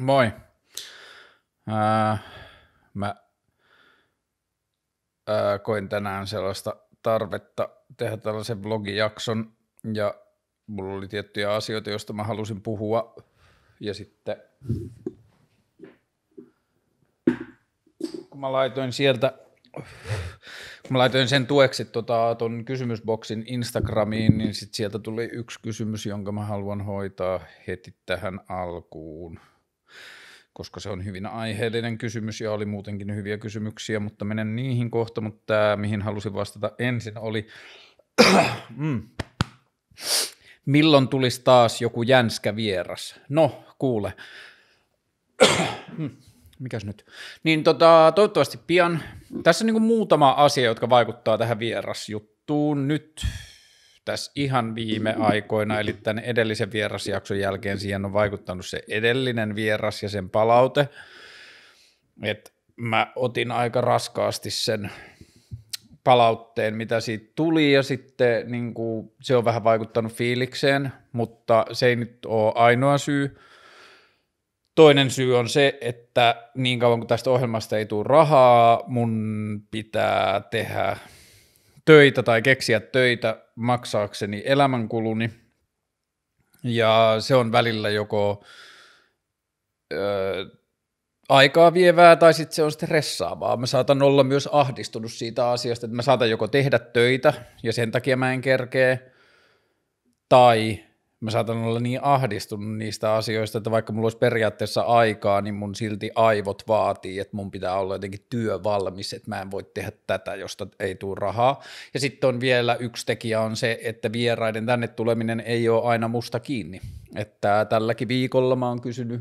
Moi. Äh, mä äh, koin tänään sellaista tarvetta tehdä tällaisen vlogijakson ja mulla oli tiettyjä asioita, joista mä halusin puhua ja sitten kun mä laitoin sieltä kun mä laitoin sen tueksi tota, ton kysymysboksin Instagramiin, niin sit sieltä tuli yksi kysymys, jonka mä haluan hoitaa heti tähän alkuun koska se on hyvin aiheellinen kysymys ja oli muutenkin hyviä kysymyksiä, mutta menen niihin kohta, mutta tämä, mihin halusin vastata ensin, oli mm. milloin tulisi taas joku jänskä vieras? No, kuule. Mm, mikäs nyt? Niin tota, toivottavasti pian. Tässä on niin muutama asia, jotka vaikuttaa tähän vierasjuttuun nyt tässä ihan viime aikoina, eli tämän edellisen vierasjakson jälkeen siihen on vaikuttanut se edellinen vieras ja sen palaute, että mä otin aika raskaasti sen palautteen, mitä siitä tuli, ja sitten niin kuin, se on vähän vaikuttanut fiilikseen, mutta se ei nyt ole ainoa syy. Toinen syy on se, että niin kauan kuin tästä ohjelmasta ei tule rahaa, mun pitää tehdä töitä tai keksiä töitä maksaakseni elämänkuluni. Ja se on välillä joko ö, aikaa vievää tai sitten se on stressaavaa. Mä saatan olla myös ahdistunut siitä asiasta, että mä saatan joko tehdä töitä ja sen takia mä en kerkee, tai mä saatan olla niin ahdistunut niistä asioista, että vaikka mulla olisi periaatteessa aikaa, niin mun silti aivot vaatii, että mun pitää olla jotenkin työvalmis, että mä en voi tehdä tätä, josta ei tule rahaa. Ja sitten on vielä yksi tekijä on se, että vieraiden tänne tuleminen ei ole aina musta kiinni. Että tälläkin viikolla mä oon kysynyt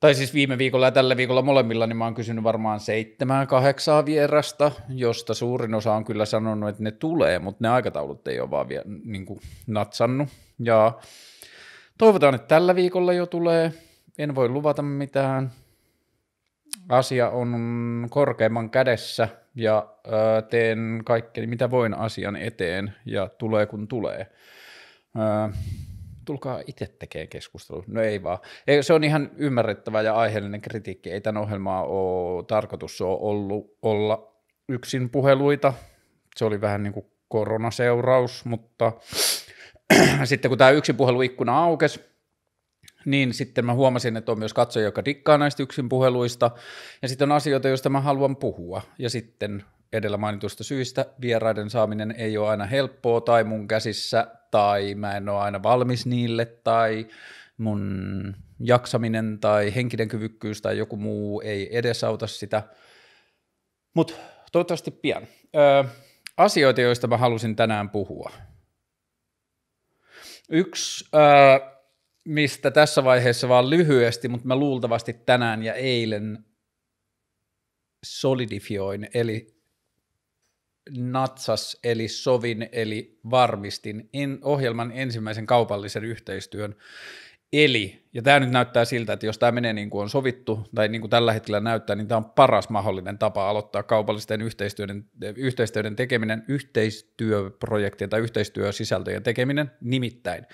tai siis viime viikolla ja tällä viikolla molemmilla, niin mä oon kysynyt varmaan seitsemän, kahdeksaa vierasta, josta suurin osa on kyllä sanonut, että ne tulee, mutta ne aikataulut ei ole vaan vielä niin kuin natsannut. Ja toivotaan, että tällä viikolla jo tulee. En voi luvata mitään. Asia on korkeimman kädessä ja teen kaikkeni, mitä voin asian eteen ja tulee kun tulee tulkaa itse tekemään keskustelu. No ei vaan. Se on ihan ymmärrettävä ja aiheellinen kritiikki. Ei tämän ohjelmaa ole tarkoitus ole ollut olla yksin puheluita. Se oli vähän niin kuin koronaseuraus, mutta sitten kun tämä yksin puheluikkuna aukesi, niin sitten mä huomasin, että on myös katsoja, joka dikkaa näistä yksin puheluista, ja sitten on asioita, joista mä haluan puhua, ja sitten edellä mainitusta syistä vieraiden saaminen ei ole aina helppoa tai mun käsissä tai mä en ole aina valmis niille tai mun jaksaminen tai henkinen kyvykkyys tai joku muu ei edesauta sitä. Mutta toivottavasti pian. Öö, asioita, joista mä halusin tänään puhua. Yksi, öö, mistä tässä vaiheessa vaan lyhyesti, mutta mä luultavasti tänään ja eilen solidifioin, eli natsas eli sovin eli varmistin en, ohjelman ensimmäisen kaupallisen yhteistyön. Eli, ja tämä nyt näyttää siltä, että jos tämä menee niin kuin on sovittu, tai niin kuin tällä hetkellä näyttää, niin tämä on paras mahdollinen tapa aloittaa kaupallisten yhteistyöiden, yhteistyöiden tekeminen, yhteistyöprojektien tai yhteistyösisältöjen tekeminen. Nimittäin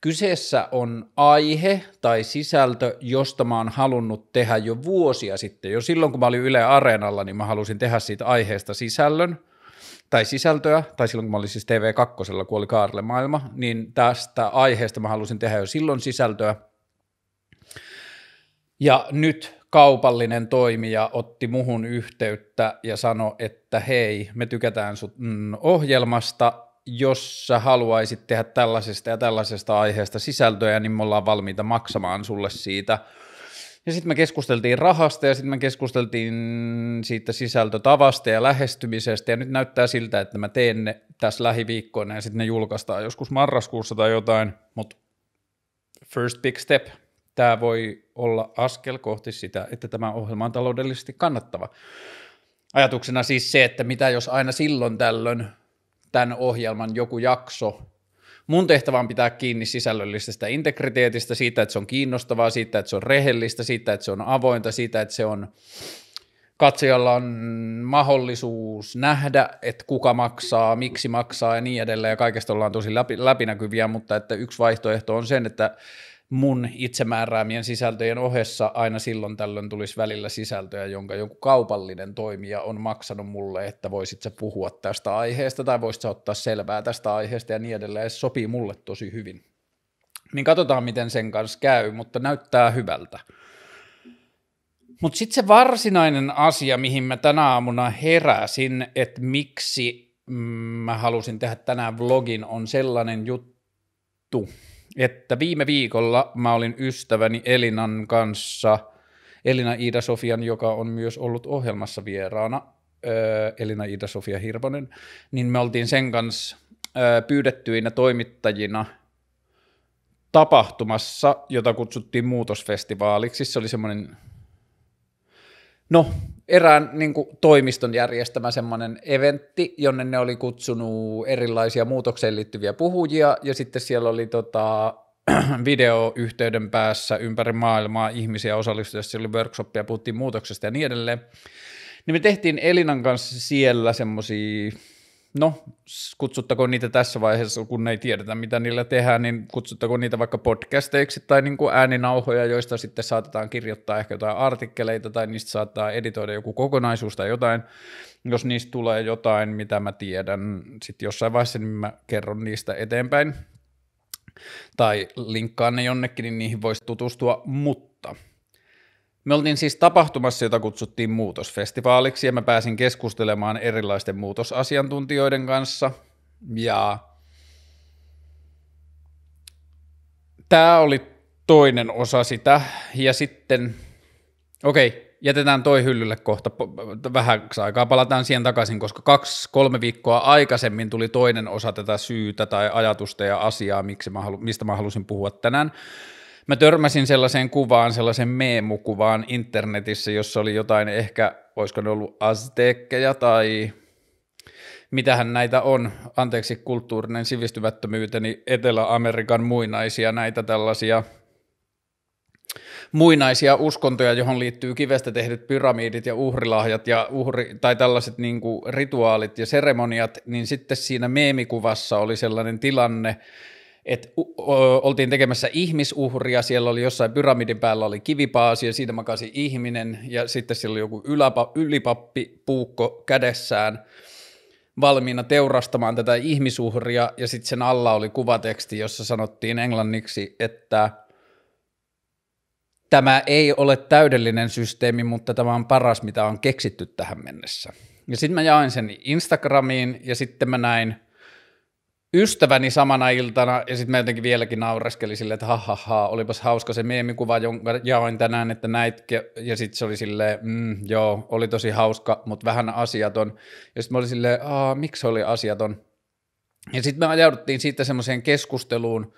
kyseessä on aihe tai sisältö, josta mä oon halunnut tehdä jo vuosia sitten. Jo silloin, kun mä olin Yle Areenalla, niin mä halusin tehdä siitä aiheesta sisällön – tai sisältöä, tai silloin kun mä olin siis TV2, kun oli Kaarle maailma, niin tästä aiheesta mä halusin tehdä jo silloin sisältöä. Ja nyt kaupallinen toimija otti muhun yhteyttä ja sanoi, että hei, me tykätään sut mm, ohjelmasta, jos sä haluaisit tehdä tällaisesta ja tällaisesta aiheesta sisältöjä, niin me ollaan valmiita maksamaan sulle siitä – ja sitten me keskusteltiin rahasta ja sitten me keskusteltiin siitä sisältötavasta ja lähestymisestä ja nyt näyttää siltä, että mä teen ne tässä lähiviikkoina ja sitten ne julkaistaan joskus marraskuussa tai jotain, mutta first big step, tämä voi olla askel kohti sitä, että tämä ohjelma on taloudellisesti kannattava. Ajatuksena siis se, että mitä jos aina silloin tällöin tämän ohjelman joku jakso Mun tehtävä on pitää kiinni sisällöllisestä integriteetistä, siitä, että se on kiinnostavaa, siitä, että se on rehellistä, siitä, että se on avointa, siitä, että se on katsojalla on mahdollisuus nähdä, että kuka maksaa, miksi maksaa ja niin edelleen, ja kaikesta ollaan tosi läpi, läpinäkyviä, mutta että yksi vaihtoehto on sen, että mun itsemääräämien sisältöjen ohessa aina silloin tällöin tulisi välillä sisältöjä jonka joku kaupallinen toimija on maksanut mulle, että voisit sä puhua tästä aiheesta tai voisit sä ottaa selvää tästä aiheesta ja niin edelleen. Se sopii mulle tosi hyvin. Niin katsotaan, miten sen kanssa käy, mutta näyttää hyvältä. Mutta sitten se varsinainen asia, mihin mä tänä aamuna heräsin, että miksi mm, mä halusin tehdä tänään vlogin, on sellainen juttu, että viime viikolla mä olin ystäväni Elinan kanssa, Elina Ida-Sofian, joka on myös ollut ohjelmassa vieraana, äh, Elina Ida-Sofia Hirvonen, niin me oltiin sen kanssa äh, pyydettyinä toimittajina tapahtumassa, jota kutsuttiin muutosfestivaaliksi. Se oli semmoinen No, erään niin kuin, toimiston järjestämä semmoinen eventti, jonne ne oli kutsunut erilaisia muutokseen liittyviä puhujia, ja sitten siellä oli tota, videoyhteyden päässä ympäri maailmaa ihmisiä osallistujia, siellä oli workshoppia, puhuttiin muutoksesta ja niin edelleen. Niin me tehtiin Elinan kanssa siellä semmoisia no kutsuttakoon niitä tässä vaiheessa, kun ei tiedetä mitä niillä tehdään, niin kutsuttakoon niitä vaikka podcasteiksi tai niin kuin ääninauhoja, joista sitten saatetaan kirjoittaa ehkä jotain artikkeleita tai niistä saattaa editoida joku kokonaisuus tai jotain. Jos niistä tulee jotain, mitä mä tiedän, sitten jossain vaiheessa niin mä kerron niistä eteenpäin tai linkkaan ne jonnekin, niin niihin voisi tutustua, mutta – me oltiin siis tapahtumassa, jota kutsuttiin muutosfestivaaliksi, ja mä pääsin keskustelemaan erilaisten muutosasiantuntijoiden kanssa. Ja tämä oli toinen osa sitä. Ja sitten, okei, okay, jätetään toi hyllylle kohta vähän aikaa. Palataan siihen takaisin, koska kaksi-kolme viikkoa aikaisemmin tuli toinen osa tätä syytä tai ajatusta ja asiaa, miksi mä halu- mistä mä halusin puhua tänään mä törmäsin sellaiseen kuvaan, sellaisen meemukuvaan internetissä, jossa oli jotain ehkä, olisiko ne ollut azteekkeja tai mitähän näitä on, anteeksi kulttuurinen sivistymättömyyteni, Etelä-Amerikan muinaisia näitä tällaisia muinaisia uskontoja, johon liittyy kivestä tehdyt pyramidit ja uhrilahjat ja uhri, tai tällaiset niin kuin rituaalit ja seremoniat, niin sitten siinä meemikuvassa oli sellainen tilanne, että oltiin tekemässä ihmisuhria, siellä oli jossain pyramidin päällä oli kivipaasi ja siitä makasi ihminen ja sitten siellä oli joku yläpa, ylipappi puukko kädessään valmiina teurastamaan tätä ihmisuhria ja sitten sen alla oli kuvateksti, jossa sanottiin englanniksi, että tämä ei ole täydellinen systeemi, mutta tämä on paras, mitä on keksitty tähän mennessä. Ja sitten mä jaoin sen Instagramiin ja sitten mä näin – ystäväni samana iltana, ja sitten mä jotenkin vieläkin naureskelin sille, että hahaha, olipas hauska se meemikuva, jonka jaoin tänään, että näit ja sitten se oli silleen, mm, joo, oli tosi hauska, mutta vähän asiaton, ja sitten mä olin silleen, Aa, miksi oli asiaton, ja sitten me ajauduttiin siitä semmoiseen keskusteluun,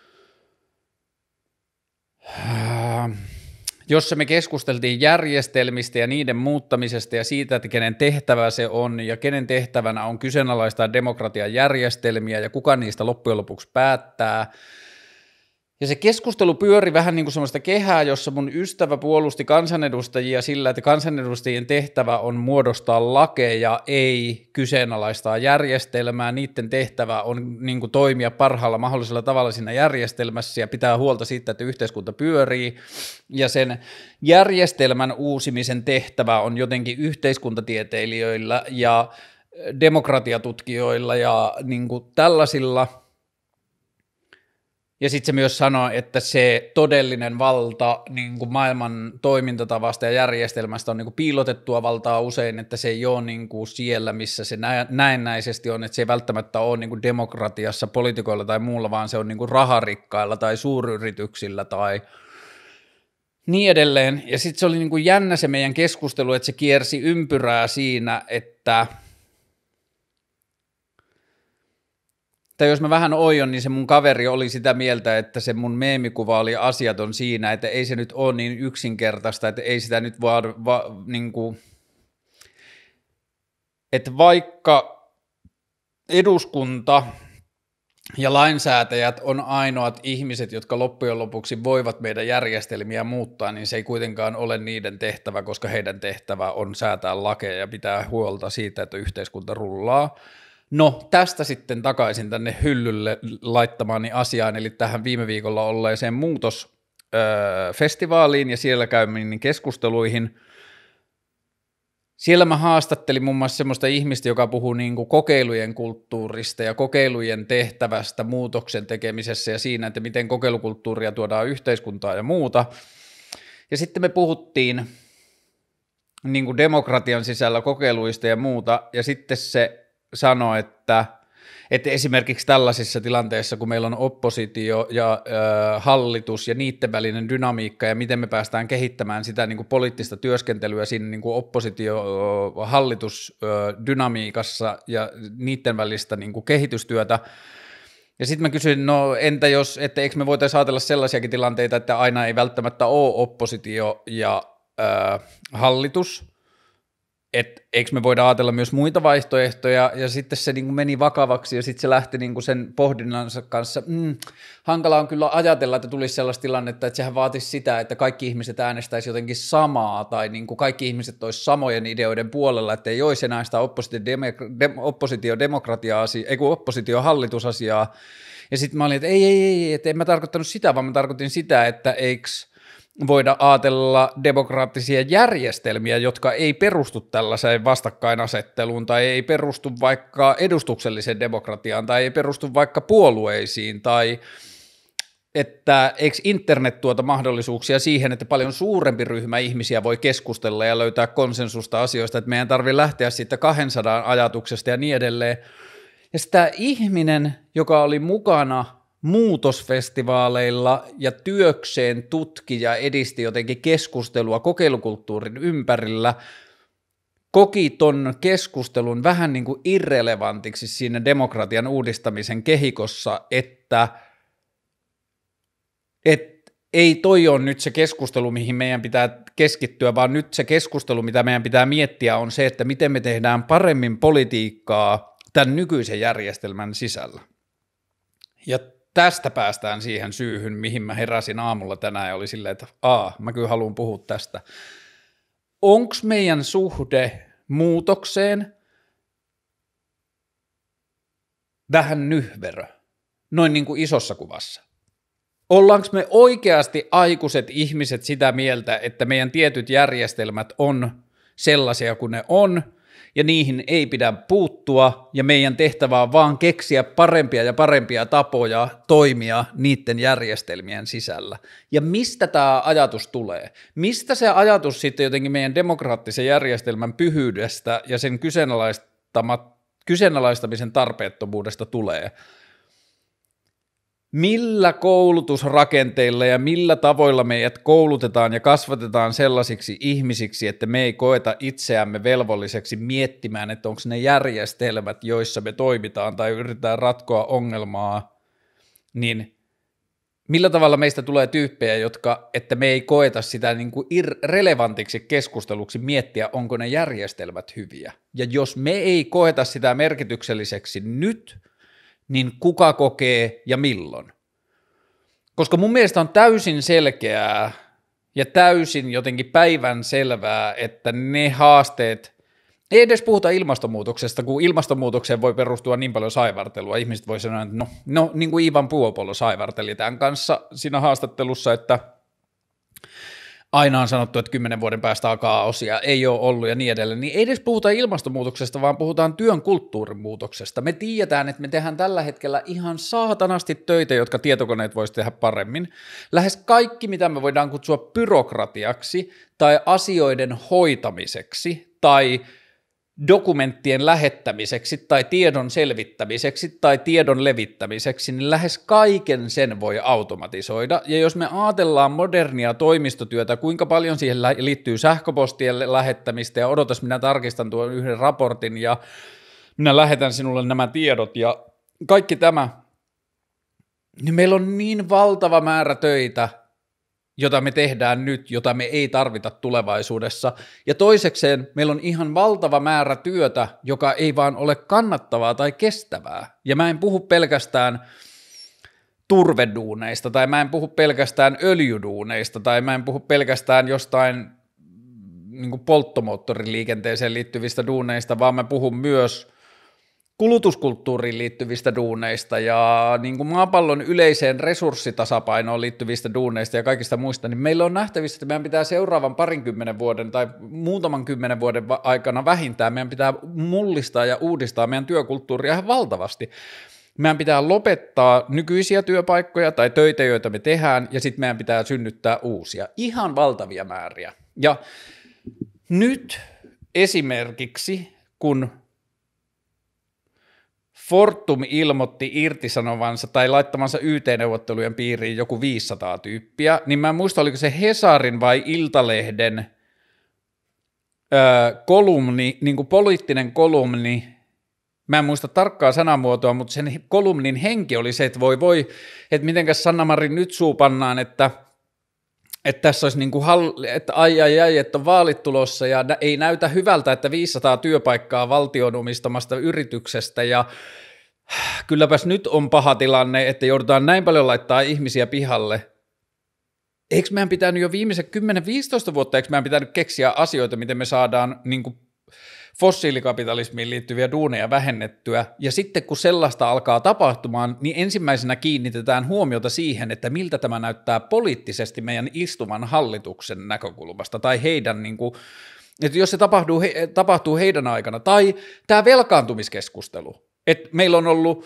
jossa me keskusteltiin järjestelmistä ja niiden muuttamisesta ja siitä, että kenen tehtävä se on ja kenen tehtävänä on kyseenalaistaa demokratian järjestelmiä ja kuka niistä loppujen lopuksi päättää – ja se keskustelu pyöri vähän niin kuin sellaista kehää, jossa mun ystävä puolusti kansanedustajia sillä, että kansanedustajien tehtävä on muodostaa lakeja, ei kyseenalaistaa järjestelmää. Niiden tehtävä on niin kuin toimia parhaalla mahdollisella tavalla siinä järjestelmässä ja pitää huolta siitä, että yhteiskunta pyörii. Ja sen järjestelmän uusimisen tehtävä on jotenkin yhteiskuntatieteilijöillä ja demokratiatutkijoilla ja niin kuin tällaisilla – ja sitten se myös sanoi, että se todellinen valta niin kuin maailman toimintatavasta ja järjestelmästä on niin kuin piilotettua valtaa usein, että se ei ole niin kuin siellä, missä se näennäisesti on, että se ei välttämättä ole niin kuin demokratiassa, poliitikoilla tai muulla, vaan se on niin kuin raharikkailla tai suuryrityksillä tai niin edelleen. Ja sitten se oli niin kuin jännä se meidän keskustelu, että se kiersi ympyrää siinä, että – tai jos mä vähän oion, niin se mun kaveri oli sitä mieltä, että se mun meemikuva oli asiaton siinä, että ei se nyt ole niin yksinkertaista, että ei sitä nyt vaan, va, niin kuin, että vaikka eduskunta ja lainsäätäjät on ainoat ihmiset, jotka loppujen lopuksi voivat meidän järjestelmiä muuttaa, niin se ei kuitenkaan ole niiden tehtävä, koska heidän tehtävä on säätää lakeja ja pitää huolta siitä, että yhteiskunta rullaa – No tästä sitten takaisin tänne hyllylle laittamaani asiaan, eli tähän viime viikolla olleeseen muutosfestivaaliin ja siellä käymiin keskusteluihin. Siellä mä haastattelin muun muassa semmoista ihmistä, joka puhuu niin kuin kokeilujen kulttuurista ja kokeilujen tehtävästä muutoksen tekemisessä ja siinä, että miten kokeilukulttuuria tuodaan yhteiskuntaan ja muuta. Ja sitten me puhuttiin niin kuin demokratian sisällä kokeiluista ja muuta, ja sitten se sanoi, että, että esimerkiksi tällaisissa tilanteissa, kun meillä on oppositio ja ö, hallitus ja niiden välinen dynamiikka ja miten me päästään kehittämään sitä niin kuin poliittista työskentelyä siinä niin kuin oppositio-hallitusdynamiikassa ja niiden välistä niin kuin kehitystyötä, ja sitten mä kysyin, no entä jos, että eikö me voitaisiin ajatella sellaisiakin tilanteita, että aina ei välttämättä ole oppositio ja ö, hallitus, että eikö me voida ajatella myös muita vaihtoehtoja, ja sitten se niin kuin meni vakavaksi, ja sitten se lähti niin kuin sen pohdinnansa kanssa. Mm, hankala on kyllä ajatella, että tulisi sellaista tilannetta, että sehän vaatisi sitä, että kaikki ihmiset äänestäisi jotenkin samaa, tai niin kuin kaikki ihmiset olisi samojen ideoiden puolella, että ei olisi enää sitä oppositio de, oppositiohallitusasiaa. Ja sitten mä olin, että ei, ei, ei, että en mä tarkoittanut sitä, vaan mä tarkoitin sitä, että eikö – voida ajatella demokraattisia järjestelmiä, jotka ei perustu tällaiseen vastakkainasetteluun tai ei perustu vaikka edustukselliseen demokratiaan tai ei perustu vaikka puolueisiin tai että eikö internet tuota mahdollisuuksia siihen, että paljon suurempi ryhmä ihmisiä voi keskustella ja löytää konsensusta asioista, että meidän tarvitse lähteä siitä 200 ajatuksesta ja niin edelleen. Ja sitä ihminen, joka oli mukana – muutosfestivaaleilla ja työkseen tutkija edisti jotenkin keskustelua kokeilukulttuurin ympärillä, koki ton keskustelun vähän niin kuin irrelevantiksi siinä demokratian uudistamisen kehikossa, että et, ei toi ole nyt se keskustelu, mihin meidän pitää keskittyä, vaan nyt se keskustelu, mitä meidän pitää miettiä, on se, että miten me tehdään paremmin politiikkaa tämän nykyisen järjestelmän sisällä. Ja tästä päästään siihen syyhyn, mihin mä heräsin aamulla tänään ja oli silleen, että aa, mä kyllä haluan puhua tästä. Onks meidän suhde muutokseen vähän nyhverö, noin niin kuin isossa kuvassa? Ollaanko me oikeasti aikuiset ihmiset sitä mieltä, että meidän tietyt järjestelmät on sellaisia kuin ne on – ja niihin ei pidä puuttua, ja meidän tehtävä on vaan keksiä parempia ja parempia tapoja toimia niiden järjestelmien sisällä. Ja mistä tämä ajatus tulee? Mistä se ajatus sitten jotenkin meidän demokraattisen järjestelmän pyhyydestä ja sen kyseenalaistamisen tarpeettomuudesta tulee? millä koulutusrakenteilla ja millä tavoilla meidät koulutetaan ja kasvatetaan sellaisiksi ihmisiksi, että me ei koeta itseämme velvolliseksi miettimään, että onko ne järjestelmät, joissa me toimitaan tai yritetään ratkoa ongelmaa, niin millä tavalla meistä tulee tyyppejä, jotka, että me ei koeta sitä niin kuin relevantiksi keskusteluksi miettiä, onko ne järjestelmät hyviä. Ja jos me ei koeta sitä merkitykselliseksi nyt – niin kuka kokee ja milloin. Koska mun mielestä on täysin selkeää ja täysin jotenkin päivän selvää, että ne haasteet, ei edes puhuta ilmastonmuutoksesta, kun ilmastonmuutokseen voi perustua niin paljon saivartelua. Ihmiset voi sanoa, että no, no niin kuin Ivan Puopolo saivarteli tämän kanssa siinä haastattelussa, että – aina on sanottu, että kymmenen vuoden päästä alkaa osia, ei ole ollut ja niin edelleen, niin ei edes puhuta ilmastonmuutoksesta, vaan puhutaan työn kulttuurimuutoksesta. Me tiedetään, että me tehdään tällä hetkellä ihan saatanasti töitä, jotka tietokoneet voisi tehdä paremmin. Lähes kaikki, mitä me voidaan kutsua byrokratiaksi tai asioiden hoitamiseksi tai – dokumenttien lähettämiseksi tai tiedon selvittämiseksi tai tiedon levittämiseksi, niin lähes kaiken sen voi automatisoida. Ja jos me ajatellaan modernia toimistotyötä, kuinka paljon siihen liittyy sähköpostien lähettämistä ja odotas, minä tarkistan tuon yhden raportin ja minä lähetän sinulle nämä tiedot ja kaikki tämä, niin meillä on niin valtava määrä töitä – jota me tehdään nyt, jota me ei tarvita tulevaisuudessa. Ja toisekseen meillä on ihan valtava määrä työtä, joka ei vaan ole kannattavaa tai kestävää. Ja mä en puhu pelkästään turveduuneista, tai mä en puhu pelkästään öljyduuneista, tai mä en puhu pelkästään jostain mm, niin polttomoottoriliikenteeseen liittyvistä duuneista, vaan mä puhun myös kulutuskulttuuriin liittyvistä duuneista ja niin kuin maapallon yleiseen resurssitasapainoon liittyvistä duuneista ja kaikista muista, niin meillä on nähtävissä, että meidän pitää seuraavan parinkymmenen vuoden tai muutaman kymmenen vuoden aikana vähintään, meidän pitää mullistaa ja uudistaa meidän työkulttuuria ihan valtavasti. Meidän pitää lopettaa nykyisiä työpaikkoja tai töitä, joita me tehdään, ja sitten meidän pitää synnyttää uusia. Ihan valtavia määriä. Ja nyt esimerkiksi, kun Fortum ilmoitti irtisanovansa tai laittamansa YT-neuvottelujen piiriin joku 500 tyyppiä, niin mä en muista, oliko se Hesarin vai Iltalehden öö, kolumni, niin kuin poliittinen kolumni, mä en muista tarkkaa sanamuotoa, mutta sen kolumnin henki oli se, että voi voi, että mitenkäs Sanna-Mari nyt suupannaan, että että tässä olisi niin kuin että ai ai ai, että on vaalit tulossa ja ei näytä hyvältä, että 500 työpaikkaa valtion omistamasta yrityksestä ja kylläpäs nyt on paha tilanne, että joudutaan näin paljon laittaa ihmisiä pihalle. Eikö meidän pitänyt jo viimeiset 10-15 vuotta, eikö meidän pitänyt keksiä asioita, miten me saadaan niin kuin, fossiilikapitalismiin liittyviä duuneja vähennettyä, ja sitten kun sellaista alkaa tapahtumaan, niin ensimmäisenä kiinnitetään huomiota siihen, että miltä tämä näyttää poliittisesti meidän istuman hallituksen näkökulmasta, tai heidän niin kuin, että jos se tapahtuu, he, tapahtuu heidän aikana, tai tämä velkaantumiskeskustelu, et meillä on ollut,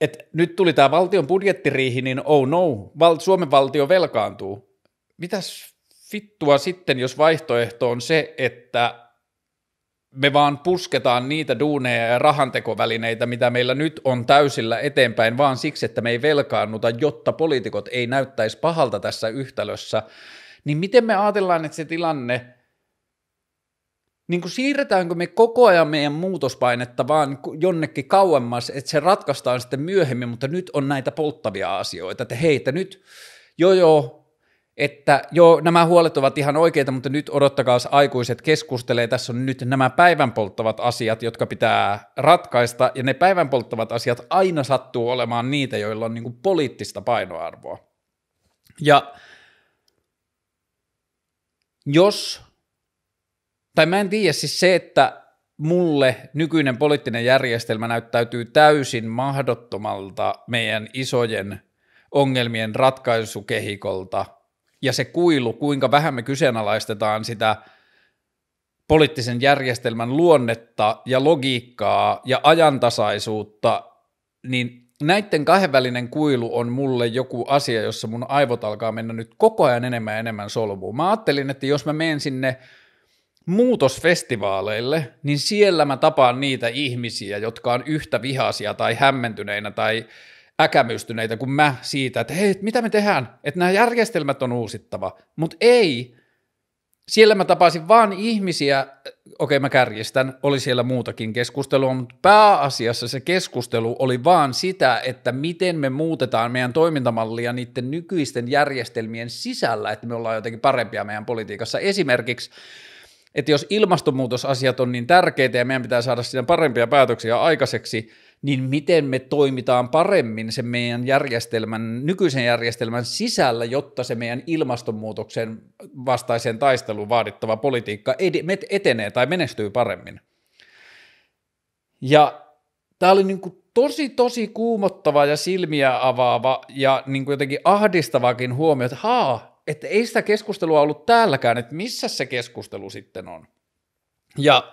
että nyt tuli tämä valtion budjettiriihi, niin oh no, val- Suomen valtio velkaantuu. Mitäs vittua sitten, jos vaihtoehto on se, että me vaan pusketaan niitä duuneja ja rahantekovälineitä, mitä meillä nyt on täysillä eteenpäin, vaan siksi, että me ei velkaannuta, jotta poliitikot ei näyttäisi pahalta tässä yhtälössä, niin miten me ajatellaan, että se tilanne niin kuin siirretäänkö me koko ajan meidän muutospainetta vaan jonnekin kauemmas, että se ratkaistaan sitten myöhemmin, mutta nyt on näitä polttavia asioita, että hei, että nyt, joo joo, että joo, nämä huolet ovat ihan oikeita, mutta nyt odottakaa aikuiset keskustelee, tässä on nyt nämä päivän polttavat asiat, jotka pitää ratkaista, ja ne päivän polttavat asiat aina sattuu olemaan niitä, joilla on niin kuin poliittista painoarvoa. Ja jos tai mä en tiedä siis se, että mulle nykyinen poliittinen järjestelmä näyttäytyy täysin mahdottomalta meidän isojen ongelmien ratkaisukehikolta ja se kuilu, kuinka vähän me kyseenalaistetaan sitä poliittisen järjestelmän luonnetta ja logiikkaa ja ajantasaisuutta, niin näiden kahdenvälinen kuilu on mulle joku asia, jossa mun aivot alkaa mennä nyt koko ajan enemmän ja enemmän solmuun. Mä ajattelin, että jos mä menen sinne muutosfestivaaleille, niin siellä mä tapaan niitä ihmisiä, jotka on yhtä vihaisia tai hämmentyneinä tai äkämystyneitä kuin mä siitä, että hei, mitä me tehdään, että nämä järjestelmät on uusittava, mutta ei, siellä mä tapasin vaan ihmisiä, okei okay, mä kärjistän, oli siellä muutakin keskustelua, mutta pääasiassa se keskustelu oli vaan sitä, että miten me muutetaan meidän toimintamallia niiden nykyisten järjestelmien sisällä, että me ollaan jotenkin parempia meidän politiikassa. Esimerkiksi että jos ilmastonmuutosasiat on niin tärkeitä ja meidän pitää saada siinä parempia päätöksiä aikaiseksi, niin miten me toimitaan paremmin sen meidän järjestelmän, nykyisen järjestelmän sisällä, jotta se meidän ilmastonmuutoksen vastaiseen taisteluun vaadittava politiikka etenee tai menestyy paremmin. Ja tämä oli niin kuin tosi, tosi kuumottava ja silmiä avaava ja niin kuin jotenkin ahdistavakin huomio, että haa, että ei sitä keskustelua ollut täälläkään, että missä se keskustelu sitten on. Ja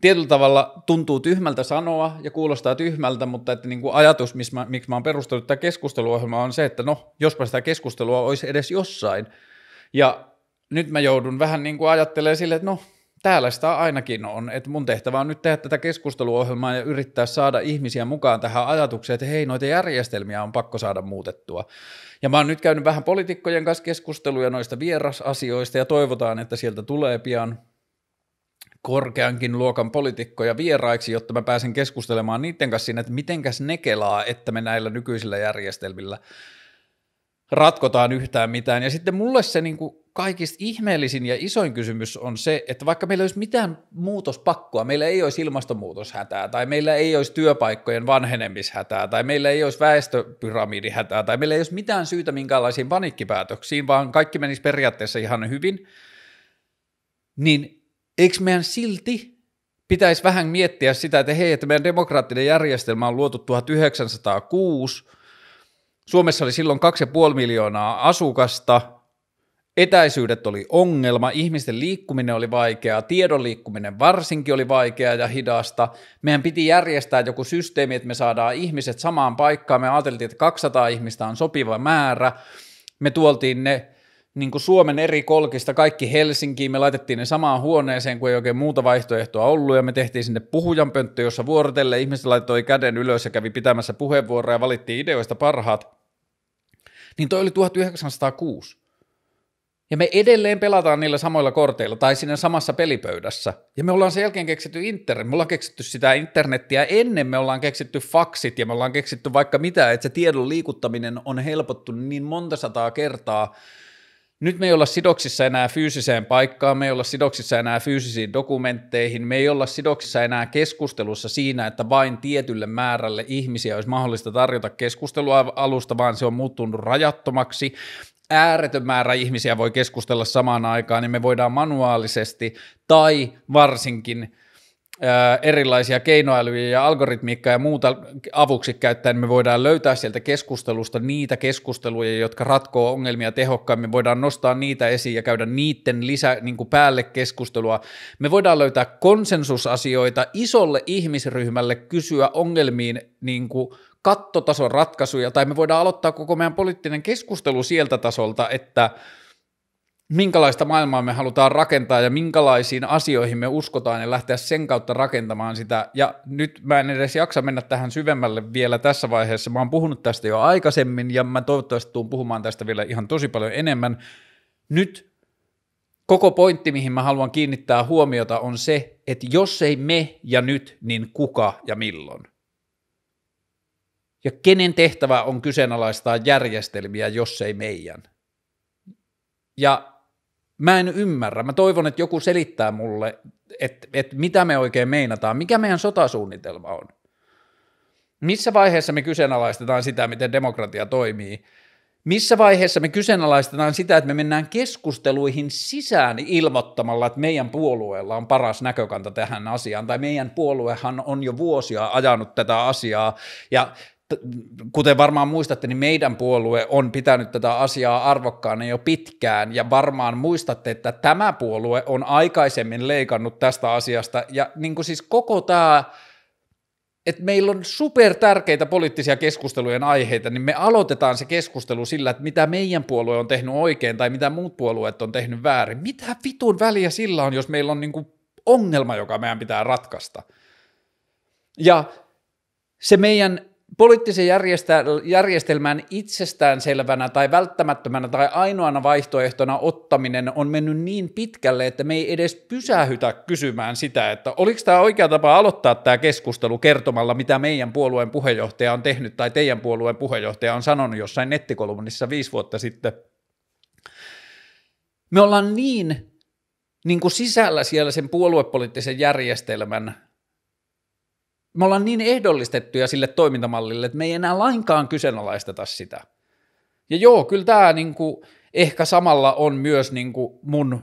tietyllä tavalla tuntuu tyhmältä sanoa ja kuulostaa tyhmältä, mutta että niin kuin ajatus, miksi mä, miksi mä oon perustanut tämä keskusteluohjelma, on se, että no, jospa sitä keskustelua olisi edes jossain. Ja nyt mä joudun vähän niin kuin ajattelemaan silleen, että no, täällä sitä ainakin on, että mun tehtävä on nyt tehdä tätä keskusteluohjelmaa ja yrittää saada ihmisiä mukaan tähän ajatukseen, että hei, noita järjestelmiä on pakko saada muutettua. Ja mä oon nyt käynyt vähän poliitikkojen kanssa keskusteluja noista vierasasioista ja toivotaan, että sieltä tulee pian korkeankin luokan poliitikkoja vieraiksi, jotta mä pääsen keskustelemaan niiden kanssa siinä, että mitenkäs ne kelaa, että me näillä nykyisillä järjestelmillä ratkotaan yhtään mitään. Ja sitten mulle se niin kuin kaikista ihmeellisin ja isoin kysymys on se, että vaikka meillä olisi mitään muutospakkoa, meillä ei olisi ilmastonmuutoshätää, tai meillä ei olisi työpaikkojen vanhenemishätää, tai meillä ei olisi väestöpyramidihätää, tai meillä ei olisi mitään syytä minkäänlaisiin panikkipäätöksiin vaan kaikki menisi periaatteessa ihan hyvin, niin eikö meidän silti pitäisi vähän miettiä sitä, että hei, että meidän demokraattinen järjestelmä on luotu 1906, Suomessa oli silloin 2,5 miljoonaa asukasta, Etäisyydet oli ongelma, ihmisten liikkuminen oli vaikeaa, tiedon liikkuminen varsinkin oli vaikeaa ja hidasta. Meidän piti järjestää joku systeemi, että me saadaan ihmiset samaan paikkaan. Me ajateltiin, että 200 ihmistä on sopiva määrä. Me tuoltiin ne niin kuin Suomen eri kolkista kaikki Helsinkiin, me laitettiin ne samaan huoneeseen, kun ei oikein muuta vaihtoehtoa ollut, ja me tehtiin sinne puhujanpönttö, jossa vuorotelle ihmiset laittoi käden ylös ja kävi pitämässä puheenvuoroja ja valittiin ideoista parhaat. Niin toi oli 1906. Ja me edelleen pelataan niillä samoilla korteilla tai siinä samassa pelipöydässä. Ja me ollaan sen jälkeen keksitty internet. Me ollaan keksitty sitä internettiä ennen. Me ollaan keksitty faksit ja me ollaan keksitty vaikka mitä, että se tiedon liikuttaminen on helpottunut niin monta sataa kertaa. Nyt me ei olla sidoksissa enää fyysiseen paikkaan, me ei olla sidoksissa enää fyysisiin dokumentteihin, me ei olla sidoksissa enää keskustelussa siinä, että vain tietylle määrälle ihmisiä olisi mahdollista tarjota keskustelua alusta, vaan se on muuttunut rajattomaksi ääretön määrä ihmisiä voi keskustella samaan aikaan, niin me voidaan manuaalisesti tai varsinkin erilaisia keinoälyjä ja algoritmiikkaa ja muuta avuksi käyttäen me voidaan löytää sieltä keskustelusta niitä keskusteluja, jotka ratkoo ongelmia tehokkaammin. Me voidaan nostaa niitä esiin ja käydä niiden lisä, niin kuin päälle keskustelua. Me voidaan löytää konsensusasioita isolle ihmisryhmälle, kysyä ongelmiin niin kuin kattotason ratkaisuja, tai me voidaan aloittaa koko meidän poliittinen keskustelu sieltä tasolta, että minkälaista maailmaa me halutaan rakentaa ja minkälaisiin asioihin me uskotaan ja lähteä sen kautta rakentamaan sitä. Ja nyt mä en edes jaksa mennä tähän syvemmälle vielä tässä vaiheessa. Mä oon puhunut tästä jo aikaisemmin ja mä toivottavasti tuun puhumaan tästä vielä ihan tosi paljon enemmän. Nyt koko pointti, mihin mä haluan kiinnittää huomiota on se, että jos ei me ja nyt, niin kuka ja milloin. Ja kenen tehtävä on kyseenalaistaa järjestelmiä, jos ei meidän? Ja mä en ymmärrä. Mä toivon, että joku selittää mulle, että, että mitä me oikein meinataan, mikä meidän sotasuunnitelma on. Missä vaiheessa me kyseenalaistetaan sitä, miten demokratia toimii? Missä vaiheessa me kyseenalaistetaan sitä, että me mennään keskusteluihin sisään ilmoittamalla, että meidän puolueella on paras näkökanta tähän asiaan, tai meidän puoluehan on jo vuosia ajanut tätä asiaa, ja kuten varmaan muistatte, niin meidän puolue on pitänyt tätä asiaa arvokkaana jo pitkään, ja varmaan muistatte, että tämä puolue on aikaisemmin leikannut tästä asiasta, ja niin kuin siis koko tämä että meillä on super tärkeitä poliittisia keskustelujen aiheita, niin me aloitetaan se keskustelu sillä, että mitä meidän puolue on tehnyt oikein tai mitä muut puolueet on tehnyt väärin. Mitä vitun väliä sillä on, jos meillä on niin kuin ongelma, joka meidän pitää ratkaista? Ja se meidän poliittisen järjestelmän itsestäänselvänä tai välttämättömänä tai ainoana vaihtoehtona ottaminen on mennyt niin pitkälle, että me ei edes pysähytä kysymään sitä, että oliko tämä oikea tapa aloittaa tämä keskustelu kertomalla, mitä meidän puolueen puheenjohtaja on tehnyt tai teidän puolueen puheenjohtaja on sanonut jossain nettikolumnissa viisi vuotta sitten. Me ollaan niin, niin kuin sisällä siellä sen puoluepoliittisen järjestelmän me ollaan niin ehdollistettuja sille toimintamallille, että me ei enää lainkaan kyseenalaisteta sitä. Ja joo, kyllä tämä kuin niinku ehkä samalla on myös kuin niinku mun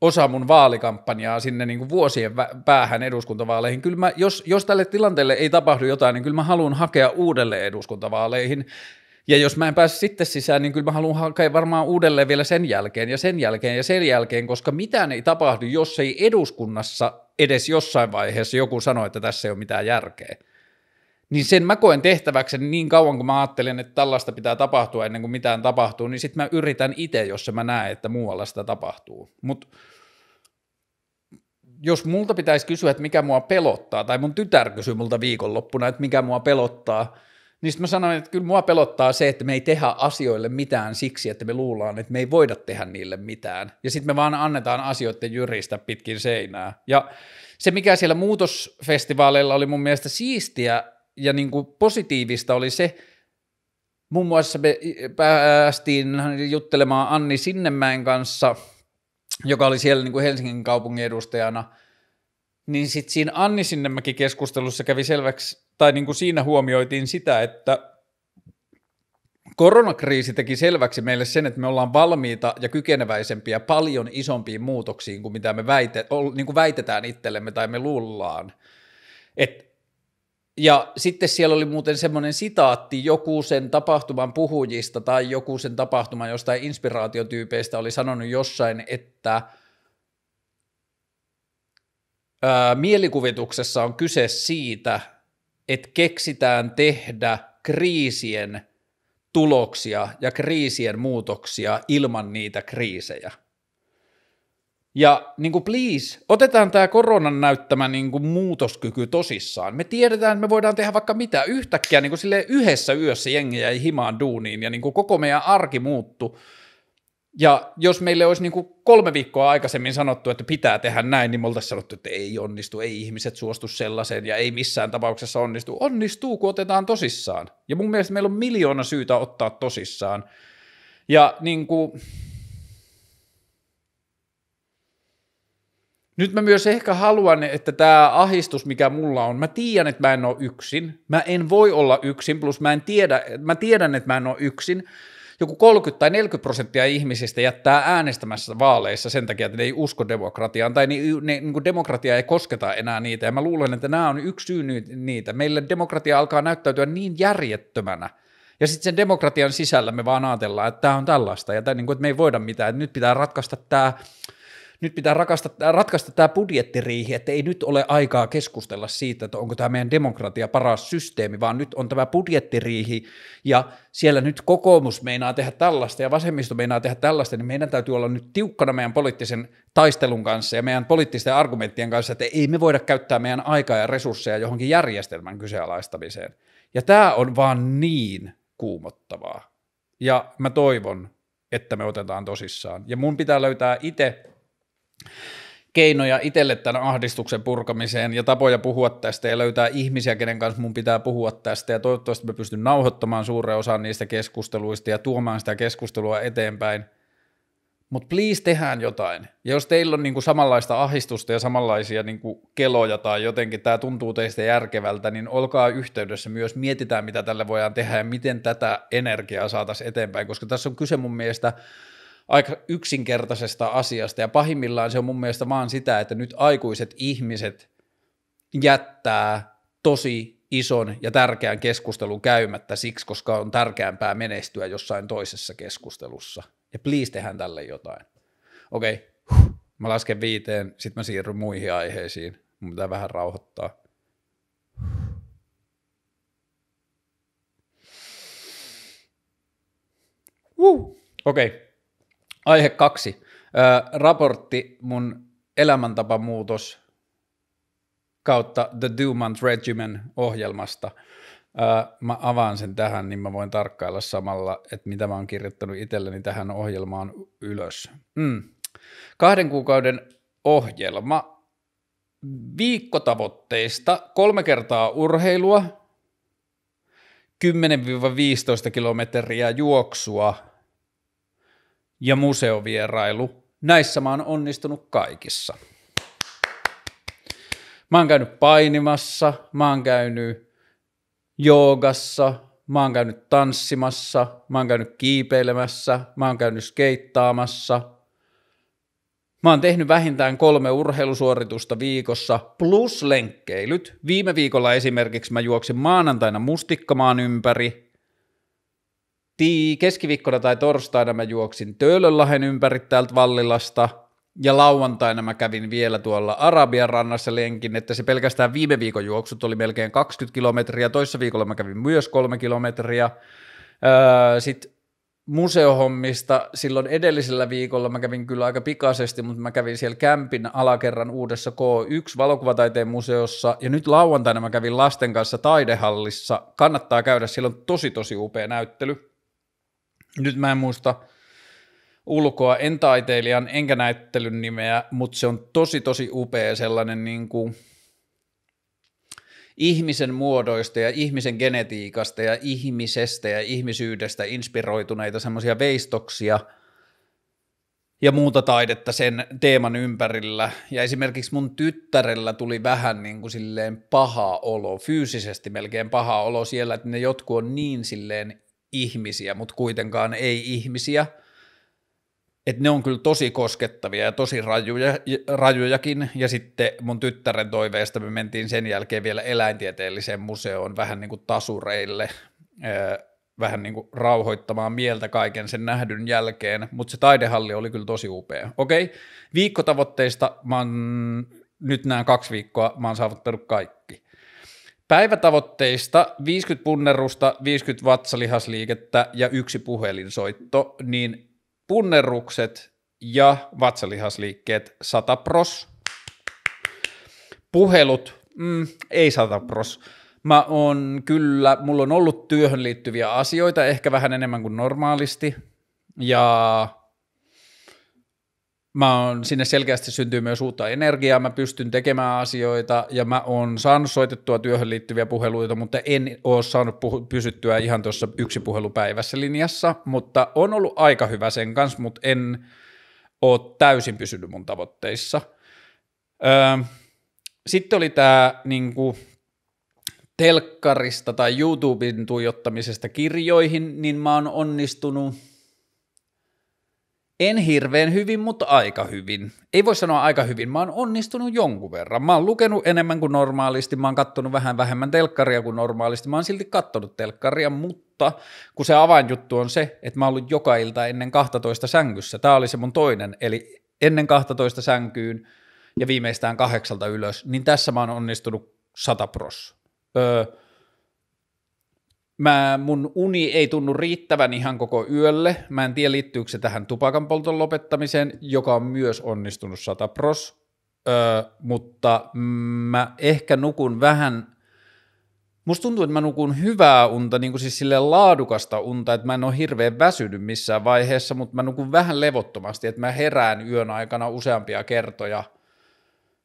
osa mun vaalikampanjaa sinne niin kuin vuosien päähän eduskuntavaaleihin. Kyllä mä, jos, jos tälle tilanteelle ei tapahdu jotain, niin kyllä mä haluan hakea uudelleen eduskuntavaaleihin. Ja jos mä en pääse sitten sisään, niin kyllä mä haluan hakea varmaan uudelleen vielä sen jälkeen ja sen jälkeen ja sen jälkeen, koska mitään ei tapahdu, jos ei eduskunnassa edes jossain vaiheessa joku sanoi, että tässä ei ole mitään järkeä. Niin sen mä koen tehtäväkseni niin kauan, kun mä ajattelen, että tällaista pitää tapahtua ennen kuin mitään tapahtuu, niin sitten mä yritän itse, jos mä näen, että muualla sitä tapahtuu. Mutta jos multa pitäisi kysyä, että mikä mua pelottaa, tai mun tytär kysyy multa viikonloppuna, että mikä mua pelottaa – niin sitten mä sanoin, että kyllä mua pelottaa se, että me ei tehdä asioille mitään siksi, että me luullaan, että me ei voida tehdä niille mitään. Ja sitten me vaan annetaan asioiden jyristä pitkin seinää. Ja se, mikä siellä muutosfestivaaleilla oli mun mielestä siistiä ja niin kuin positiivista, oli se, muun muassa me päästiin juttelemaan Anni Sinnemäen kanssa, joka oli siellä niin kuin Helsingin kaupungin edustajana, niin sitten siinä Anni Sinnemäki keskustelussa kävi selväksi, tai niin kuin siinä huomioitiin sitä, että Koronakriisi teki selväksi meille sen, että me ollaan valmiita ja kykeneväisempiä paljon isompiin muutoksiin kuin mitä me väite, niin kuin väitetään itsellemme tai me luullaan. Et, ja sitten siellä oli muuten semmoinen sitaatti, joku sen tapahtuman puhujista tai joku sen tapahtuman jostain inspiraatiotyypeistä oli sanonut jossain, että ää, mielikuvituksessa on kyse siitä, että keksitään tehdä kriisien tuloksia ja kriisien muutoksia ilman niitä kriisejä. Ja niin kuin please, otetaan tämä koronan näyttämä niin kuin muutoskyky tosissaan. Me tiedetään, että me voidaan tehdä vaikka mitä. Yhtäkkiä niin kuin sille yhdessä yössä jengi jäi himaan duuniin ja niin kuin koko meidän arki muuttuu ja jos meille olisi niin kuin kolme viikkoa aikaisemmin sanottu, että pitää tehdä näin, niin me oltaisiin sanottu, että ei onnistu, ei ihmiset suostu sellaiseen ja ei missään tapauksessa onnistu. Onnistuu, kun otetaan tosissaan. Ja mun mielestä meillä on miljoona syytä ottaa tosissaan. Ja niin kuin... Nyt mä myös ehkä haluan, että tämä ahistus, mikä mulla on, mä tiedän, että mä en ole yksin. Mä en voi olla yksin, plus mä en tiedä, mä tiedän, että mä en ole yksin joku 30 tai 40 prosenttia ihmisistä jättää äänestämässä vaaleissa sen takia, että ne ei usko demokratiaan, tai ne, ne, niin kuin demokratia ei kosketa enää niitä, ja mä luulen, että nämä on yksi syy niitä. Meillä demokratia alkaa näyttäytyä niin järjettömänä, ja sitten sen demokratian sisällä me vaan ajatellaan, että tämä on tällaista, ja tää, niin kuin, että me ei voida mitään, että nyt pitää ratkaista tämä nyt pitää rakasta, ratkaista tämä budjettiriihi, että ei nyt ole aikaa keskustella siitä, että onko tämä meidän demokratia paras systeemi, vaan nyt on tämä budjettiriihi ja siellä nyt kokoomus meinaa tehdä tällaista ja vasemmisto meinaa tehdä tällaista, niin meidän täytyy olla nyt tiukkana meidän poliittisen taistelun kanssa ja meidän poliittisten argumenttien kanssa, että ei me voida käyttää meidän aikaa ja resursseja johonkin järjestelmän kyseenalaistamiseen. Ja tämä on vaan niin kuumottavaa. Ja mä toivon, että me otetaan tosissaan. Ja mun pitää löytää itse keinoja itselle tämän ahdistuksen purkamiseen ja tapoja puhua tästä ja löytää ihmisiä, kenen kanssa mun pitää puhua tästä ja toivottavasti mä pystyn nauhoittamaan suuren osan niistä keskusteluista ja tuomaan sitä keskustelua eteenpäin. Mutta please tehdään jotain. Ja jos teillä on niinku samanlaista ahdistusta ja samanlaisia niinku keloja tai jotenkin tämä tuntuu teistä järkevältä, niin olkaa yhteydessä myös, mietitään mitä tälle voidaan tehdä ja miten tätä energiaa saataisiin eteenpäin, koska tässä on kyse mun mielestä – aika yksinkertaisesta asiasta ja pahimmillaan se on mun mielestä vaan sitä, että nyt aikuiset ihmiset jättää tosi ison ja tärkeän keskustelun käymättä siksi, koska on tärkeämpää menestyä jossain toisessa keskustelussa. Ja please tehdään tälle jotain. Okei, okay. mä lasken viiteen, sitten mä siirryn muihin aiheisiin. Mun pitää vähän rauhoittaa. Okei. Okay. Aihe kaksi. Ö, raportti mun elämäntapamuutos kautta The Dumont Regimen ohjelmasta. Ö, mä avaan sen tähän, niin mä voin tarkkailla samalla, että mitä mä oon kirjoittanut itselleni tähän ohjelmaan ylös. Mm. Kahden kuukauden ohjelma viikkotavoitteista kolme kertaa urheilua, 10-15 kilometriä juoksua – ja museovierailu. Näissä mä oon onnistunut kaikissa. Mä oon käynyt painimassa, mä oon käynyt joogassa, mä oon käynyt tanssimassa, mä oon käynyt kiipeilemässä, mä oon käynyt skeittaamassa. Mä oon tehnyt vähintään kolme urheilusuoritusta viikossa plus lenkkeilyt. Viime viikolla esimerkiksi mä juoksin maanantaina mustikkamaan ympäri, tii, keskiviikkona tai torstaina mä juoksin Töölönlahen ympäri täältä Vallilasta, ja lauantaina mä kävin vielä tuolla Arabian rannassa lenkin, että se pelkästään viime viikon juoksut oli melkein 20 kilometriä, toissa viikolla mä kävin myös kolme kilometriä. Öö, Sitten museohommista silloin edellisellä viikolla mä kävin kyllä aika pikaisesti, mutta mä kävin siellä kämpin alakerran uudessa K1 valokuvataiteen museossa ja nyt lauantaina mä kävin lasten kanssa taidehallissa. Kannattaa käydä, siellä on tosi tosi upea näyttely. Nyt mä en muista ulkoa, en taiteilijan enkä näyttelyn nimeä, mutta se on tosi tosi upea sellainen niin kuin ihmisen muodoista ja ihmisen genetiikasta ja ihmisestä ja ihmisyydestä inspiroituneita semmoisia veistoksia ja muuta taidetta sen teeman ympärillä. Ja esimerkiksi mun tyttärellä tuli vähän niin kuin silleen paha olo, fyysisesti melkein paha olo siellä, että ne jotkut on niin silleen ihmisiä, mutta kuitenkaan ei ihmisiä. Et ne on kyllä tosi koskettavia ja tosi rajuja, rajujakin. Ja sitten mun tyttären toiveesta me mentiin sen jälkeen vielä eläintieteelliseen museoon vähän niin kuin tasureille, öö, vähän niin kuin rauhoittamaan mieltä kaiken sen nähdyn jälkeen. Mutta se taidehalli oli kyllä tosi upea. Okei, viikkotavoitteista mä oon, nyt nämä kaksi viikkoa mä oon saavuttanut kaikki. Päivätavoitteista 50 punnerusta, 50 vatsalihasliikettä ja yksi puhelinsoitto, niin punnerrukset ja vatsalihasliikkeet 100 pros. Puhelut, mm, ei 100 pros. Mä on kyllä, mulla on ollut työhön liittyviä asioita ehkä vähän enemmän kuin normaalisti ja Mä on, sinne selkeästi syntyy myös uutta energiaa, mä pystyn tekemään asioita ja mä oon saanut soitettua työhön liittyviä puheluita, mutta en oo saanut puh- pysyttyä ihan tuossa yksi puhelupäivässä linjassa, mutta on ollut aika hyvä sen kanssa, mutta en oo täysin pysynyt mun tavoitteissa. Öö, sitten oli tämä niinku, telkkarista tai YouTuben tuijottamisesta kirjoihin, niin mä oon onnistunut – en hirveän hyvin, mutta aika hyvin. Ei voi sanoa aika hyvin, mä oon onnistunut jonkun verran. Mä oon lukenut enemmän kuin normaalisti, mä oon kattonut vähän vähemmän telkkaria kuin normaalisti, mä oon silti kattonut telkkaria, mutta kun se avainjuttu on se, että mä oon ollut joka ilta ennen 12 sängyssä. Tämä oli se mun toinen, eli ennen 12 sänkyyn ja viimeistään kahdeksalta ylös, niin tässä mä oon onnistunut 100 pros. Öö, Mä, mun uni ei tunnu riittävän ihan koko yölle. Mä en tiedä, liittyykö se tähän tupakan polton lopettamiseen, joka on myös onnistunut 100 pros. Öö, mutta mä ehkä nukun vähän Musta tuntuu, että mä nukun hyvää unta, niin kuin siis sille laadukasta unta, että mä en ole hirveän väsynyt missään vaiheessa, mutta mä nukun vähän levottomasti, että mä herään yön aikana useampia kertoja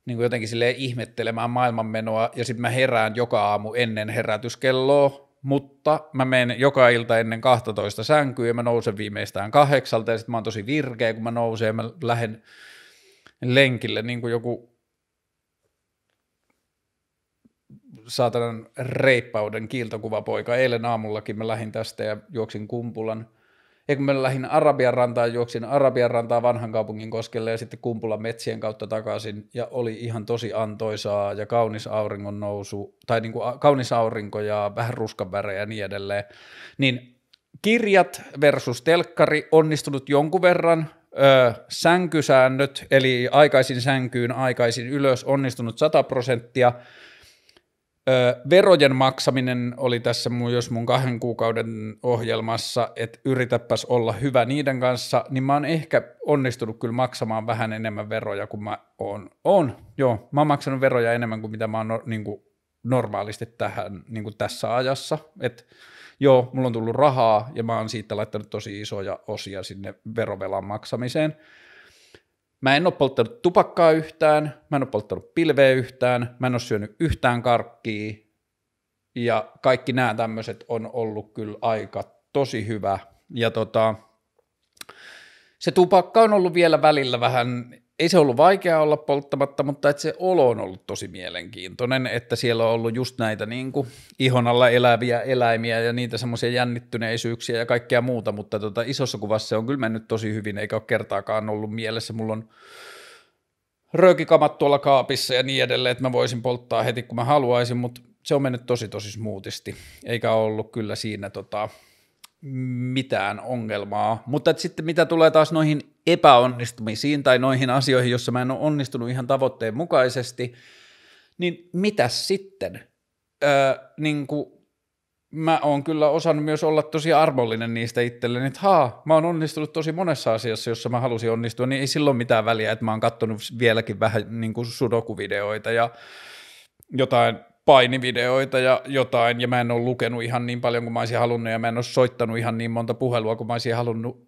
niin kuin jotenkin sille ihmettelemään maailmanmenoa, ja sitten mä herään joka aamu ennen herätyskelloa, mutta mä menen joka ilta ennen 12 sänkyä ja mä nousen viimeistään kahdeksalta ja sitten mä oon tosi virkeä, kun mä nousen ja mä lähden lenkille niin kuin joku saatanan reippauden kiiltokuvapoika. Eilen aamullakin mä lähdin tästä ja juoksin kumpulan ja kun mä lähdin Arabian rantaan, juoksin Arabian rantaa vanhan kaupungin koskelle ja sitten kumpulla metsien kautta takaisin. Ja oli ihan tosi antoisaa ja kaunis auringon nousu, tai niin kuin kaunis aurinko ja vähän ruskan värejä ja niin edelleen. Niin kirjat versus telkkari onnistunut jonkun verran, öö, sänkysäännöt, eli aikaisin sänkyyn, aikaisin ylös, onnistunut 100 prosenttia, verojen maksaminen oli tässä mun, jos mun kahden kuukauden ohjelmassa, että yritäpäs olla hyvä niiden kanssa, niin mä oon ehkä onnistunut kyllä maksamaan vähän enemmän veroja kuin mä oon. on, Joo, mä oon maksanut veroja enemmän kuin mitä mä oon no, niin kuin normaalisti tähän, niin kuin tässä ajassa. Et, joo, mulla on tullut rahaa ja mä oon siitä laittanut tosi isoja osia sinne verovelan maksamiseen – Mä en ole polttanut tupakkaa yhtään, mä en ole polttanut pilveä yhtään, mä en ole syönyt yhtään karkkia. Ja kaikki nämä tämmöiset on ollut kyllä aika tosi hyvä. Ja tota, se tupakka on ollut vielä välillä vähän ei se ollut vaikea olla polttamatta, mutta että se olo on ollut tosi mielenkiintoinen, että siellä on ollut just näitä niin kuin, ihon alla eläviä eläimiä ja niitä semmoisia jännittyneisyyksiä ja kaikkea muuta, mutta tota, isossa kuvassa se on kyllä mennyt tosi hyvin, eikä ole kertaakaan ollut mielessä. Mulla on röökikamat tuolla kaapissa ja niin edelleen, että mä voisin polttaa heti kun mä haluaisin, mutta se on mennyt tosi tosi smoothisti, eikä ollut kyllä siinä tota, mitään ongelmaa. Mutta sitten mitä tulee taas noihin epäonnistumisiin tai noihin asioihin, jossa mä en ole onnistunut ihan tavoitteen mukaisesti, niin mitäs sitten? Öö, niin kuin mä oon kyllä osannut myös olla tosi armollinen niistä itselleni, että haa, mä oon onnistunut tosi monessa asiassa, jossa mä halusin onnistua, niin ei silloin mitään väliä, että mä oon kattonut vieläkin vähän niin kuin sudokuvideoita ja jotain painivideoita ja jotain, ja mä en ole lukenut ihan niin paljon kuin mä olisin halunnut, ja mä en ole soittanut ihan niin monta puhelua kuin mä olisin halunnut,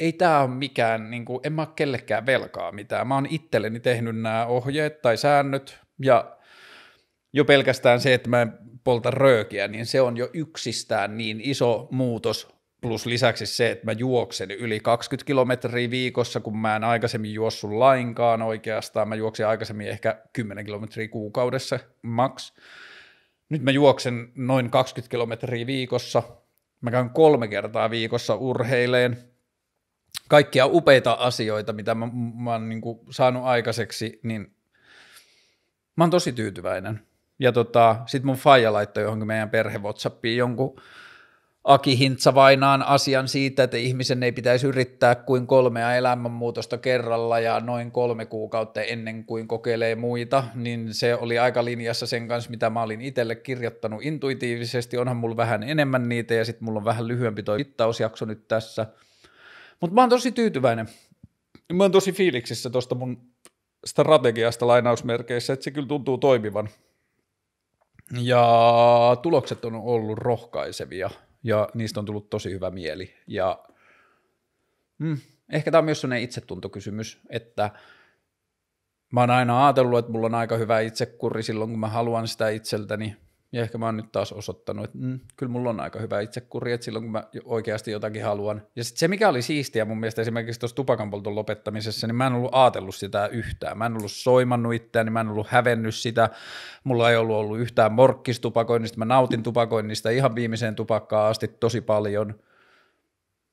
ei tämä ole mikään, niin kuin, en mä ole kellekään velkaa mitään. Mä oon itselleni tehnyt nämä ohjeet tai säännöt ja jo pelkästään se, että mä en polta röökiä, niin se on jo yksistään niin iso muutos, plus lisäksi se, että mä juoksen yli 20 kilometriä viikossa, kun mä en aikaisemmin juossut lainkaan oikeastaan, mä juoksin aikaisemmin ehkä 10 kilometriä kuukaudessa max. Nyt mä juoksen noin 20 kilometriä viikossa, mä käyn kolme kertaa viikossa urheileen, kaikkia upeita asioita, mitä mä, mä oon niin kuin saanut aikaiseksi, niin mä oon tosi tyytyväinen. Ja tota, sit mun faija laittoi johonkin meidän perhe WhatsAppiin jonkun Aki Hintsavainaan asian siitä, että ihmisen ei pitäisi yrittää kuin kolmea elämänmuutosta kerralla ja noin kolme kuukautta ennen kuin kokeilee muita, niin se oli aika linjassa sen kanssa, mitä mä olin itselle kirjoittanut intuitiivisesti. Onhan mulla vähän enemmän niitä ja sitten mulla on vähän lyhyempi toi mittausjakso nyt tässä – mutta mä oon tosi tyytyväinen. Mä oon tosi fiiliksissä tuosta mun strategiasta lainausmerkeissä, että se kyllä tuntuu toimivan. Ja tulokset on ollut rohkaisevia ja niistä on tullut tosi hyvä mieli. Ja mm, ehkä tämä on myös sellainen itsetuntokysymys, että mä oon aina ajatellut, että mulla on aika hyvä itsekuri silloin, kun mä haluan sitä itseltäni. Ja ehkä mä oon nyt taas osoittanut, että mm, kyllä mulla on aika hyvä itsekuri, että silloin kun mä oikeasti jotakin haluan. Ja sitten se, mikä oli siistiä mun mielestä esimerkiksi tuossa tupakanpolton lopettamisessa, niin mä en ollut ajatellut sitä yhtään. Mä en ollut soimannut itseäni, mä en ollut hävennyt sitä. Mulla ei ollut ollut yhtään morkkistupakoinnista. Mä nautin tupakoinnista ihan viimeiseen tupakkaan asti tosi paljon.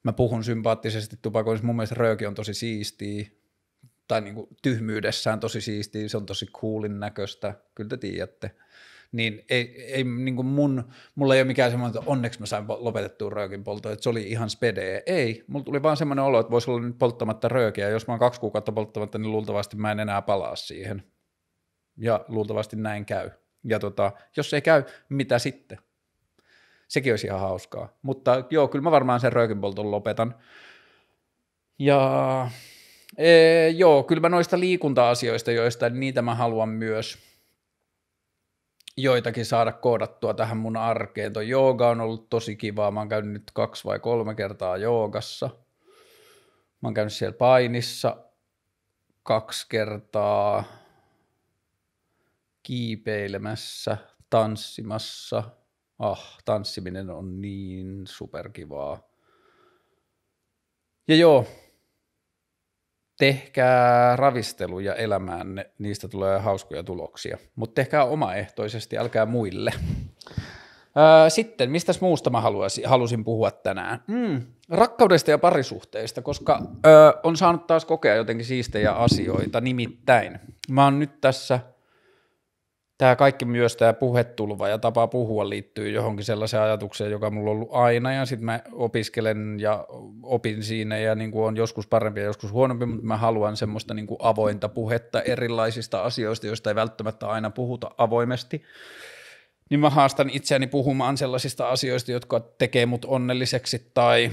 Mä puhun sympaattisesti tupakoinnista. Mun mielestä rööki on tosi siistiä tai niin kuin tyhmyydessään tosi siistiä, se on tosi coolin näköistä, kyllä te tiedätte niin ei, ei niin kuin mun, mulla ei ole mikään semmoinen, että onneksi mä sain lopetettua röökin poltoa, että se oli ihan spedee. Ei, mulla tuli vaan semmoinen olo, että voisi olla nyt polttamatta röökiä, jos mä oon kaksi kuukautta polttamatta, niin luultavasti mä en enää palaa siihen. Ja luultavasti näin käy. Ja tota, jos ei käy, mitä sitten? Sekin olisi ihan hauskaa. Mutta joo, kyllä mä varmaan sen röökin polton lopetan. Ja ee, joo, kyllä mä noista liikunta-asioista, joista niitä mä haluan myös joitakin saada koodattua tähän mun arkeen. Tuo jooga on ollut tosi kivaa. Mä oon käynyt nyt kaksi vai kolme kertaa joogassa. Mä oon käynyt siellä painissa kaksi kertaa kiipeilemässä, tanssimassa. Ah, tanssiminen on niin superkivaa. Ja joo, tehkää ravisteluja elämään niistä tulee hauskoja tuloksia, mutta tehkää omaehtoisesti, älkää muille. Sitten, mistä muusta mä haluaisin, halusin puhua tänään? Mm, rakkaudesta ja parisuhteista, koska ö, on saanut taas kokea jotenkin siistejä asioita, nimittäin. Mä oon nyt tässä tämä kaikki myös tämä puhetulva ja tapa puhua liittyy johonkin sellaiseen ajatukseen, joka mulla on ollut aina ja sitten mä opiskelen ja opin siinä ja niin kuin on joskus parempi ja joskus huonompi, mutta mä haluan semmoista niin kuin avointa puhetta erilaisista asioista, joista ei välttämättä aina puhuta avoimesti. Niin mä haastan itseäni puhumaan sellaisista asioista, jotka tekee mut onnelliseksi tai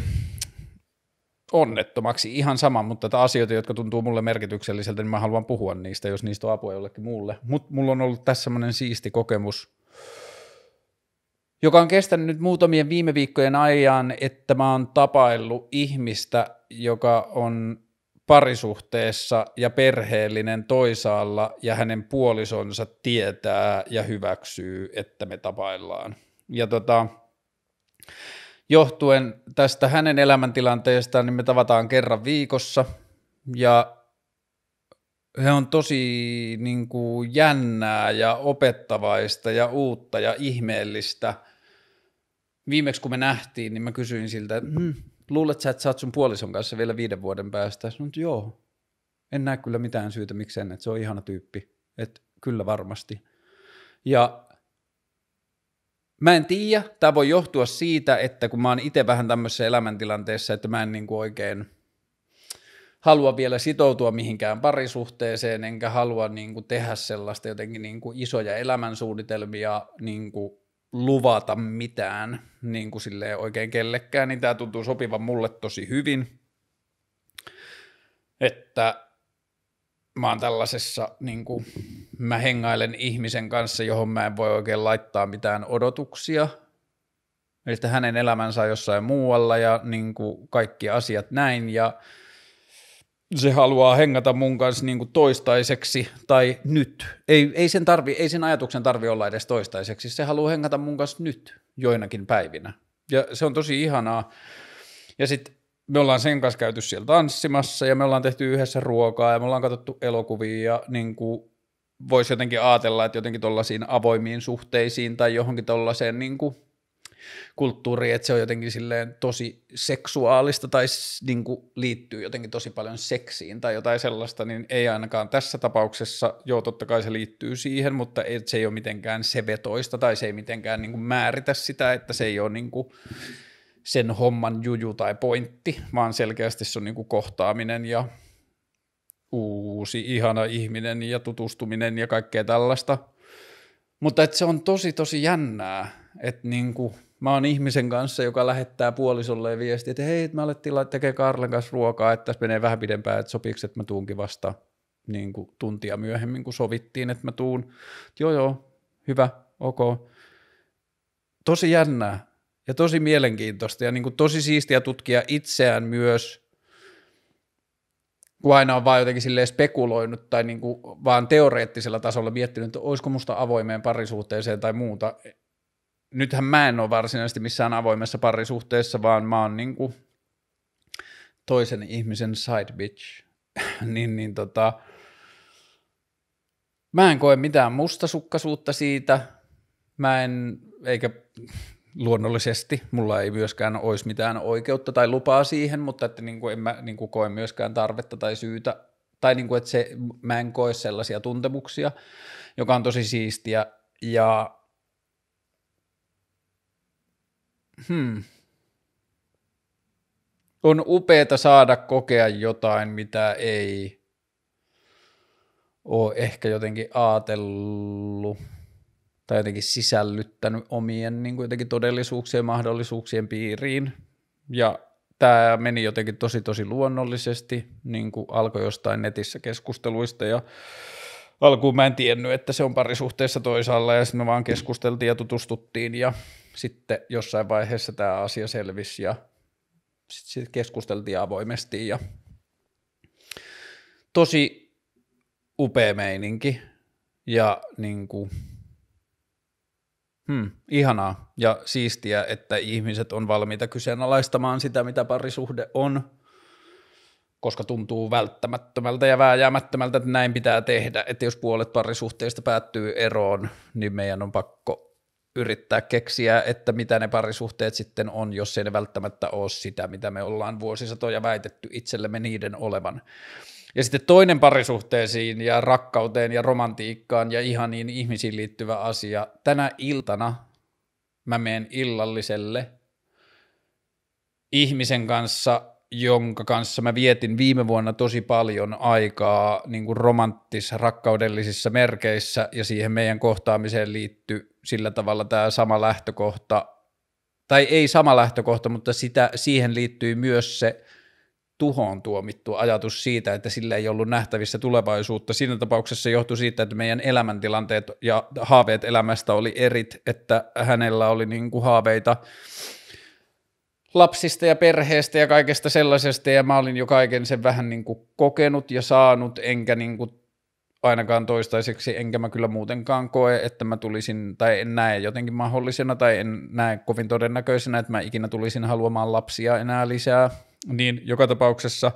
onnettomaksi, ihan sama, mutta tätä asioita, jotka tuntuu mulle merkitykselliseltä, niin mä haluan puhua niistä, jos niistä on apua jollekin muulle. Mutta mulla on ollut tässä semmoinen siisti kokemus, joka on kestänyt nyt muutamien viime viikkojen ajan, että mä oon tapaillut ihmistä, joka on parisuhteessa ja perheellinen toisaalla ja hänen puolisonsa tietää ja hyväksyy, että me tapaillaan. Ja tota, johtuen tästä hänen elämäntilanteestaan, niin me tavataan kerran viikossa ja he on tosi niin kuin, jännää ja opettavaista ja uutta ja ihmeellistä. Viimeksi kun me nähtiin, niin mä kysyin siltä, että mm, luulet sä, että sä oot sun puolison kanssa vielä viiden vuoden päästä? Sanoin, että joo, en näe kyllä mitään syytä miksen, että se on ihana tyyppi, että kyllä varmasti. Ja Mä en tiedä, tämä voi johtua siitä, että kun mä oon itse vähän tämmöisessä elämäntilanteessa, että mä en niin kuin oikein halua vielä sitoutua mihinkään parisuhteeseen, enkä halua niin kuin tehdä sellaista jotenkin niin kuin isoja elämänsuunnitelmia niin kuin luvata mitään niin kuin oikein kellekään, niin tämä tuntuu sopivan mulle tosi hyvin. Että mä oon tällaisessa, niin kuin, mä hengailen ihmisen kanssa, johon mä en voi oikein laittaa mitään odotuksia, eli että hänen elämänsä on jossain muualla ja niin kuin kaikki asiat näin ja se haluaa hengata mun kanssa niin kuin toistaiseksi tai nyt. Ei, ei, sen tarvi, ei sen ajatuksen tarvi olla edes toistaiseksi, se haluaa hengata mun kanssa nyt joinakin päivinä. Ja se on tosi ihanaa. Ja sitten me ollaan sen kanssa käyty siellä tanssimassa ja me ollaan tehty yhdessä ruokaa ja me ollaan katsottu elokuvia ja niin kuin voisi jotenkin ajatella, että jotenkin tuollaisiin avoimiin suhteisiin tai johonkin tuollaiseen niin kulttuuriin, että se on jotenkin silleen tosi seksuaalista tai niin kuin liittyy jotenkin tosi paljon seksiin tai jotain sellaista, niin ei ainakaan tässä tapauksessa, joo totta kai se liittyy siihen, mutta ei, se ei ole mitenkään sevetoista tai se ei mitenkään niin kuin määritä sitä, että se ei ole niin kuin sen homman juju tai pointti, vaan selkeästi se on niin kuin kohtaaminen ja uusi ihana ihminen ja tutustuminen ja kaikkea tällaista. Mutta et se on tosi tosi jännää, että niin mä oon ihmisen kanssa, joka lähettää puolisolleen viestiä, että hei, mä alettiin tekemään Karlen kanssa ruokaa, että tässä menee vähän pidempään, että sopiiko, että mä tuunkin vasta niin kuin tuntia myöhemmin, kun sovittiin, että mä tuun. Joo, joo, hyvä, ok. Tosi jännää, ja tosi mielenkiintoista ja niin kuin tosi siistiä tutkia itseään myös, kun aina on vaan jotenkin silleen spekuloinut tai niin kuin vaan teoreettisella tasolla miettinyt, että olisiko musta avoimeen parisuhteeseen tai muuta. Nythän mä en ole varsinaisesti missään avoimessa parisuhteessa, vaan mä oon niin kuin toisen ihmisen side bitch. niin, niin tota, mä en koe mitään mustasukkaisuutta siitä, mä en, eikä luonnollisesti. Mulla ei myöskään olisi mitään oikeutta tai lupaa siihen, mutta että niin kuin en mä niin kuin koe myöskään tarvetta tai syytä, tai niin kuin, että se, mä en koe sellaisia tuntemuksia, joka on tosi siistiä. Ja hmm. on upeeta saada kokea jotain, mitä ei ole ehkä jotenkin ajatellut tai jotenkin sisällyttänyt omien niin kuin jotenkin todellisuuksien ja mahdollisuuksien piiriin. Ja tämä meni jotenkin tosi tosi luonnollisesti, niin kuin alkoi jostain netissä keskusteluista ja alkuun mä en tiennyt, että se on parisuhteessa toisaalla ja sitten me vaan keskusteltiin ja tutustuttiin ja sitten jossain vaiheessa tämä asia selvisi ja sitten keskusteltiin avoimesti ja tosi upea meininki ja niin kuin Hmm, ihanaa ja siistiä, että ihmiset on valmiita kyseenalaistamaan sitä, mitä parisuhde on, koska tuntuu välttämättömältä ja vääjäämättömältä, että näin pitää tehdä, että jos puolet parisuhteista päättyy eroon, niin meidän on pakko yrittää keksiä, että mitä ne parisuhteet sitten on, jos ei ne välttämättä ole sitä, mitä me ollaan vuosisatoja väitetty itsellemme niiden olevan. Ja sitten toinen parisuhteisiin ja rakkauteen ja romantiikkaan ja ihan niin ihmisiin liittyvä asia. Tänä iltana mä menen illalliselle ihmisen kanssa, jonka kanssa mä vietin viime vuonna tosi paljon aikaa niin kuin romanttis rakkaudellisissa merkeissä ja siihen meidän kohtaamiseen liittyy sillä tavalla tämä sama lähtökohta, tai ei sama lähtökohta, mutta sitä, siihen liittyy myös se tuhoon tuomittu ajatus siitä, että sillä ei ollut nähtävissä tulevaisuutta. Siinä tapauksessa se johtui siitä, että meidän elämäntilanteet ja haaveet elämästä oli erit, että hänellä oli niin kuin haaveita lapsista ja perheestä ja kaikesta sellaisesta, ja mä olin jo kaiken sen vähän niin kuin kokenut ja saanut, enkä niin kuin ainakaan toistaiseksi, enkä mä kyllä muutenkaan koe, että mä tulisin, tai en näe jotenkin mahdollisena, tai en näe kovin todennäköisenä, että mä ikinä tulisin haluamaan lapsia enää lisää niin joka tapauksessa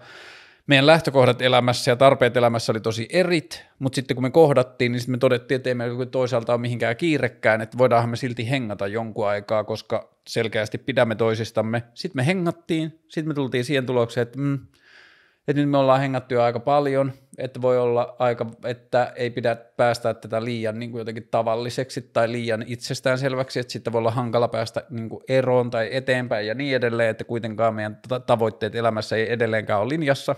meidän lähtökohdat elämässä ja tarpeet elämässä oli tosi erit, mutta sitten kun me kohdattiin, niin sitten me todettiin, että ei meillä toisaalta ole mihinkään kiirekkään, että voidaanhan me silti hengata jonkun aikaa, koska selkeästi pidämme toisistamme. Sitten me hengattiin, sitten me tultiin siihen tulokseen, että mm, että nyt me ollaan hengattu jo aika paljon, että voi olla aika, että ei pidä päästä tätä liian niin kuin jotenkin tavalliseksi tai liian itsestäänselväksi, että sitten voi olla hankala päästä niin kuin eroon tai eteenpäin ja niin edelleen, että kuitenkaan meidän tavoitteet elämässä ei edelleenkään ole linjassa.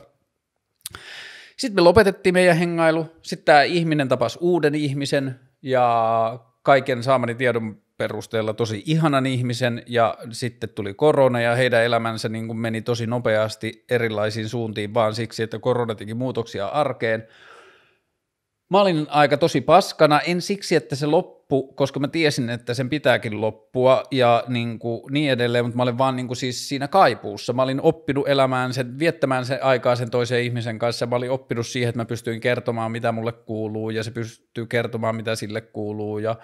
Sitten me lopetettiin meidän hengailu, sitten tämä ihminen tapasi uuden ihmisen ja kaiken saamani tiedon perusteella tosi ihanan ihmisen ja sitten tuli korona ja heidän elämänsä niin kuin meni tosi nopeasti erilaisiin suuntiin vaan siksi, että korona teki muutoksia arkeen. Mä olin aika tosi paskana, en siksi, että se loppu, koska mä tiesin, että sen pitääkin loppua ja niin, kuin niin edelleen, mutta mä olin vaan niin kuin siis siinä kaipuussa. Mä olin oppinut elämään sen, viettämään sen aikaa sen toisen ihmisen kanssa. Mä olin oppinut siihen, että mä pystyin kertomaan, mitä mulle kuuluu ja se pystyy kertomaan, mitä sille kuuluu ja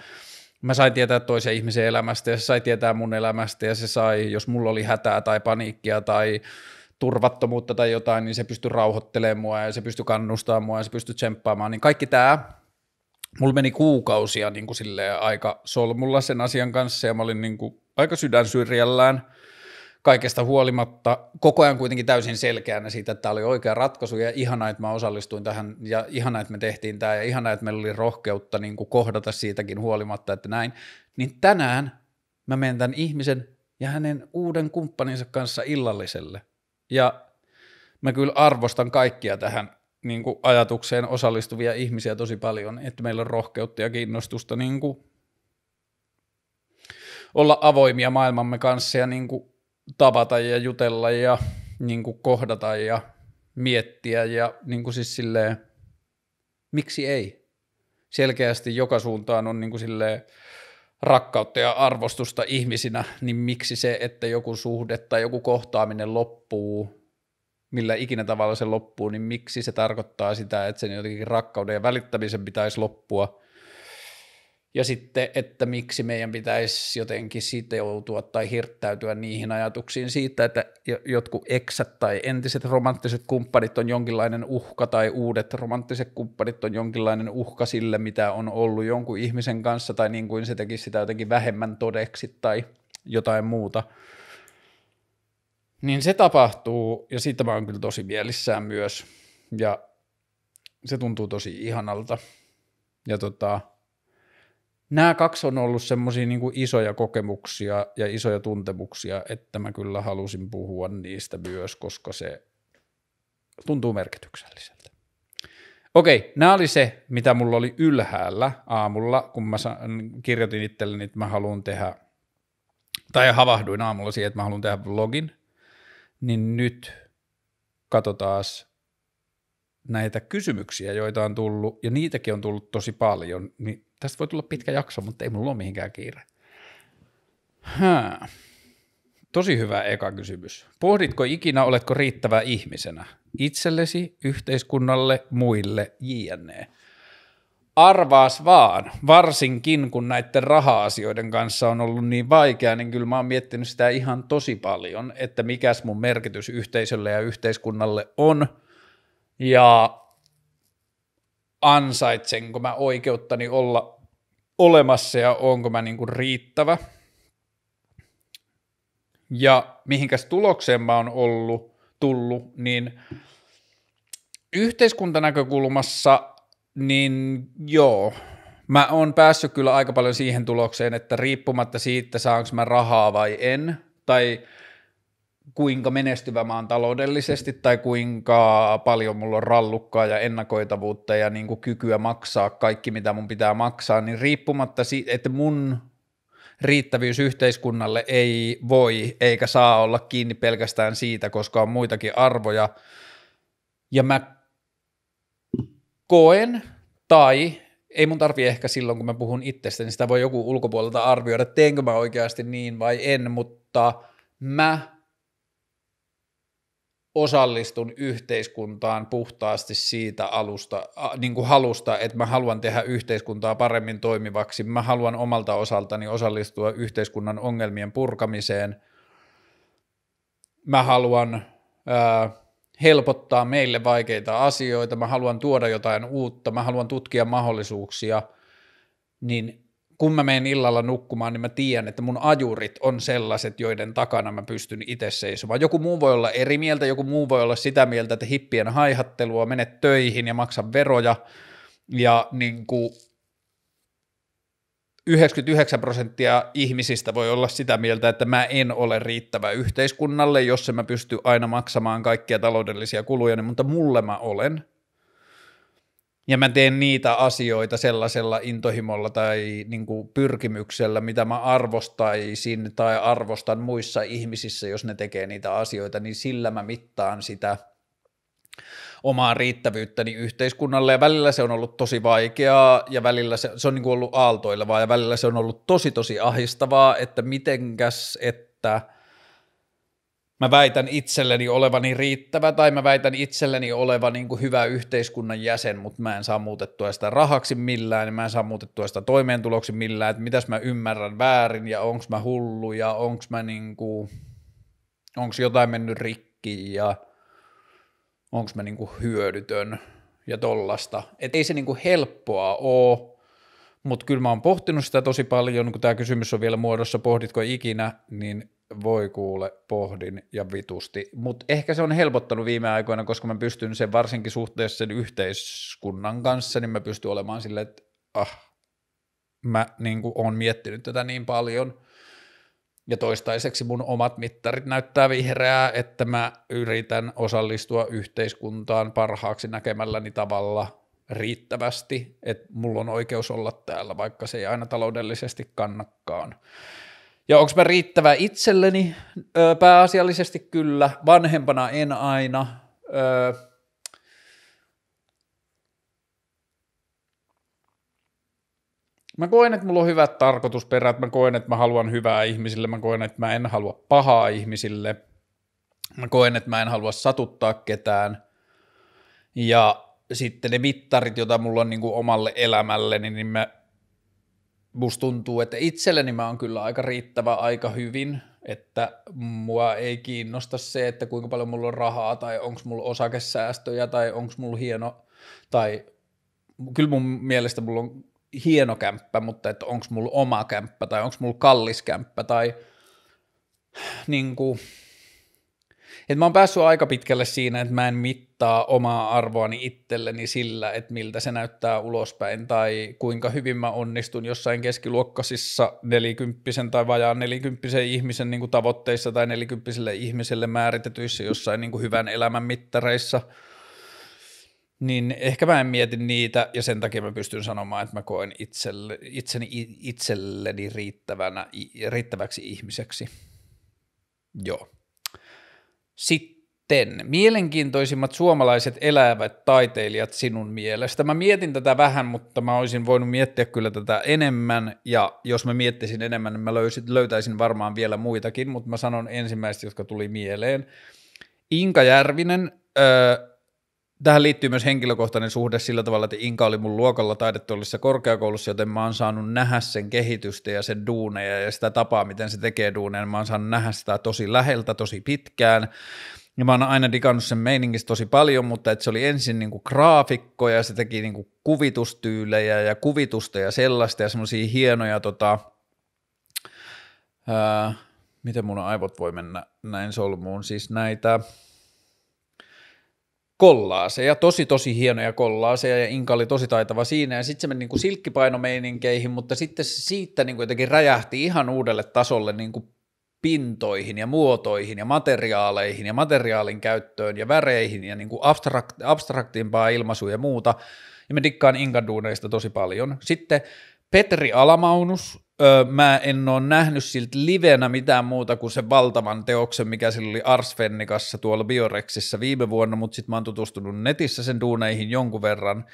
mä sain tietää toisen ihmisen elämästä ja se sai tietää mun elämästä ja se sai, jos mulla oli hätää tai paniikkia tai turvattomuutta tai jotain, niin se pystyi rauhoittelemaan mua ja se pystyi kannustamaan mua ja se pystyi tsemppaamaan, niin kaikki tämä, mulla meni kuukausia niin kuin aika solmulla sen asian kanssa ja mä olin niin kuin aika sydän syrjällään kaikesta huolimatta koko ajan kuitenkin täysin selkeänä siitä, että tämä oli oikea ratkaisu ja ihanaa, että mä osallistuin tähän ja ihanaa, että me tehtiin tämä ja ihanaa, että meillä oli rohkeutta niin kuin kohdata siitäkin huolimatta, että näin. Niin tänään mä menen tämän ihmisen ja hänen uuden kumppaninsa kanssa illalliselle. Ja mä kyllä arvostan kaikkia tähän niin kuin ajatukseen osallistuvia ihmisiä tosi paljon, että meillä on rohkeutta ja kiinnostusta niin kuin olla avoimia maailmamme kanssa ja niin kuin tavata ja jutella ja niin kuin kohdata ja miettiä ja niin kuin siis silleen, miksi ei? Selkeästi joka suuntaan on niin kuin silleen, rakkautta ja arvostusta ihmisinä, niin miksi se, että joku suhde tai joku kohtaaminen loppuu, millä ikinä tavalla se loppuu, niin miksi se tarkoittaa sitä, että sen jotenkin rakkauden ja välittämisen pitäisi loppua, ja sitten, että miksi meidän pitäisi jotenkin sitoutua tai hirttäytyä niihin ajatuksiin siitä, että jotkut eksät tai entiset romanttiset kumppanit on jonkinlainen uhka tai uudet romanttiset kumppanit on jonkinlainen uhka sille, mitä on ollut jonkun ihmisen kanssa tai niin kuin se teki sitä jotenkin vähemmän todeksi tai jotain muuta. Niin se tapahtuu ja siitä mä oon kyllä tosi mielissään myös ja se tuntuu tosi ihanalta. Ja tota, nämä kaksi on ollut semmoisia niin isoja kokemuksia ja isoja tuntemuksia, että mä kyllä halusin puhua niistä myös, koska se tuntuu merkitykselliseltä. Okei, nämä oli se, mitä mulla oli ylhäällä aamulla, kun mä kirjoitin itselleni, että mä haluan tehdä, tai havahduin aamulla siihen, että mä haluan tehdä vlogin, niin nyt katsotaan näitä kysymyksiä, joita on tullut, ja niitäkin on tullut tosi paljon, niin Tästä voi tulla pitkä jakso, mutta ei mulla ole mihinkään kiire. Hää. Tosi hyvä eka kysymys. Pohditko ikinä, oletko riittävä ihmisenä? Itsellesi, yhteiskunnalle, muille, jne. Arvaas vaan, varsinkin kun näiden raha-asioiden kanssa on ollut niin vaikea, niin kyllä mä oon miettinyt sitä ihan tosi paljon, että mikäs mun merkitys yhteisölle ja yhteiskunnalle on. Ja ansaitsenko mä oikeuttani olla olemassa ja onko mä niin kuin riittävä. Ja mihinkäs tulokseen mä oon ollut, tullut, niin yhteiskuntanäkökulmassa, niin joo, mä oon päässyt kyllä aika paljon siihen tulokseen, että riippumatta siitä saanko mä rahaa vai en, tai kuinka menestyvä mä oon taloudellisesti tai kuinka paljon mulla on rallukkaa ja ennakoitavuutta ja niin kuin kykyä maksaa kaikki, mitä mun pitää maksaa, niin riippumatta siitä, että mun riittävyys yhteiskunnalle ei voi eikä saa olla kiinni pelkästään siitä, koska on muitakin arvoja. Ja mä koen tai ei mun tarvi ehkä silloin, kun mä puhun itsestäni, niin sitä voi joku ulkopuolelta arvioida, teenkö mä oikeasti niin vai en, mutta mä osallistun yhteiskuntaan puhtaasti siitä alusta, niin kuin halusta, että mä haluan tehdä yhteiskuntaa paremmin toimivaksi, mä haluan omalta osaltani osallistua yhteiskunnan ongelmien purkamiseen, mä haluan ää, helpottaa meille vaikeita asioita, mä haluan tuoda jotain uutta, mä haluan tutkia mahdollisuuksia, niin kun mä menen illalla nukkumaan, niin mä tiedän, että mun ajurit on sellaiset, joiden takana mä pystyn itse seisomaan. Joku muu voi olla eri mieltä, joku muu voi olla sitä mieltä, että hippien haihattelua, menet töihin ja maksa veroja. Ja niin kuin 99 prosenttia ihmisistä voi olla sitä mieltä, että mä en ole riittävä yhteiskunnalle, jos mä pysty aina maksamaan kaikkia taloudellisia kuluja, niin mutta mulle mä olen – ja mä teen niitä asioita sellaisella intohimolla tai niin kuin pyrkimyksellä, mitä mä arvostaisin tai arvostan muissa ihmisissä, jos ne tekee niitä asioita, niin sillä mä mittaan sitä omaa riittävyyttäni yhteiskunnalle, ja välillä se on ollut tosi vaikeaa, ja välillä se, se on niin kuin ollut aaltoilevaa, ja välillä se on ollut tosi tosi ahistavaa, että mitenkäs, että – mä väitän itselleni olevani riittävä tai mä väitän itselleni olevan niin hyvä yhteiskunnan jäsen, mutta mä en saa muutettua sitä rahaksi millään, niin mä en saa muutettua sitä toimeentuloksi millään, että mitäs mä ymmärrän väärin ja onks mä hullu ja onks mä niin kuin, onks jotain mennyt rikki ja onks mä niin kuin hyödytön ja tollasta. Et ei se niin kuin helppoa oo, mutta kyllä mä oon pohtinut sitä tosi paljon, kun tämä kysymys on vielä muodossa, pohditko ikinä, niin voi kuule, pohdin ja vitusti, mutta ehkä se on helpottanut viime aikoina, koska mä pystyn sen varsinkin suhteessa sen yhteiskunnan kanssa, niin mä pystyn olemaan silleen, että ah, mä niin oon on miettinyt tätä niin paljon, ja toistaiseksi mun omat mittarit näyttää vihreää, että mä yritän osallistua yhteiskuntaan parhaaksi näkemälläni tavalla riittävästi, että mulla on oikeus olla täällä, vaikka se ei aina taloudellisesti kannakkaan. Ja onko mä riittävä itselleni? Öö, pääasiallisesti kyllä. Vanhempana en aina. Öö, Mä koen, että mulla on hyvät tarkoitusperät, mä koen, että mä haluan hyvää ihmisille, mä koen, että mä en halua pahaa ihmisille, mä koen, että mä en halua satuttaa ketään. Ja sitten ne mittarit, joita mulla on niin kuin omalle elämälle, niin mä musta tuntuu, että itselleni mä oon kyllä aika riittävä aika hyvin, että mua ei kiinnosta se, että kuinka paljon mulla on rahaa tai onko mulla osakesäästöjä tai onko mulla hieno tai kyllä mun mielestä mulla on hieno kämppä, mutta että onko mulla oma kämppä tai onko mulla kallis kämppä tai niin kuin, et mä oon päässyt aika pitkälle siinä, että mä en mittaa omaa arvoani itselleni sillä, että miltä se näyttää ulospäin tai kuinka hyvin mä onnistun jossain keskiluokkaisissa nelikymppisen tai vajaan nelikymppisen ihmisen niin kuin tavoitteissa tai nelikymppiselle ihmiselle määritetyissä jossain niin kuin hyvän elämän mittareissa – niin ehkä mä en mieti niitä ja sen takia mä pystyn sanomaan, että mä koen itselle, itseni, itselleni riittävänä, riittäväksi ihmiseksi. Joo. Sitten, mielenkiintoisimmat suomalaiset elävät taiteilijat sinun mielestä. Mä mietin tätä vähän, mutta mä olisin voinut miettiä kyllä tätä enemmän, ja jos mä miettisin enemmän, niin mä löysit, löytäisin varmaan vielä muitakin, mutta mä sanon ensimmäistä, jotka tuli mieleen. Inka Järvinen, öö, Tähän liittyy myös henkilökohtainen suhde sillä tavalla, että Inka oli mun luokalla taidetollisessa korkeakoulussa, joten mä oon saanut nähdä sen kehitystä ja sen duuneja ja sitä tapaa, miten se tekee duuneja. Mä oon saanut nähdä sitä tosi läheltä, tosi pitkään. Ja mä oon aina digannut sen meiningistä tosi paljon, mutta että se oli ensin niinku graafikko ja se teki niinku kuvitustyylejä ja kuvitusta ja sellaista ja semmoisia hienoja tota, ää, miten mun aivot voi mennä näin solmuun, siis näitä kollaaseja, tosi tosi hienoja kollaaseja ja Inka oli tosi taitava siinä ja sitten se meni niin kuin silkkipainomeininkeihin, mutta sitten siitä niin kuin jotenkin räjähti ihan uudelle tasolle niin kuin pintoihin ja muotoihin ja materiaaleihin ja materiaalin käyttöön ja väreihin ja niin kuin abstrakt, abstraktimpaa ilmaisua ja muuta. Ja me dikkaan Inkan duuneista tosi paljon. Sitten Petri Alamaunus öö, mä en ole nähnyt siltä livenä mitään muuta kuin se valtavan teoksen, mikä sillä oli Ars Fennikassa tuolla Biorexissa viime vuonna, mutta sitten mä oon tutustunut netissä sen duuneihin jonkun verran.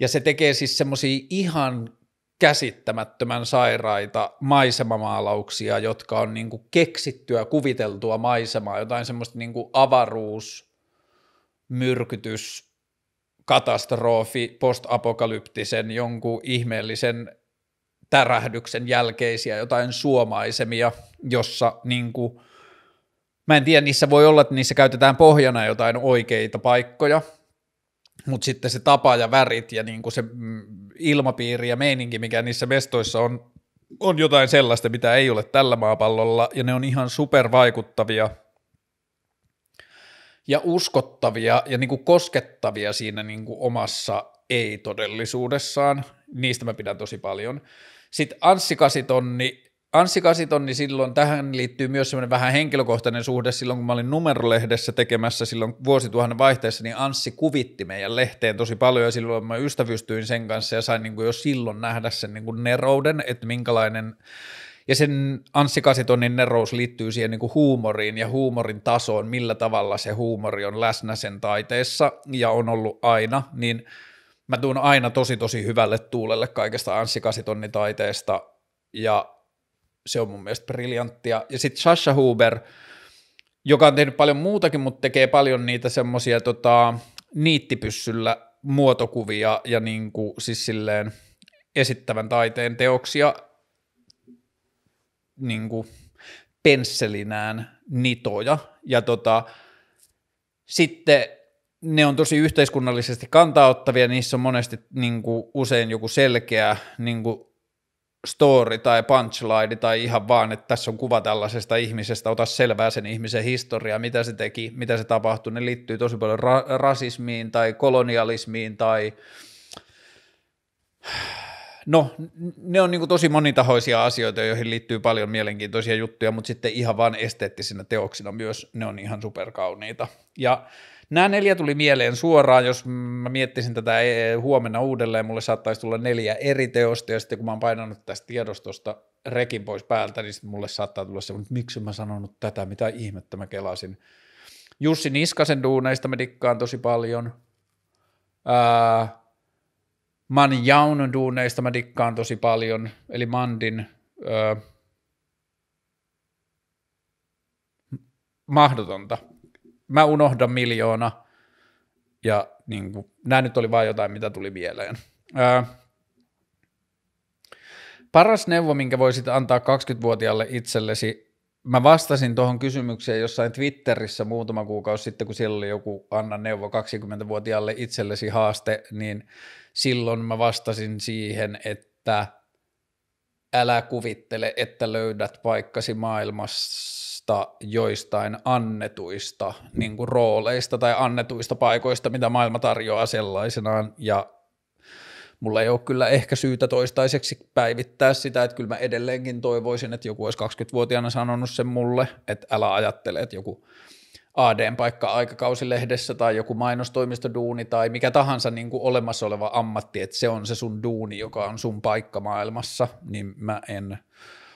Ja se tekee siis semmoisia ihan käsittämättömän sairaita maisemamaalauksia, jotka on niinku keksittyä, kuviteltua maisemaa, jotain semmoista niinku avaruus, myrkytys, katastrofi, postapokalyptisen, jonkun ihmeellisen tärähdyksen jälkeisiä jotain suomaisemia, jossa niin kuin, mä en tiedä, niissä voi olla, että niissä käytetään pohjana jotain oikeita paikkoja, mutta sitten se tapa ja värit ja niin kuin se mm, ilmapiiri ja meininki, mikä niissä mestoissa on, on jotain sellaista, mitä ei ole tällä maapallolla, ja ne on ihan supervaikuttavia ja uskottavia ja niin kuin koskettavia siinä niin kuin omassa ei-todellisuudessaan. Niistä mä pidän tosi paljon. Sitten Anssi Kasitonni, Anssi Kasitonni silloin, tähän liittyy myös semmoinen vähän henkilökohtainen suhde, silloin kun mä olin numerolehdessä tekemässä silloin vuosituhannen vaihteessa, niin Anssi kuvitti meidän lehteen tosi paljon ja silloin mä ystävystyin sen kanssa ja sain niin kuin jo silloin nähdä sen niin kuin nerouden, että minkälainen ja sen Anssi Kasitonnin nerous liittyy siihen niin kuin huumoriin ja huumorin tasoon, millä tavalla se huumori on läsnä sen taiteessa ja on ollut aina, niin – mä tuun aina tosi tosi hyvälle tuulelle kaikesta Anssi Kasitonnin taiteesta ja se on mun mielestä briljanttia. Ja sitten Sasha Huber, joka on tehnyt paljon muutakin, mutta tekee paljon niitä semmoisia tota, niittipyssyllä muotokuvia ja niin kuin, siis silleen esittävän taiteen teoksia niin kuin, pensselinään nitoja. Ja tota, sitten ne on tosi yhteiskunnallisesti kantaa ottavia, niissä on monesti niin kuin, usein joku selkeä niin kuin, story tai punchline tai ihan vaan, että tässä on kuva tällaisesta ihmisestä, ota selvää sen ihmisen historiaa, mitä se teki, mitä se tapahtui, ne liittyy tosi paljon ra- rasismiin tai kolonialismiin tai no ne on niin tosi monitahoisia asioita, joihin liittyy paljon mielenkiintoisia juttuja, mutta sitten ihan vaan esteettisinä teoksina myös ne on ihan superkauniita ja Nämä neljä tuli mieleen suoraan, jos mä miettisin tätä eh, huomenna uudelleen, mulle saattaisi tulla neljä eri teosta, ja sitten kun mä oon painanut tästä tiedostosta rekin pois päältä, niin sitten mulle saattaa tulla se, että miksi mä sanonut tätä, mitä ihmettä mä kelasin. Jussi Niskasen duuneista mä dikkaan tosi paljon. Ää, Man Jaun duuneista mä dikkaan tosi paljon, eli Mandin. Ää, mahdotonta mä unohdan miljoona, ja niin kuin, nämä nyt oli vain jotain, mitä tuli mieleen. Ää, paras neuvo, minkä voisit antaa 20-vuotiaalle itsellesi, mä vastasin tuohon kysymykseen jossain Twitterissä muutama kuukausi sitten, kun siellä oli joku anna neuvo 20-vuotiaalle itsellesi haaste, niin silloin mä vastasin siihen, että älä kuvittele, että löydät paikkasi maailmassa omista joistain annetuista niin kuin rooleista tai annetuista paikoista, mitä maailma tarjoaa sellaisenaan. Ja mulla ei ole kyllä ehkä syytä toistaiseksi päivittää sitä, että kyllä mä edelleenkin toivoisin, että joku olisi 20-vuotiaana sanonut sen mulle, että älä ajattele, että joku AD-paikka aikakausilehdessä tai joku mainostoimistoduuni tai mikä tahansa niin kuin olemassa oleva ammatti, että se on se sun duuni, joka on sun paikka maailmassa, niin mä en –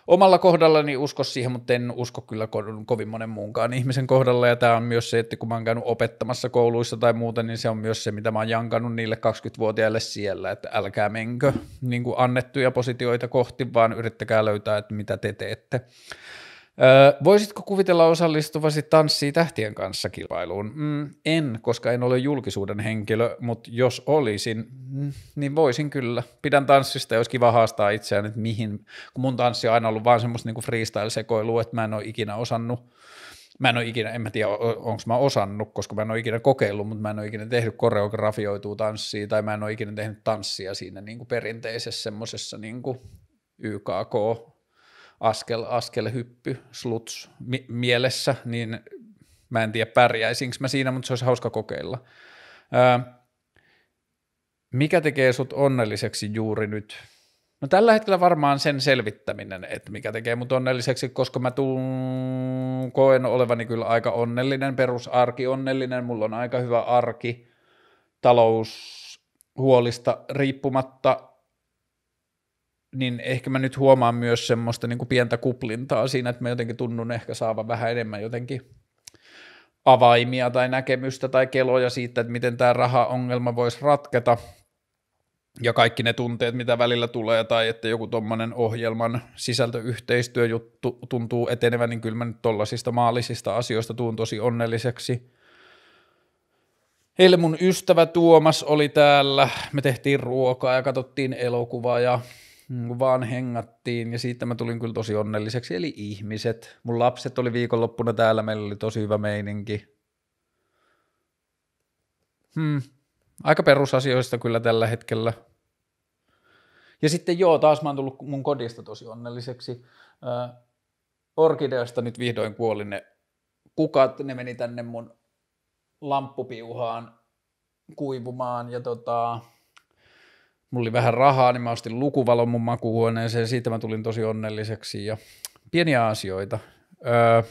omalla kohdallani usko siihen, mutta en usko kyllä ko- kovin monen muunkaan ihmisen kohdalla. Ja tämä on myös se, että kun mä oon käynyt opettamassa kouluissa tai muuta, niin se on myös se, mitä mä oon jankannut niille 20-vuotiaille siellä, että älkää menkö niin kuin annettuja positioita kohti, vaan yrittäkää löytää, että mitä te teette. Öö, voisitko kuvitella osallistuvasi Tanssii tähtien kanssa kilpailuun? Mm, en, koska en ole julkisuuden henkilö, mutta jos olisin, mm, niin voisin kyllä. Pidän tanssista ja olisi kiva haastaa itseään, että mihin, kun mun tanssi on aina ollut vaan semmoista niinku freestyle-sekoilua, että mä en ole ikinä osannut Mä en ole ikinä, en mä tiedä onko mä osannut, koska mä en ole ikinä kokeillut, mutta mä en ole ikinä tehnyt koreografioitua tanssia tai mä en ole ikinä tehnyt tanssia siinä niin kuin perinteisessä semmoisessa niin YKK askel, hyppy sluts mi- mielessä, niin mä en tiedä pärjäisinkö mä siinä, mutta se olisi hauska kokeilla. Ää, mikä tekee sut onnelliseksi juuri nyt? No tällä hetkellä varmaan sen selvittäminen, että mikä tekee mut onnelliseksi, koska mä tuun, koen olevani kyllä aika onnellinen, perusarki onnellinen, mulla on aika hyvä arki, talous huolista riippumatta, niin ehkä mä nyt huomaan myös semmoista niin kuin pientä kuplintaa siinä, että mä jotenkin tunnun ehkä saavan vähän enemmän jotenkin avaimia tai näkemystä tai keloja siitä, että miten tämä rahaongelma voisi ratketa ja kaikki ne tunteet, mitä välillä tulee, tai että joku tuommoinen ohjelman sisältöyhteistyöjuttu tuntuu etenevän, niin kyllä mä nyt tollaisista maallisista asioista tuun tosi onnelliseksi. Eilen mun ystävä Tuomas oli täällä, me tehtiin ruokaa ja katsottiin elokuvaa ja Mm, vaan hengattiin ja siitä mä tulin kyllä tosi onnelliseksi, eli ihmiset. Mun lapset oli viikonloppuna täällä, meillä oli tosi hyvä meininki. Hmm. Aika perusasioista kyllä tällä hetkellä. Ja sitten joo, taas mä oon tullut mun kodista tosi onnelliseksi. Äh, orkideasta nyt vihdoin kuoli ne kukat, ne meni tänne mun lamppupiuhaan kuivumaan ja tota, mulla oli vähän rahaa, niin mä ostin lukuvalon mun makuuhuoneeseen, siitä mä tulin tosi onnelliseksi ja pieniä asioita. Öö,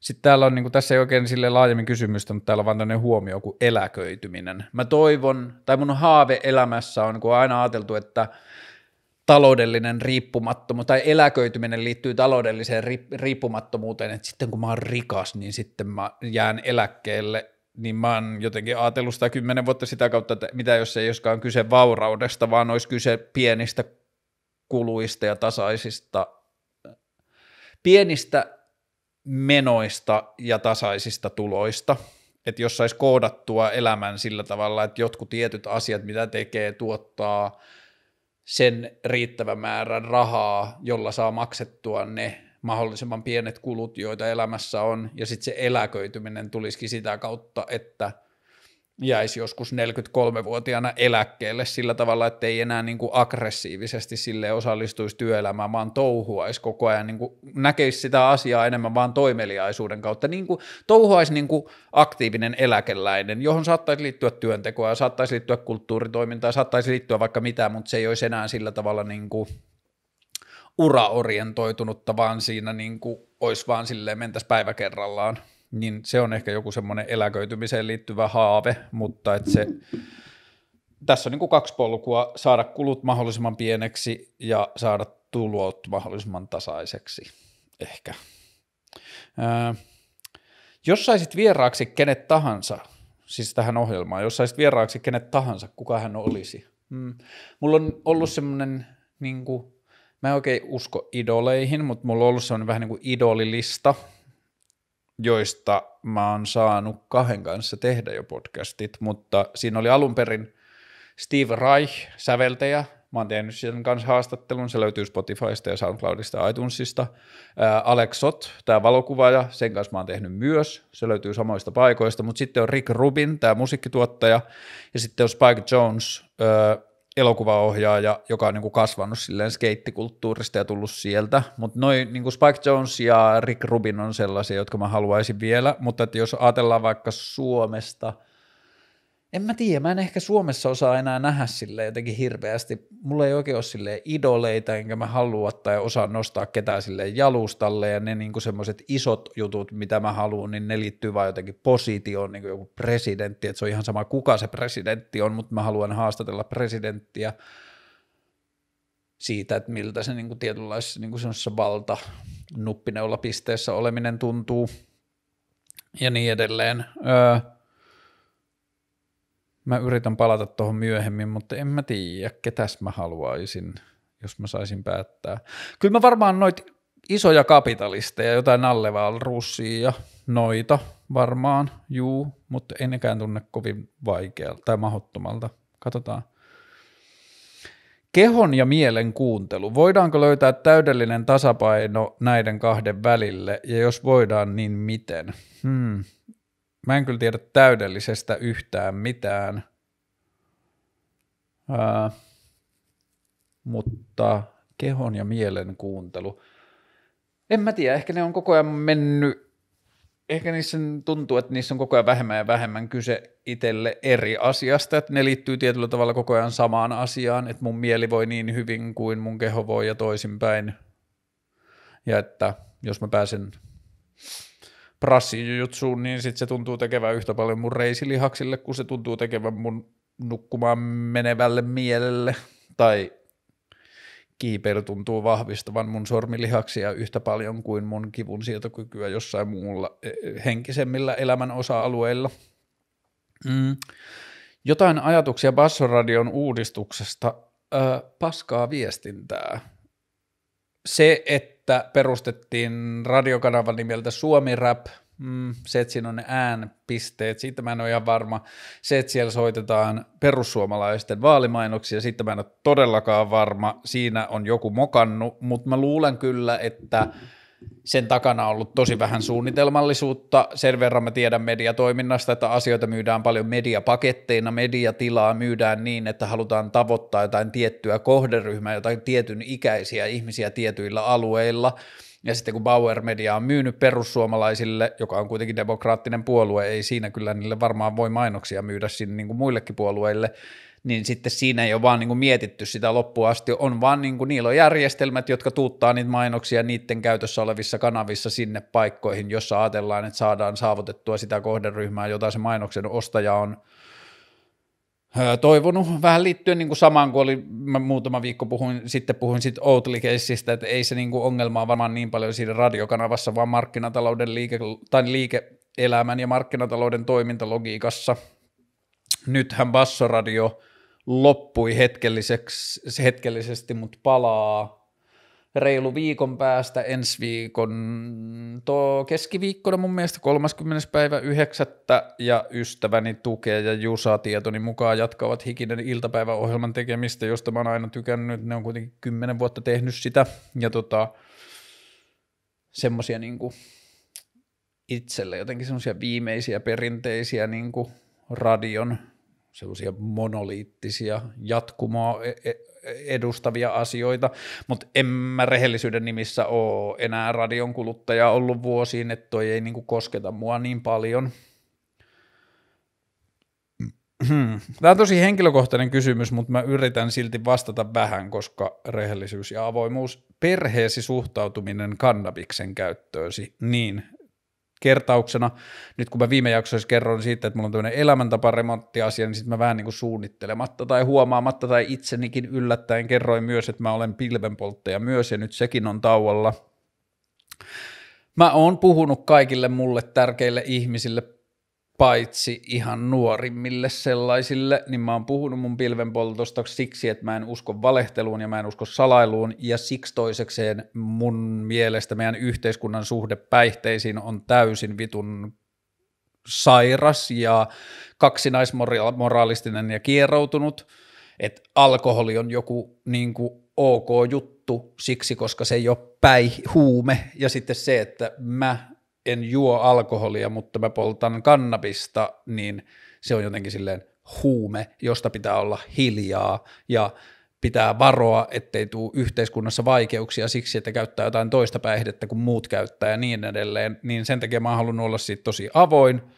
sitten täällä on, niin kuin, tässä ei oikein sille laajemmin kysymystä, mutta täällä on vaan tämmöinen huomio kuin eläköityminen. Mä toivon, tai mun haave elämässä on, kun on aina ajateltu, että taloudellinen riippumattomuus tai eläköityminen liittyy taloudelliseen riippumattomuuteen, että sitten kun mä oon rikas, niin sitten mä jään eläkkeelle niin mä oon jotenkin ajatellut sitä kymmenen vuotta sitä kautta, että mitä jos ei joskaan kyse vauraudesta, vaan olisi kyse pienistä kuluista ja tasaisista, pienistä menoista ja tasaisista tuloista. Että jos saisi koodattua elämän sillä tavalla, että jotkut tietyt asiat, mitä tekee, tuottaa sen riittävän määrän rahaa, jolla saa maksettua ne mahdollisimman pienet kulut, joita elämässä on, ja sitten se eläköityminen tulisikin sitä kautta, että jäisi joskus 43-vuotiaana eläkkeelle sillä tavalla, että ei enää niin kuin aggressiivisesti sille osallistuisi työelämään, vaan touhuaisi koko ajan, niin kuin näkeisi sitä asiaa enemmän vaan toimeliaisuuden kautta, niin kuin touhuaisi niin kuin aktiivinen eläkeläinen, johon saattaisi liittyä työntekoa, saattaisi liittyä kulttuuritoimintaa, saattaisi liittyä vaikka mitä, mutta se ei olisi enää sillä tavalla niin kuin uraorientoitunutta, vaan siinä niin kuin olisi vaan silleen mentäisi päivä kerrallaan. Niin se on ehkä joku semmoinen eläköitymiseen liittyvä haave, mutta että se, tässä on niin kuin kaksi polkua, saada kulut mahdollisimman pieneksi ja saada tulot mahdollisimman tasaiseksi ehkä. Öö, jos saisit vieraaksi kenet tahansa, siis tähän ohjelmaan, jos saisit vieraaksi kenet tahansa, kuka hän olisi? Mm. Mulla on ollut semmoinen niin kuin, mä en oikein usko idoleihin, mutta mulla on ollut sellainen vähän niin kuin idolilista, joista mä oon saanut kahden kanssa tehdä jo podcastit, mutta siinä oli alun perin Steve Reich, säveltäjä, Mä oon tehnyt sen kanssa haastattelun, se löytyy Spotifysta ja SoundCloudista ja iTunesista. Ää, Alex Sot, tämä valokuvaaja, sen kanssa mä oon tehnyt myös, se löytyy samoista paikoista, mutta sitten on Rick Rubin, tämä musiikkituottaja, ja sitten on Spike Jones, ää, elokuvaohjaaja, joka on niin kuin kasvanut silleen skeittikulttuurista ja tullut sieltä. Mutta noin niin kuin Spike Jones ja Rick Rubin on sellaisia, jotka mä haluaisin vielä. Mutta että jos ajatellaan vaikka Suomesta – en mä tiedä, mä en ehkä Suomessa osaa enää nähdä sille jotenkin hirveästi. Mulla ei oikein ole sille idoleita, enkä mä halua tai osaa nostaa ketään sille jalustalle, ja ne niin semmoiset isot jutut, mitä mä haluan, niin ne liittyy vaan jotenkin positioon, niin kuin joku presidentti, että se on ihan sama kuka se presidentti on, mutta mä haluan haastatella presidenttiä siitä, että miltä se niinku tietynlaisessa niinku valta nuppineulla pisteessä oleminen tuntuu, ja niin edelleen. Öö, Mä yritän palata tuohon myöhemmin, mutta en mä tiedä, ketäs mä haluaisin, jos mä saisin päättää. Kyllä mä varmaan noita isoja kapitalisteja, jotain Alleval Russia noita varmaan, juu, mutta ei nekään tunne kovin vaikealta tai mahottomalta. Katsotaan. Kehon ja mielen kuuntelu. Voidaanko löytää täydellinen tasapaino näiden kahden välille, ja jos voidaan, niin miten? Hmm. Mä en kyllä tiedä täydellisestä yhtään mitään, ää, mutta kehon ja mielen kuuntelu. En mä tiedä, ehkä ne on koko ajan mennyt, ehkä niissä tuntuu, että niissä on koko ajan vähemmän ja vähemmän kyse itselle eri asiasta, että ne liittyy tietyllä tavalla koko ajan samaan asiaan, että mun mieli voi niin hyvin kuin mun keho voi ja toisinpäin. Ja että jos mä pääsen prassijujutsuun, niin sitten se tuntuu tekevän yhtä paljon mun reisilihaksille, kuin se tuntuu tekevän mun nukkumaan menevälle mielelle. Tai kiipeily tuntuu vahvistavan mun sormilihaksia yhtä paljon kuin mun kivun sietokykyä jossain muulla eh, henkisemmillä elämän osa-alueilla. Mm. Jotain ajatuksia Bassoradion uudistuksesta. Ö, paskaa viestintää. Se, että että perustettiin radiokanava nimeltä Suomi Rap, mm, se, että siinä on ne äänpisteet, siitä mä en ole ihan varma. Se, että siellä soitetaan perussuomalaisten vaalimainoksia, siitä mä en ole todellakaan varma. Siinä on joku mokannut, mutta mä luulen kyllä, että mm sen takana on ollut tosi vähän suunnitelmallisuutta. Sen verran mä tiedän mediatoiminnasta, että asioita myydään paljon mediapaketteina, mediatilaa myydään niin, että halutaan tavoittaa jotain tiettyä kohderyhmää, jotain tietyn ikäisiä ihmisiä tietyillä alueilla. Ja sitten kun Bauer Media on myynyt perussuomalaisille, joka on kuitenkin demokraattinen puolue, ei siinä kyllä niille varmaan voi mainoksia myydä sinne niin kuin muillekin puolueille, niin sitten siinä ei ole vaan niin kuin mietitty sitä loppuun asti, on vaan niin kuin, niillä on järjestelmät, jotka tuuttaa niitä mainoksia niiden käytössä olevissa kanavissa sinne paikkoihin, jossa ajatellaan, että saadaan saavutettua sitä kohderyhmää, jota se mainoksen ostaja on toivonut vähän liittyen niin kuin samaan kuin oli, mä muutama viikko puhuin, sitten puhuin sit outli että ei se niin kuin ongelma varmaan niin paljon siinä radiokanavassa, vaan markkinatalouden liike, tai liike-elämän ja markkinatalouden toimintalogiikassa. Nythän Bassoradio loppui hetkelliseksi, hetkellisesti, mutta palaa reilu viikon päästä ensi viikon to, keskiviikkona mun mielestä 30. päivä 9. ja ystäväni tukea ja Jusa tietoni mukaan jatkavat hikinen iltapäiväohjelman tekemistä, josta mä oon aina tykännyt, ne on kuitenkin 10 vuotta tehnyt sitä ja tota, semmoisia niinku itselle jotenkin semmoisia viimeisiä perinteisiä niinku radion sellaisia monoliittisia jatkumoa e- e- edustavia asioita, mutta en mä rehellisyyden nimissä ole enää radion kuluttaja ollut vuosiin, että toi ei niinku kosketa mua niin paljon. Tämä on tosi henkilökohtainen kysymys, mutta mä yritän silti vastata vähän, koska rehellisyys ja avoimuus. Perheesi suhtautuminen kannabiksen käyttöösi, niin kertauksena. Nyt kun mä viime jaksoissa kerroin siitä, että mulla on tämmöinen elämäntaparemonttiasia, niin sitten mä vähän niin kuin suunnittelematta tai huomaamatta tai itsenikin yllättäen kerroin myös, että mä olen pilvenpolttaja myös ja nyt sekin on tauolla. Mä oon puhunut kaikille mulle tärkeille ihmisille paitsi ihan nuorimmille sellaisille, niin mä oon puhunut mun pilvenpoltosta siksi, että mä en usko valehteluun ja mä en usko salailuun, ja siksi toisekseen mun mielestä meidän yhteiskunnan suhde päihteisiin on täysin vitun sairas ja kaksinaismoraalistinen ja kieroutunut, että alkoholi on joku niin kuin, ok juttu siksi, koska se ei ole päihuume, ja sitten se, että mä en juo alkoholia, mutta mä poltan kannabista, niin se on jotenkin silleen huume, josta pitää olla hiljaa ja pitää varoa, ettei tule yhteiskunnassa vaikeuksia siksi, että käyttää jotain toista päihdettä kuin muut käyttää ja niin edelleen, niin sen takia mä oon halunnut olla siitä tosi avoin –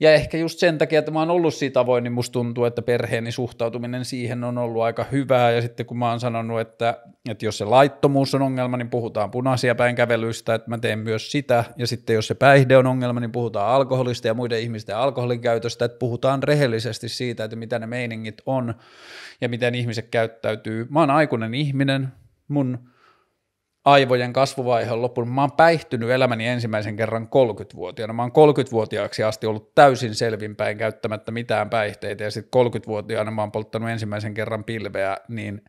ja ehkä just sen takia, että mä oon ollut siitä avoin, niin musta tuntuu, että perheeni suhtautuminen siihen on ollut aika hyvää. Ja sitten kun mä oon sanonut, että, että jos se laittomuus on ongelma, niin puhutaan punaisia päin kävelyistä, että mä teen myös sitä. Ja sitten jos se päihde on ongelma, niin puhutaan alkoholista ja muiden ihmisten alkoholin käytöstä, että puhutaan rehellisesti siitä, että mitä ne meiningit on ja miten ihmiset käyttäytyy. Mä oon aikuinen ihminen, mun aivojen on loppunut. Mä oon päihtynyt elämäni ensimmäisen kerran 30-vuotiaana. Mä oon 30-vuotiaaksi asti ollut täysin selvinpäin käyttämättä mitään päihteitä ja sitten 30-vuotiaana mä oon polttanut ensimmäisen kerran pilveä, niin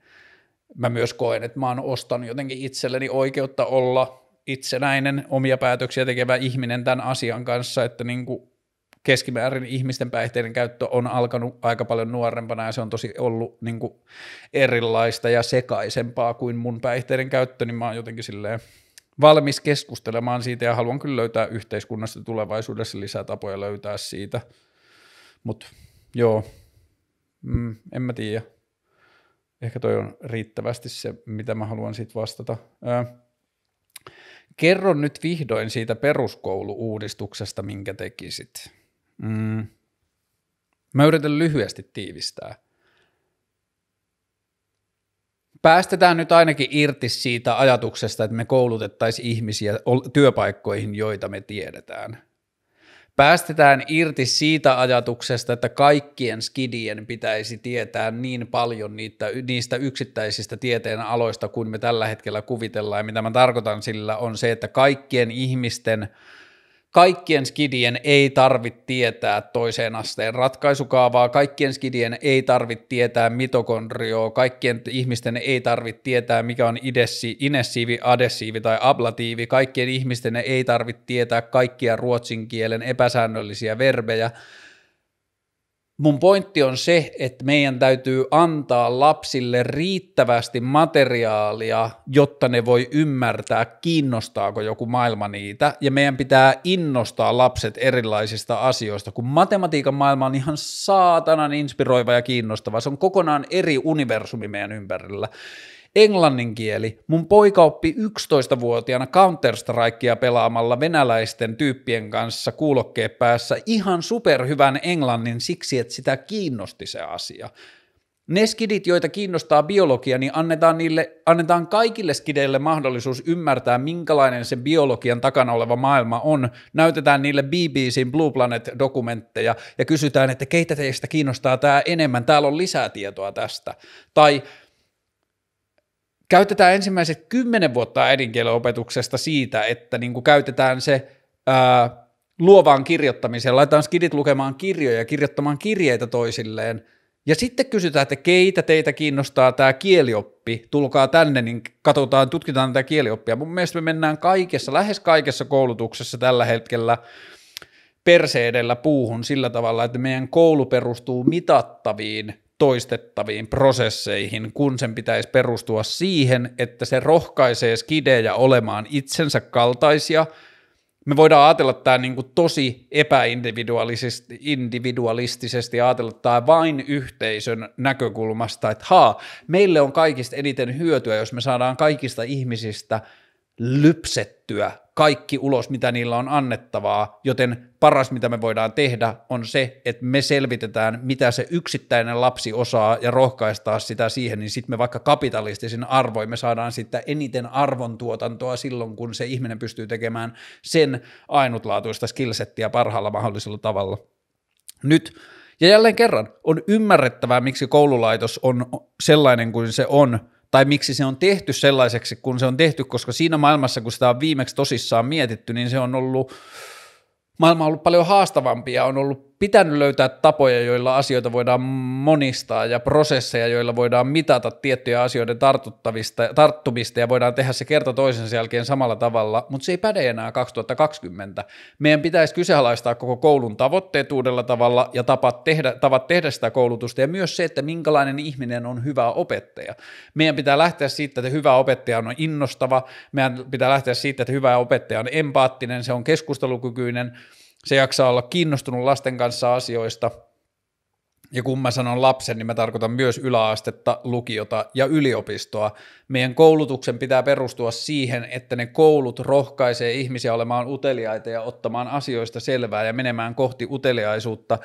mä myös koen, että mä oon ostanut jotenkin itselleni oikeutta olla itsenäinen, omia päätöksiä tekevä ihminen tämän asian kanssa, että niin kuin keskimäärin ihmisten päihteiden käyttö on alkanut aika paljon nuorempana ja se on tosi ollut niin kuin erilaista ja sekaisempaa kuin mun päihteiden käyttö, niin mä oon jotenkin silleen valmis keskustelemaan siitä ja haluan kyllä löytää yhteiskunnasta tulevaisuudessa lisää tapoja löytää siitä. Mutta joo, mm, en mä tiedä. Ehkä toi on riittävästi se, mitä mä haluan siitä vastata. Öö, kerro nyt vihdoin siitä peruskoulu-uudistuksesta, minkä tekisit. Mm. Mä yritän lyhyesti tiivistää. Päästetään nyt ainakin irti siitä ajatuksesta, että me koulutettaisiin ihmisiä työpaikkoihin, joita me tiedetään. Päästetään irti siitä ajatuksesta, että kaikkien skidien pitäisi tietää niin paljon niitä, niistä yksittäisistä tieteen aloista kuin me tällä hetkellä kuvitellaan. Ja mitä mä tarkoitan sillä on se, että kaikkien ihmisten – Kaikkien skidien ei tarvitse tietää toiseen asteen ratkaisukaavaa, kaikkien skidien ei tarvitse tietää mitokondrioa, kaikkien ihmisten ei tarvitse tietää, mikä on idessi, inessiivi, adessiivi tai ablatiivi, kaikkien ihmisten ei tarvitse tietää kaikkia ruotsin kielen epäsäännöllisiä verbejä, Mun pointti on se, että meidän täytyy antaa lapsille riittävästi materiaalia, jotta ne voi ymmärtää, kiinnostaako joku maailma niitä, ja meidän pitää innostaa lapset erilaisista asioista, kun matematiikan maailma on ihan saatanan inspiroiva ja kiinnostava, se on kokonaan eri universumi meidän ympärillä, englannin kieli. Mun poika oppi 11-vuotiaana Counter-Strikea pelaamalla venäläisten tyyppien kanssa kuulokkeen päässä ihan superhyvän englannin siksi, että sitä kiinnosti se asia. Ne skidit, joita kiinnostaa biologia, niin annetaan, niille, annetaan kaikille skideille mahdollisuus ymmärtää, minkälainen se biologian takana oleva maailma on. Näytetään niille BBCin Blue Planet-dokumentteja ja kysytään, että keitä teistä kiinnostaa tämä enemmän, täällä on lisää tietoa tästä. Tai käytetään ensimmäiset kymmenen vuotta äidinkielenopetuksesta siitä, että niin kuin käytetään se ää, luovaan kirjoittamiseen, laitetaan skidit lukemaan kirjoja ja kirjoittamaan kirjeitä toisilleen, ja sitten kysytään, että keitä teitä kiinnostaa tämä kielioppi, tulkaa tänne, niin katsotaan, tutkitaan tätä kielioppia. Mun mielestä me mennään kaikessa, lähes kaikessa koulutuksessa tällä hetkellä perseedellä puuhun sillä tavalla, että meidän koulu perustuu mitattaviin toistettaviin prosesseihin, kun sen pitäisi perustua siihen, että se rohkaisee skidejä olemaan itsensä kaltaisia. Me voidaan ajatella tämä niin kuin tosi epäindividualistisesti individualistisesti ajatella tämä vain yhteisön näkökulmasta, että haa, meille on kaikista eniten hyötyä, jos me saadaan kaikista ihmisistä – lypsettyä kaikki ulos, mitä niillä on annettavaa, joten paras, mitä me voidaan tehdä, on se, että me selvitetään, mitä se yksittäinen lapsi osaa ja rohkaistaa sitä siihen, niin sitten me vaikka kapitalistisin arvoin, me saadaan sitä eniten arvontuotantoa silloin, kun se ihminen pystyy tekemään sen ainutlaatuista skillsettiä parhaalla mahdollisella tavalla. Nyt ja jälleen kerran on ymmärrettävää, miksi koululaitos on sellainen kuin se on, tai miksi se on tehty sellaiseksi, kun se on tehty, koska siinä maailmassa, kun sitä on viimeksi tosissaan mietitty, niin se on ollut, maailma on ollut paljon haastavampi ja on ollut pitänyt löytää tapoja, joilla asioita voidaan monistaa ja prosesseja, joilla voidaan mitata tiettyjä asioiden tartuttavista, tarttumista ja voidaan tehdä se kerta toisensa jälkeen samalla tavalla, mutta se ei päde enää 2020. Meidän pitäisi kyseenalaistaa koko koulun tavoitteet uudella tavalla ja tapat tehdä, tavat tehdä sitä koulutusta ja myös se, että minkälainen ihminen on hyvä opettaja. Meidän pitää lähteä siitä, että hyvä opettaja on innostava, meidän pitää lähteä siitä, että hyvä opettaja on empaattinen, se on keskustelukykyinen, se jaksaa olla kiinnostunut lasten kanssa asioista, ja kun mä sanon lapsen, niin mä tarkoitan myös yläastetta, lukiota ja yliopistoa. Meidän koulutuksen pitää perustua siihen, että ne koulut rohkaisee ihmisiä olemaan uteliaita ja ottamaan asioista selvää ja menemään kohti uteliaisuutta.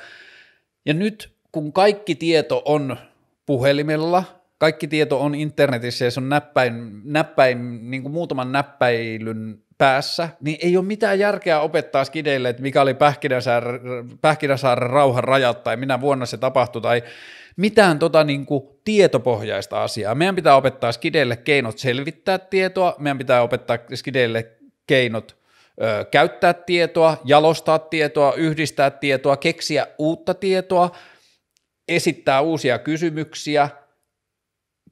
Ja nyt kun kaikki tieto on puhelimella, kaikki tieto on internetissä ja se on näppäin, näppäin niin kuin muutaman näppäilyn päässä, niin ei ole mitään järkeä opettaa skideille, että mikä oli Pähkinäsaaren, rauhan rajat tai minä vuonna se tapahtui tai mitään tota niin kuin tietopohjaista asiaa. Meidän pitää opettaa skideille keinot selvittää tietoa, meidän pitää opettaa skideille keinot ö, käyttää tietoa, jalostaa tietoa, yhdistää tietoa, keksiä uutta tietoa, esittää uusia kysymyksiä,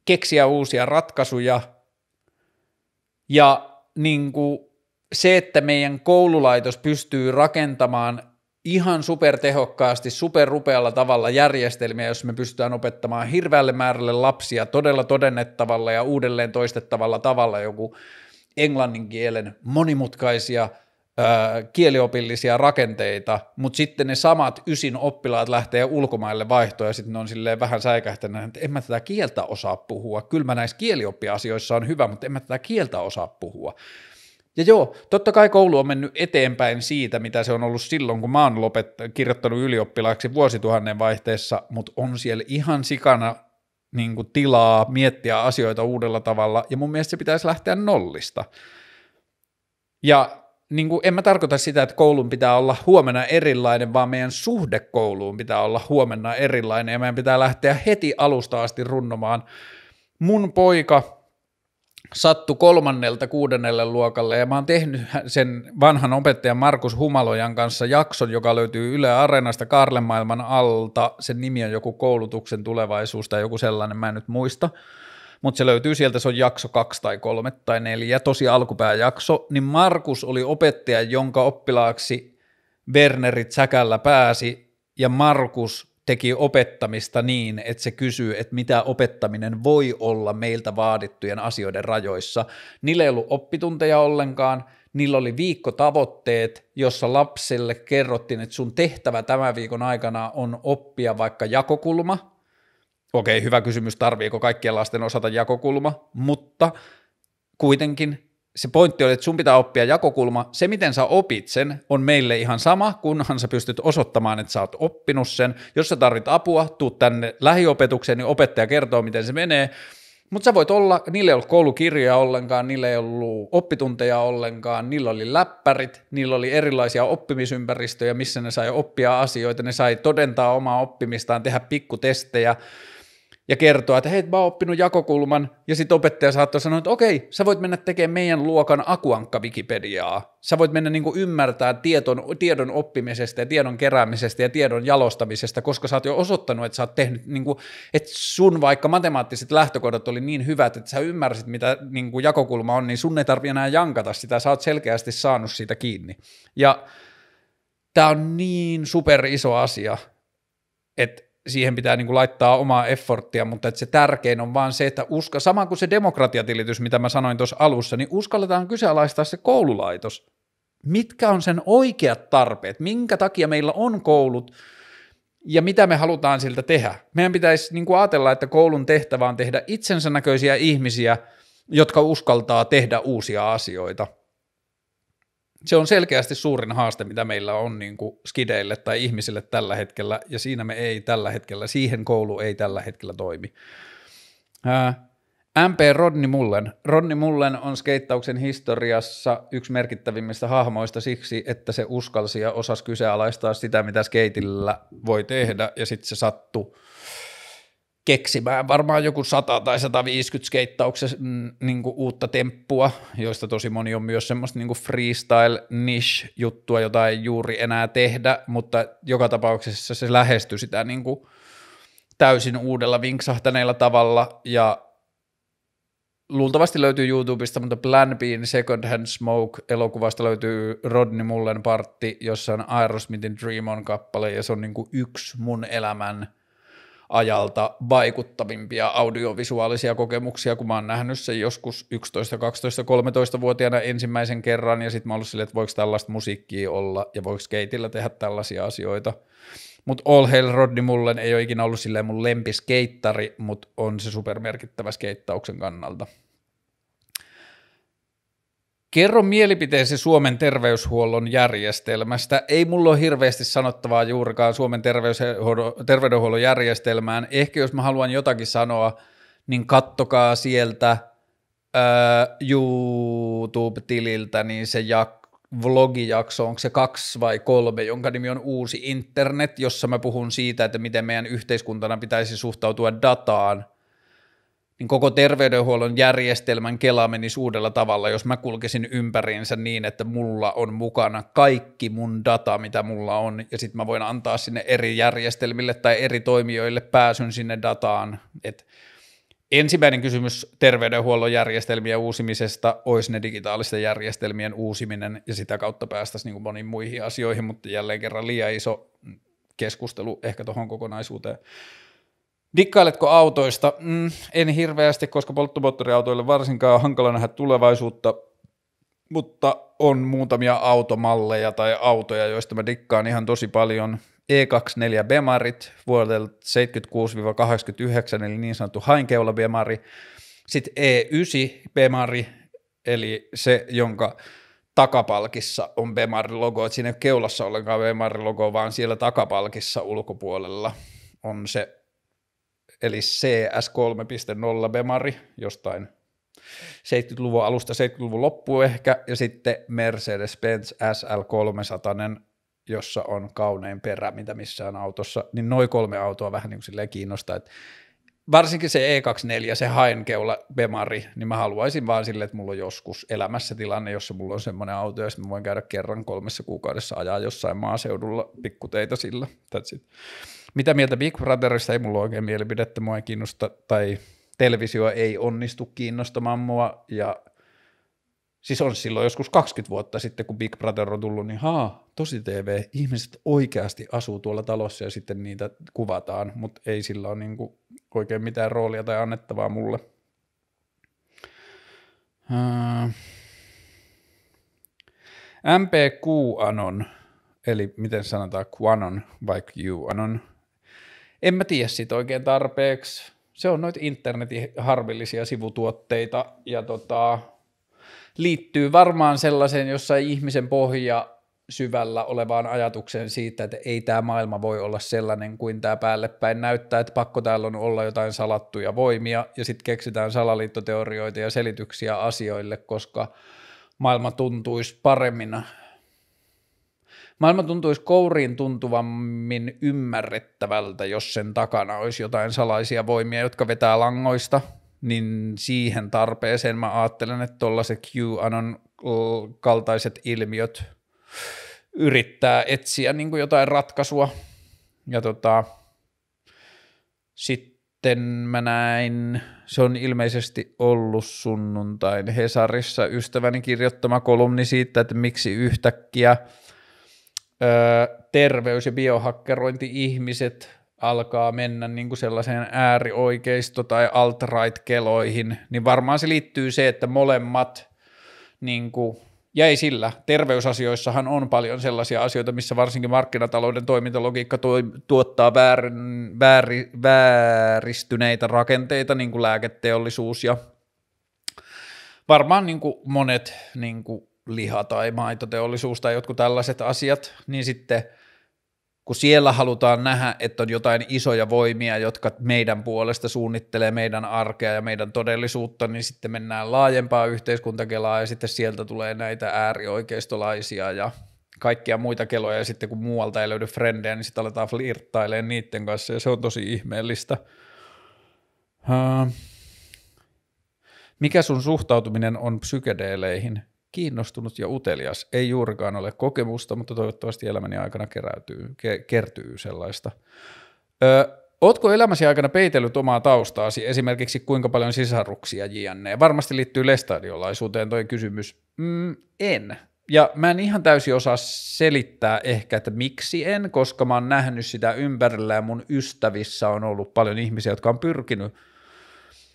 keksiä uusia ratkaisuja ja niin kuin se, että meidän koululaitos pystyy rakentamaan ihan supertehokkaasti, superrupealla tavalla järjestelmiä, jos me pystytään opettamaan hirveälle määrälle lapsia todella todennettavalla ja uudelleen toistettavalla tavalla joku englannin kielen monimutkaisia ää, kieliopillisia rakenteita, mutta sitten ne samat ysin oppilaat lähtee ulkomaille vaihtoon ja sitten ne on silleen vähän säikähtänyt, että en mä tätä kieltä osaa puhua, kyllä mä näissä kielioppiasioissa on hyvä, mutta en mä tätä kieltä osaa puhua ja joo, totta kai koulu on mennyt eteenpäin siitä, mitä se on ollut silloin, kun mä oon lopet- kirjoittanut ylioppilaaksi vuosituhannen vaihteessa, mutta on siellä ihan sikana niin kuin tilaa miettiä asioita uudella tavalla, ja mun mielestä se pitäisi lähteä nollista. Ja niin kuin, en mä tarkoita sitä, että koulun pitää olla huomenna erilainen, vaan meidän suhde kouluun pitää olla huomenna erilainen, ja meidän pitää lähteä heti alusta asti runnomaan. Mun poika sattu kolmannelta kuudennelle luokalle ja mä oon tehnyt sen vanhan opettajan Markus Humalojan kanssa jakson, joka löytyy Yle Areenasta Karlen maailman alta. Sen nimi on joku koulutuksen tulevaisuus tai joku sellainen, mä en nyt muista. Mutta se löytyy sieltä, se on jakso kaksi tai kolme tai neljä, tosi alkupääjakso. Niin Markus oli opettaja, jonka oppilaaksi Werneri Säkällä pääsi ja Markus teki opettamista niin, että se kysyy, että mitä opettaminen voi olla meiltä vaadittujen asioiden rajoissa. Niillä ei ollut oppitunteja ollenkaan, niillä oli viikkotavoitteet, jossa lapselle kerrottiin, että sun tehtävä tämän viikon aikana on oppia vaikka jakokulma. Okei, hyvä kysymys, tarviiko kaikkien lasten osata jakokulma, mutta kuitenkin se pointti oli, että sun pitää oppia jakokulma. Se, miten sä opit sen, on meille ihan sama, kunhan sä pystyt osoittamaan, että sä oot oppinut sen. Jos sä tarvit apua, tuu tänne lähiopetukseen, niin opettaja kertoo, miten se menee. Mutta sä voit olla, niillä ei ollut koulukirjoja ollenkaan, niillä ei ollut oppitunteja ollenkaan, niillä oli läppärit, niillä oli erilaisia oppimisympäristöjä, missä ne sai oppia asioita, ne sai todentaa omaa oppimistaan, tehdä pikkutestejä, ja kertoa, että hei, mä oon oppinut jakokulman, ja sitten opettaja saattoi sanoa, että okei, sä voit mennä tekemään meidän luokan akuankka Wikipediaa. Sä voit mennä niin ymmärtää tieton, tiedon oppimisesta ja tiedon keräämisestä ja tiedon jalostamisesta, koska sä oot jo osoittanut, että sä oot tehnyt, niin kuin, että sun vaikka matemaattiset lähtökohdat oli niin hyvät, että sä ymmärsit, mitä niin kuin jakokulma on, niin sun ei tarvi enää jankata sitä, sä oot selkeästi saanut siitä kiinni. Ja tämä on niin super iso asia, että siihen pitää niin kuin laittaa omaa efforttia, mutta että se tärkein on vaan se, että uska, sama kuin se demokratiatilitys, mitä mä sanoin tuossa alussa, niin uskalletaan kyseenalaistaa se koululaitos. Mitkä on sen oikeat tarpeet? Minkä takia meillä on koulut? ja mitä me halutaan siltä tehdä. Meidän pitäisi niin kuin ajatella, että koulun tehtävä on tehdä itsensä näköisiä ihmisiä, jotka uskaltaa tehdä uusia asioita se on selkeästi suurin haaste, mitä meillä on niin kuin skideille tai ihmisille tällä hetkellä, ja siinä me ei tällä hetkellä, siihen koulu ei tällä hetkellä toimi. Ää, MP Rodney Mullen. Rodney Mullen on skeittauksen historiassa yksi merkittävimmistä hahmoista siksi, että se uskalsi ja osasi kyseenalaistaa sitä, mitä skeitillä voi tehdä, ja sitten se sattui keksimään varmaan joku 100 tai 150 skeittauksessa mm, niin uutta temppua, joista tosi moni on myös semmoista niin freestyle niche juttua, jota ei juuri enää tehdä, mutta joka tapauksessa se lähestyy sitä niin kuin täysin uudella vinksahtaneella tavalla ja luultavasti löytyy YouTubesta, mutta Plan B'n Second Hand Smoke elokuvasta löytyy Rodney Mullen partti, jossa on Aerosmithin Dream On kappale ja se on niin kuin yksi mun elämän – ajalta vaikuttavimpia audiovisuaalisia kokemuksia, kun mä oon nähnyt sen joskus 11, 12, 13-vuotiaana ensimmäisen kerran, ja sitten mä oon ollut silleen, että voiko tällaista musiikkia olla, ja voiko skeitillä tehdä tällaisia asioita. Mutta All Hail Rodney mulle ei ole ikinä ollut silleen mun lempiskeittari, mutta on se supermerkittävä skeittauksen kannalta. Kerro mielipiteesi Suomen terveyshuollon järjestelmästä. Ei mulla ole hirveästi sanottavaa juurikaan Suomen terveydenhuollon järjestelmään. Ehkä jos mä haluan jotakin sanoa, niin kattokaa sieltä YouTube-tililtä, niin se jak- vlogijakso, onko se kaksi vai kolme, jonka nimi on Uusi internet, jossa mä puhun siitä, että miten meidän yhteiskuntana pitäisi suhtautua dataan – niin koko terveydenhuollon järjestelmän kela menisi uudella tavalla, jos mä kulkisin ympäriinsä niin, että mulla on mukana kaikki mun data, mitä mulla on, ja sitten mä voin antaa sinne eri järjestelmille tai eri toimijoille pääsyn sinne dataan. Et ensimmäinen kysymys terveydenhuollon järjestelmien uusimisesta olisi ne digitaalisten järjestelmien uusiminen, ja sitä kautta päästäisiin niin moniin muihin asioihin, mutta jälleen kerran liian iso keskustelu ehkä tuohon kokonaisuuteen. Dikkailetko autoista? Mm, en hirveästi, koska polttomoottoriautoille varsinkaan on hankala nähdä tulevaisuutta, mutta on muutamia automalleja tai autoja, joista mä dikkaan ihan tosi paljon. E24 Bemarit vuodelta 76-89, eli niin sanottu hainkeula Bemari. Sitten E9 Bemari, eli se, jonka takapalkissa on Bemari-logo, että siinä ei ole keulassa ollenkaan Bemari-logo, vaan siellä takapalkissa ulkopuolella on se eli CS3.0 Bemari jostain 70-luvun alusta 70-luvun loppuun ehkä, ja sitten Mercedes-Benz SL300, jossa on kaunein perä, mitä missään autossa, niin noin kolme autoa vähän niin kuin kiinnostaa, että varsinkin se E24, se hainkeula Bemari, niin mä haluaisin vaan sille, että mulla on joskus elämässä tilanne, jossa mulla on semmoinen auto, ja sitten mä voin käydä kerran kolmessa kuukaudessa ajaa jossain maaseudulla pikkuteita sillä. That's it. Mitä mieltä Big Brotherista ei mulla oikein mielipidettä, mua ei kiinnosta, tai televisio ei onnistu kiinnostamaan mua, ja siis on silloin joskus 20 vuotta sitten, kun Big Brother on tullut, niin haa, tosi TV, ihmiset oikeasti asuu tuolla talossa ja sitten niitä kuvataan, mutta ei sillä ole niinku oikein mitään roolia tai annettavaa mulle. MPQ-anon, eli miten sanotaan QAnon vai QAnon, en mä tiedä siitä oikein tarpeeksi. Se on noita internetin harvillisia sivutuotteita ja tota, liittyy varmaan sellaiseen jossain ihmisen pohja syvällä olevaan ajatukseen siitä, että ei tämä maailma voi olla sellainen kuin tämä päälle päin näyttää, että pakko täällä on olla jotain salattuja voimia ja sitten keksitään salaliittoteorioita ja selityksiä asioille, koska maailma tuntuisi paremmin Maailma tuntuisi kouriin tuntuvammin ymmärrettävältä, jos sen takana olisi jotain salaisia voimia, jotka vetää langoista, niin siihen tarpeeseen mä ajattelen, että tuollaiset QAnon kaltaiset ilmiöt yrittää etsiä niin kuin jotain ratkaisua. Ja tota, sitten mä näin, se on ilmeisesti ollut sunnuntain Hesarissa ystäväni kirjoittama kolumni siitä, että miksi yhtäkkiä – terveys- ja biohakkerointi-ihmiset alkaa mennä niin kuin sellaiseen äärioikeisto- tai alt-right-keloihin, niin varmaan se liittyy se, että molemmat niin kuin, jäi sillä. Terveysasioissahan on paljon sellaisia asioita, missä varsinkin markkinatalouden toimintalogiikka toi, tuottaa väär, väär, vääristyneitä rakenteita, niin kuin lääketeollisuus ja varmaan niin kuin monet niin kuin liha- tai maitoteollisuus tai jotkut tällaiset asiat, niin sitten kun siellä halutaan nähdä, että on jotain isoja voimia, jotka meidän puolesta suunnittelee meidän arkea ja meidän todellisuutta, niin sitten mennään laajempaa yhteiskuntakelaa ja sitten sieltä tulee näitä äärioikeistolaisia ja kaikkia muita keloja ja sitten kun muualta ei löydy frendejä, niin sitten aletaan flirttailemaan niiden kanssa ja se on tosi ihmeellistä. mikä sun suhtautuminen on psykedeeleihin? kiinnostunut ja utelias. Ei juurikaan ole kokemusta, mutta toivottavasti elämäni aikana keräytyy, ke- kertyy sellaista. Ö, Ootko elämäsi aikana peitellyt omaa taustaasi, esimerkiksi kuinka paljon sisaruksia jne? Varmasti liittyy lestadiolaisuuteen toi kysymys. Mm, en. Ja mä en ihan täysin osaa selittää ehkä, että miksi en, koska mä oon nähnyt sitä ympärillä ja mun ystävissä on ollut paljon ihmisiä, jotka on pyrkinyt –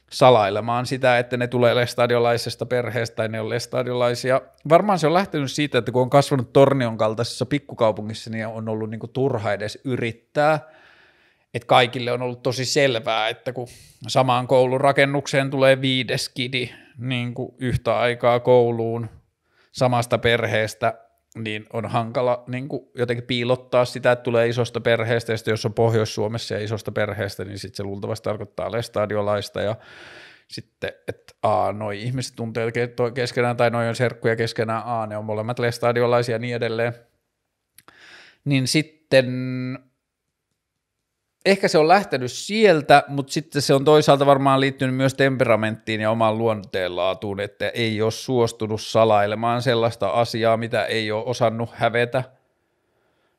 salailemaan sitä, että ne tulee lestadiolaisesta perheestä tai ne on lestadiolaisia. Varmaan se on lähtenyt siitä, että kun on kasvanut Tornion kaltaisessa pikkukaupungissa, niin on ollut niin turha edes yrittää. Et kaikille on ollut tosi selvää, että kun samaan koulun rakennukseen tulee viides kidi niin kuin yhtä aikaa kouluun samasta perheestä, niin on hankala niin kuin jotenkin piilottaa sitä, että tulee isosta perheestä, ja sitten jos on Pohjois-Suomessa ja isosta perheestä, niin sitten se luultavasti tarkoittaa lestadiolaista, ja sitten, että a, noi ihmiset tuntee keskenään, tai noi on serkkuja keskenään, a, ne on molemmat lestadiolaisia ja niin edelleen. Niin sitten ehkä se on lähtenyt sieltä, mutta sitten se on toisaalta varmaan liittynyt myös temperamenttiin ja omaan luonteenlaatuun, että ei ole suostunut salailemaan sellaista asiaa, mitä ei ole osannut hävetä.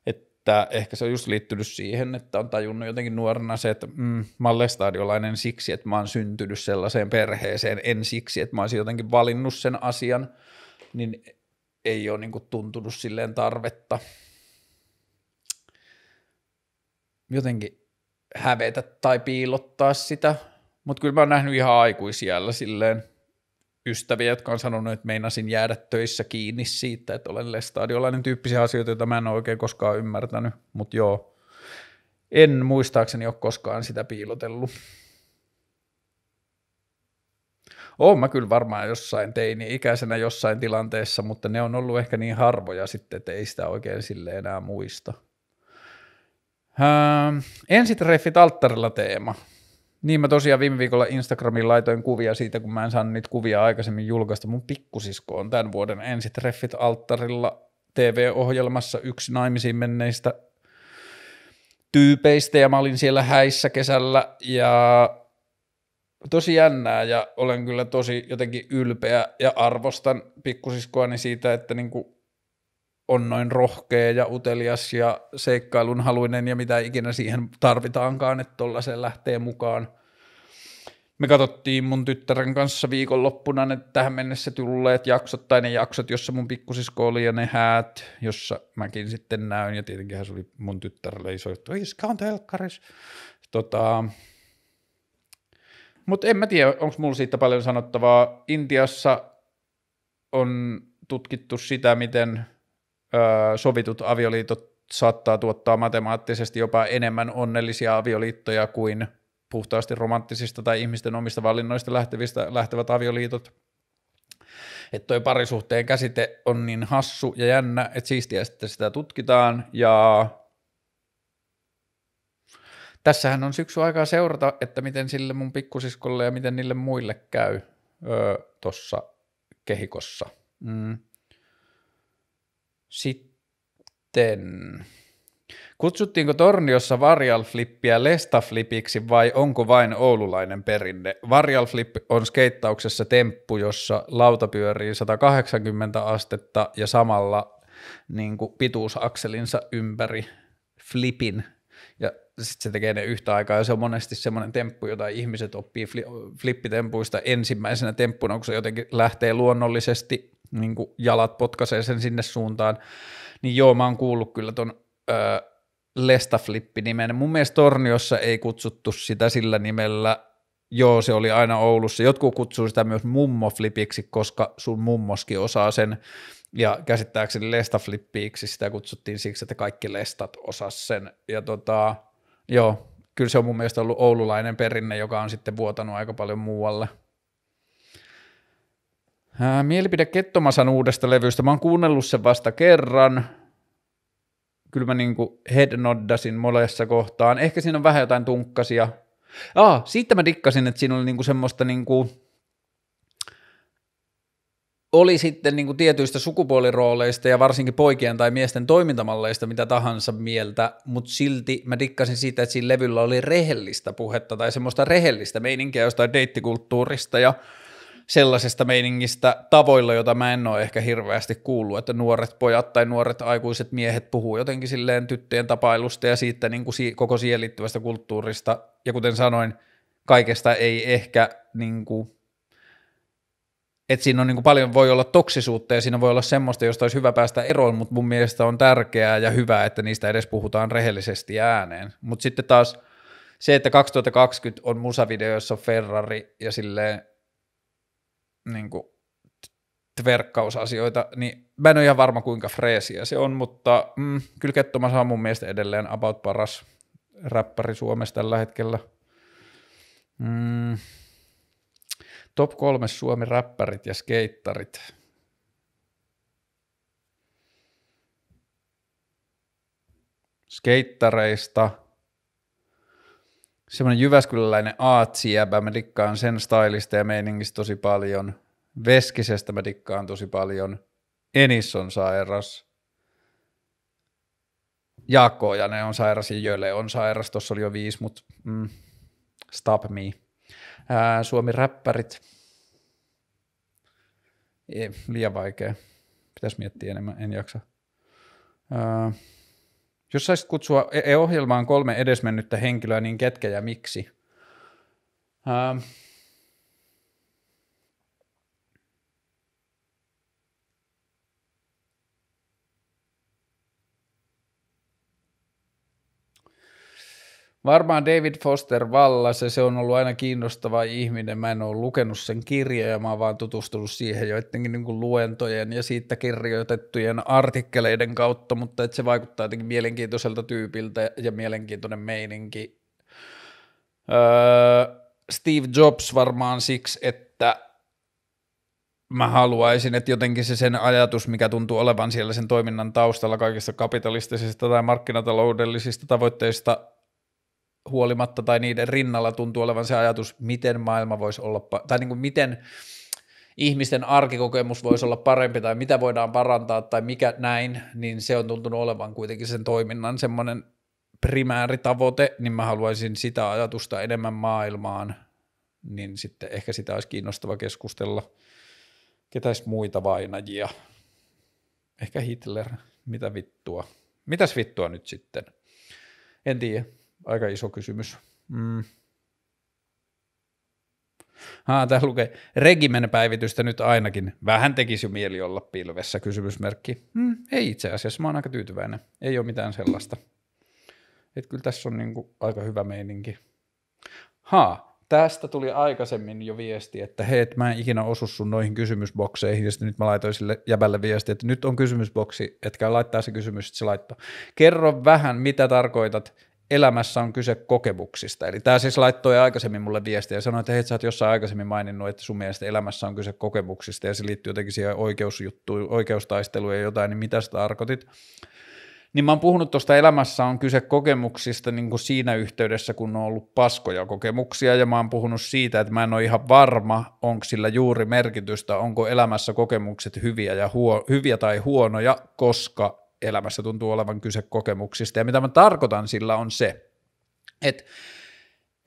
Että ehkä se on just liittynyt siihen, että on tajunnut jotenkin nuorena se, että mm, mä olen lestadiolainen siksi, että mä oon syntynyt sellaiseen perheeseen, en siksi, että mä olisin jotenkin valinnut sen asian, niin ei ole niin kuin, tuntunut silleen tarvetta. jotenkin hävetä tai piilottaa sitä, mutta kyllä mä oon nähnyt ihan aikuisiellä silleen ystäviä, jotka on sanonut, että meinasin jäädä töissä kiinni siitä, että olen lestadiolainen tyyppisiä asioita, joita mä en ole oikein koskaan ymmärtänyt, mutta joo, en muistaakseni ole koskaan sitä piilotellut. Oon mä kyllä varmaan jossain teini-ikäisenä jossain tilanteessa, mutta ne on ollut ehkä niin harvoja sitten, että ei sitä oikein sille enää muista. Öö, ähm, ensitreffit alttarilla teema. Niin mä tosiaan viime viikolla Instagramiin laitoin kuvia siitä, kun mä en saanut niitä kuvia aikaisemmin julkaista. Mun pikkusisko on tämän vuoden ensitreffit alttarilla TV-ohjelmassa yksi naimisiin menneistä tyypeistä ja mä olin siellä häissä kesällä ja tosi jännää ja olen kyllä tosi jotenkin ylpeä ja arvostan pikkusiskoani siitä, että niinku on noin rohkea ja utelias ja seikkailun haluinen ja mitä ikinä siihen tarvitaankaan, että se lähtee mukaan. Me katsottiin mun tyttären kanssa viikonloppuna ne tähän mennessä tulleet jaksot, tai ne jaksot, jossa mun pikkusisko oli ja ne häät, jossa mäkin sitten näyn, ja tietenkin se oli mun tyttärelle iso että iska on telkkaris. Tota, mutta en mä tiedä, onko mulla siitä paljon sanottavaa. Intiassa on tutkittu sitä, miten sovitut avioliitot saattaa tuottaa matemaattisesti jopa enemmän onnellisia avioliittoja kuin puhtaasti romanttisista tai ihmisten omista valinnoista lähtevistä, lähtevät avioliitot. Että toi parisuhteen käsite on niin hassu ja jännä, että siistiä, että sitä tutkitaan ja tässähän on syksy aikaa seurata, että miten sille mun pikkusiskolle ja miten niille muille käy öö, tuossa kehikossa. Mm. Sitten... Kutsuttiinko Torniossa varjalflippiä lestaflipiksi vai onko vain oululainen perinne? Varjalflip on skeittauksessa temppu, jossa lauta pyörii 180 astetta ja samalla niin kuin pituusakselinsa ympäri flipin. Ja sitten se tekee ne yhtä aikaa ja se on monesti semmoinen temppu, jota ihmiset oppii fli- flippitempuista ensimmäisenä temppuna, kun se jotenkin lähtee luonnollisesti niin kuin jalat potkaisee sen sinne suuntaan, niin joo, mä oon kuullut kyllä ton öö, Lestaflippi-nimen. Mun mielestä Torniossa ei kutsuttu sitä sillä nimellä, joo, se oli aina Oulussa. Jotkut kutsuu sitä myös mummoflipiksi, koska sun mummoskin osaa sen, ja käsittääkseni lestaflippiiksi sitä kutsuttiin siksi, että kaikki lestat osaa sen, ja tota, joo, kyllä se on mun mielestä ollut oululainen perinne, joka on sitten vuotanut aika paljon muualle mielipide Kettomasan uudesta levystä. Mä oon kuunnellut sen vasta kerran. Kyllä mä niinku headnoddasin molessa kohtaan. Ehkä siinä on vähän jotain tunkkasia. Ah, siitä mä dikkasin, että siinä oli niinku semmoista niinku, oli sitten niin kuin tietyistä sukupuolirooleista ja varsinkin poikien tai miesten toimintamalleista mitä tahansa mieltä, mutta silti mä dikkasin siitä, että siinä levyllä oli rehellistä puhetta tai semmoista rehellistä meininkiä jostain deittikulttuurista ja sellaisesta meiningistä tavoilla, jota mä en ole ehkä hirveästi kuullut, että nuoret pojat tai nuoret aikuiset miehet puhuu jotenkin silleen tyttöjen tapailusta ja siitä niin kuin koko siihen liittyvästä kulttuurista. Ja kuten sanoin, kaikesta ei ehkä, niin kuin, että siinä on niin kuin paljon, voi olla toksisuutta ja siinä voi olla semmoista, josta olisi hyvä päästä eroon, mutta mun mielestä on tärkeää ja hyvä, että niistä edes puhutaan rehellisesti ääneen. Mutta sitten taas se, että 2020 on musavideoissa Ferrari ja silleen niin kuin, tverkkausasioita, niin mä en ole ihan varma kuinka freesiä se on, mutta mm, kyllä Kettoma on mun mielestä edelleen about paras räppäri Suomessa tällä hetkellä. Mm. Top kolme Suomi räppärit ja skeittarit. Skeittareista – semmoinen Jyväskyläläinen aatsijäbä, mä dikkaan sen stylista ja meiningistä tosi paljon. Veskisestä mä dikkaan tosi paljon. Enis on sairas. Jaakko ne on sairas ja Jöle on sairas. Tuossa oli jo viisi, mutta mm, stop me. Ää, Suomi-räppärit. Ei, liian vaikea. Pitäisi miettiä enemmän, en jaksa. Ää, jos saisit kutsua e-, e-, ohjelmaan kolme edesmennyttä henkilöä, niin ketkä ja miksi? Ähm. Varmaan David Foster Wallace se on ollut aina kiinnostava ihminen. Mä en ole lukenut sen kirjoja, mä oon vaan tutustunut siihen joidenkin niin luentojen ja siitä kirjoitettujen artikkeleiden kautta, mutta että se vaikuttaa jotenkin mielenkiintoiselta tyypiltä ja mielenkiintoinen meininki. Öö, Steve Jobs varmaan siksi, että mä haluaisin, että jotenkin se sen ajatus, mikä tuntuu olevan siellä sen toiminnan taustalla kaikista kapitalistisista tai markkinataloudellisista tavoitteista – huolimatta tai niiden rinnalla tuntuu olevan se ajatus, miten maailma voisi olla, tai niin kuin miten ihmisten arkikokemus voisi olla parempi tai mitä voidaan parantaa tai mikä näin, niin se on tuntunut olevan kuitenkin sen toiminnan semmoinen primääritavoite, niin mä haluaisin sitä ajatusta enemmän maailmaan, niin sitten ehkä sitä olisi kiinnostava keskustella. Ketäis muita vainajia? Ehkä Hitler, mitä vittua. Mitäs vittua nyt sitten? En tiedä aika iso kysymys. Mm. Ah, täällä lukee, regimen päivitystä nyt ainakin. Vähän tekisi jo mieli olla pilvessä, kysymysmerkki. Mm, ei itse asiassa, mä oon aika tyytyväinen. Ei ole mitään sellaista. Et kyllä tässä on niinku aika hyvä meininki. Ha, tästä tuli aikaisemmin jo viesti, että hei, et mä en ikinä osu sun noihin kysymysbokseihin, ja sitten nyt mä laitoin sille jäbälle viesti, että nyt on kysymysboksi, etkä laittaa se kysymys, että se laittaa. Kerro vähän, mitä tarkoitat elämässä on kyse kokemuksista. Eli tämä siis laittoi aikaisemmin mulle viestiä ja sanoi, että hei, sä oot jossain aikaisemmin maininnut, että sun mielestä elämässä on kyse kokemuksista ja se liittyy jotenkin siihen oikeusjuttuun, oikeustaisteluun ja jotain, niin mitä sä tarkoitit? Niin mä oon puhunut tuosta elämässä on kyse kokemuksista niin kuin siinä yhteydessä, kun on ollut paskoja kokemuksia ja mä oon puhunut siitä, että mä en ole ihan varma, onko sillä juuri merkitystä, onko elämässä kokemukset hyviä, ja huo- hyviä tai huonoja, koska elämässä tuntuu olevan kyse kokemuksista. Ja mitä mä tarkoitan sillä on se, että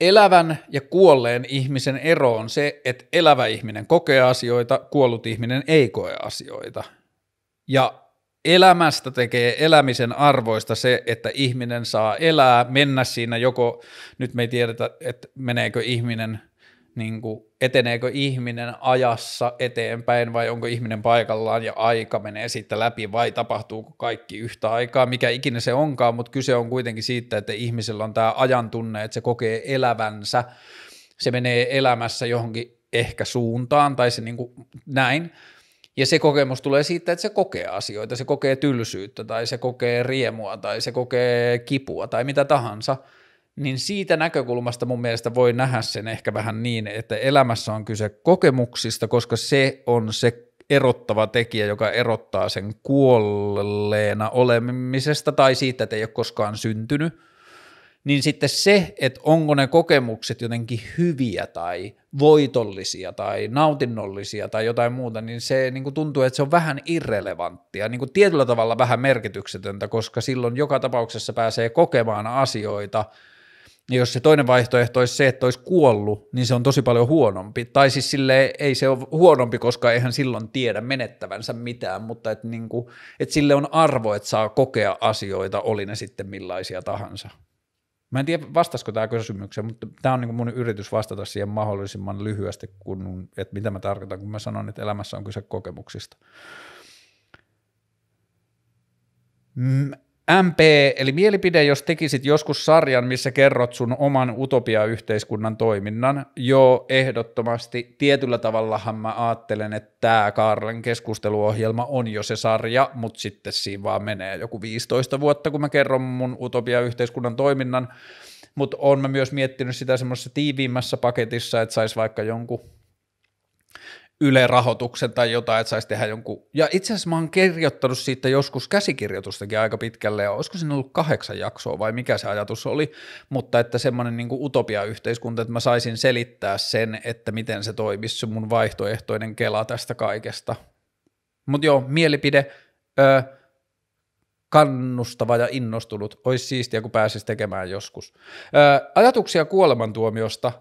elävän ja kuolleen ihmisen ero on se, että elävä ihminen kokee asioita, kuollut ihminen ei koe asioita. Ja elämästä tekee elämisen arvoista se, että ihminen saa elää, mennä siinä joko, nyt me ei tiedetä, että meneekö ihminen – niin kuin, eteneekö ihminen ajassa eteenpäin vai onko ihminen paikallaan ja aika menee siitä läpi vai tapahtuuko kaikki yhtä aikaa, mikä ikinä se onkaan, mutta kyse on kuitenkin siitä, että ihmisellä on tämä ajan tunne, että se kokee elävänsä, se menee elämässä johonkin ehkä suuntaan tai se niin kuin, näin, ja se kokemus tulee siitä, että se kokee asioita, se kokee tylsyyttä tai se kokee riemua tai se kokee kipua tai mitä tahansa – niin siitä näkökulmasta mun mielestä voi nähdä sen ehkä vähän niin, että elämässä on kyse kokemuksista, koska se on se erottava tekijä, joka erottaa sen kuolleena olemisesta tai siitä, että ei ole koskaan syntynyt, niin sitten se, että onko ne kokemukset jotenkin hyviä tai voitollisia tai nautinnollisia tai jotain muuta, niin se niin kuin tuntuu, että se on vähän irrelevanttia, niin kuin tietyllä tavalla vähän merkityksetöntä, koska silloin joka tapauksessa pääsee kokemaan asioita – ja jos se toinen vaihtoehto olisi se, että olisi kuollut, niin se on tosi paljon huonompi. Tai siis sille ei se ole huonompi, koska eihän silloin tiedä menettävänsä mitään, mutta et kuin niinku, et sille on arvo, että saa kokea asioita, oli ne sitten millaisia tahansa. Mä en tiedä, vastasiko tämä kysymykseen, mutta tämä on niin mun yritys vastata siihen mahdollisimman lyhyesti, kun, että mitä mä tarkoitan, kun mä sanon, että elämässä on kyse kokemuksista. MP, eli mielipide, jos tekisit joskus sarjan, missä kerrot sun oman utopia-yhteiskunnan toiminnan, joo, ehdottomasti. Tietyllä tavallahan mä ajattelen, että tämä Karlen keskusteluohjelma on jo se sarja, mutta sitten siinä vaan menee joku 15 vuotta, kun mä kerron mun utopia-yhteiskunnan toiminnan. Mutta on mä myös miettinyt sitä semmoisessa tiiviimmässä paketissa, että sais vaikka jonkun Yle-rahoituksen tai jotain, että saisi tehdä jonkun. Ja itse asiassa mä oon kirjoittanut siitä joskus käsikirjoitustakin aika pitkälle, ja olisiko siinä ollut kahdeksan jaksoa vai mikä se ajatus oli, mutta että semmoinen niin utopia-yhteiskunta, että mä saisin selittää sen, että miten se toimisi, se mun vaihtoehtoinen kela tästä kaikesta. Mutta joo, mielipide, ö, kannustava ja innostunut, olisi siistiä, kun pääsisi tekemään joskus. Ö, ajatuksia kuolemantuomiosta?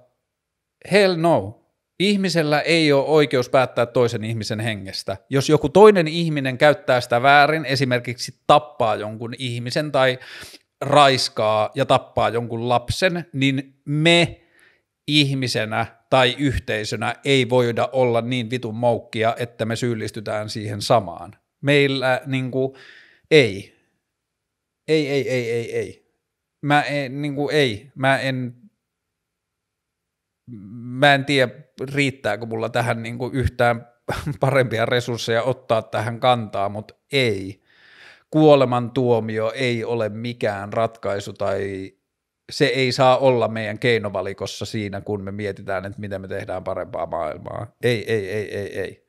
Hell no, ihmisellä ei ole oikeus päättää toisen ihmisen hengestä. Jos joku toinen ihminen käyttää sitä väärin, esimerkiksi tappaa jonkun ihmisen tai raiskaa ja tappaa jonkun lapsen, niin me ihmisenä tai yhteisönä ei voida olla niin vitun moukkia, että me syyllistytään siihen samaan. Meillä niin kuin, ei. Ei, ei, ei, ei, ei. Mä en, niin kuin, ei. Mä en mä en tiedä, riittääkö mulla tähän niin kuin yhtään parempia resursseja ottaa tähän kantaa, mutta ei. Kuolemantuomio ei ole mikään ratkaisu tai se ei saa olla meidän keinovalikossa siinä, kun me mietitään, että miten me tehdään parempaa maailmaa. Ei, ei, ei, ei, ei.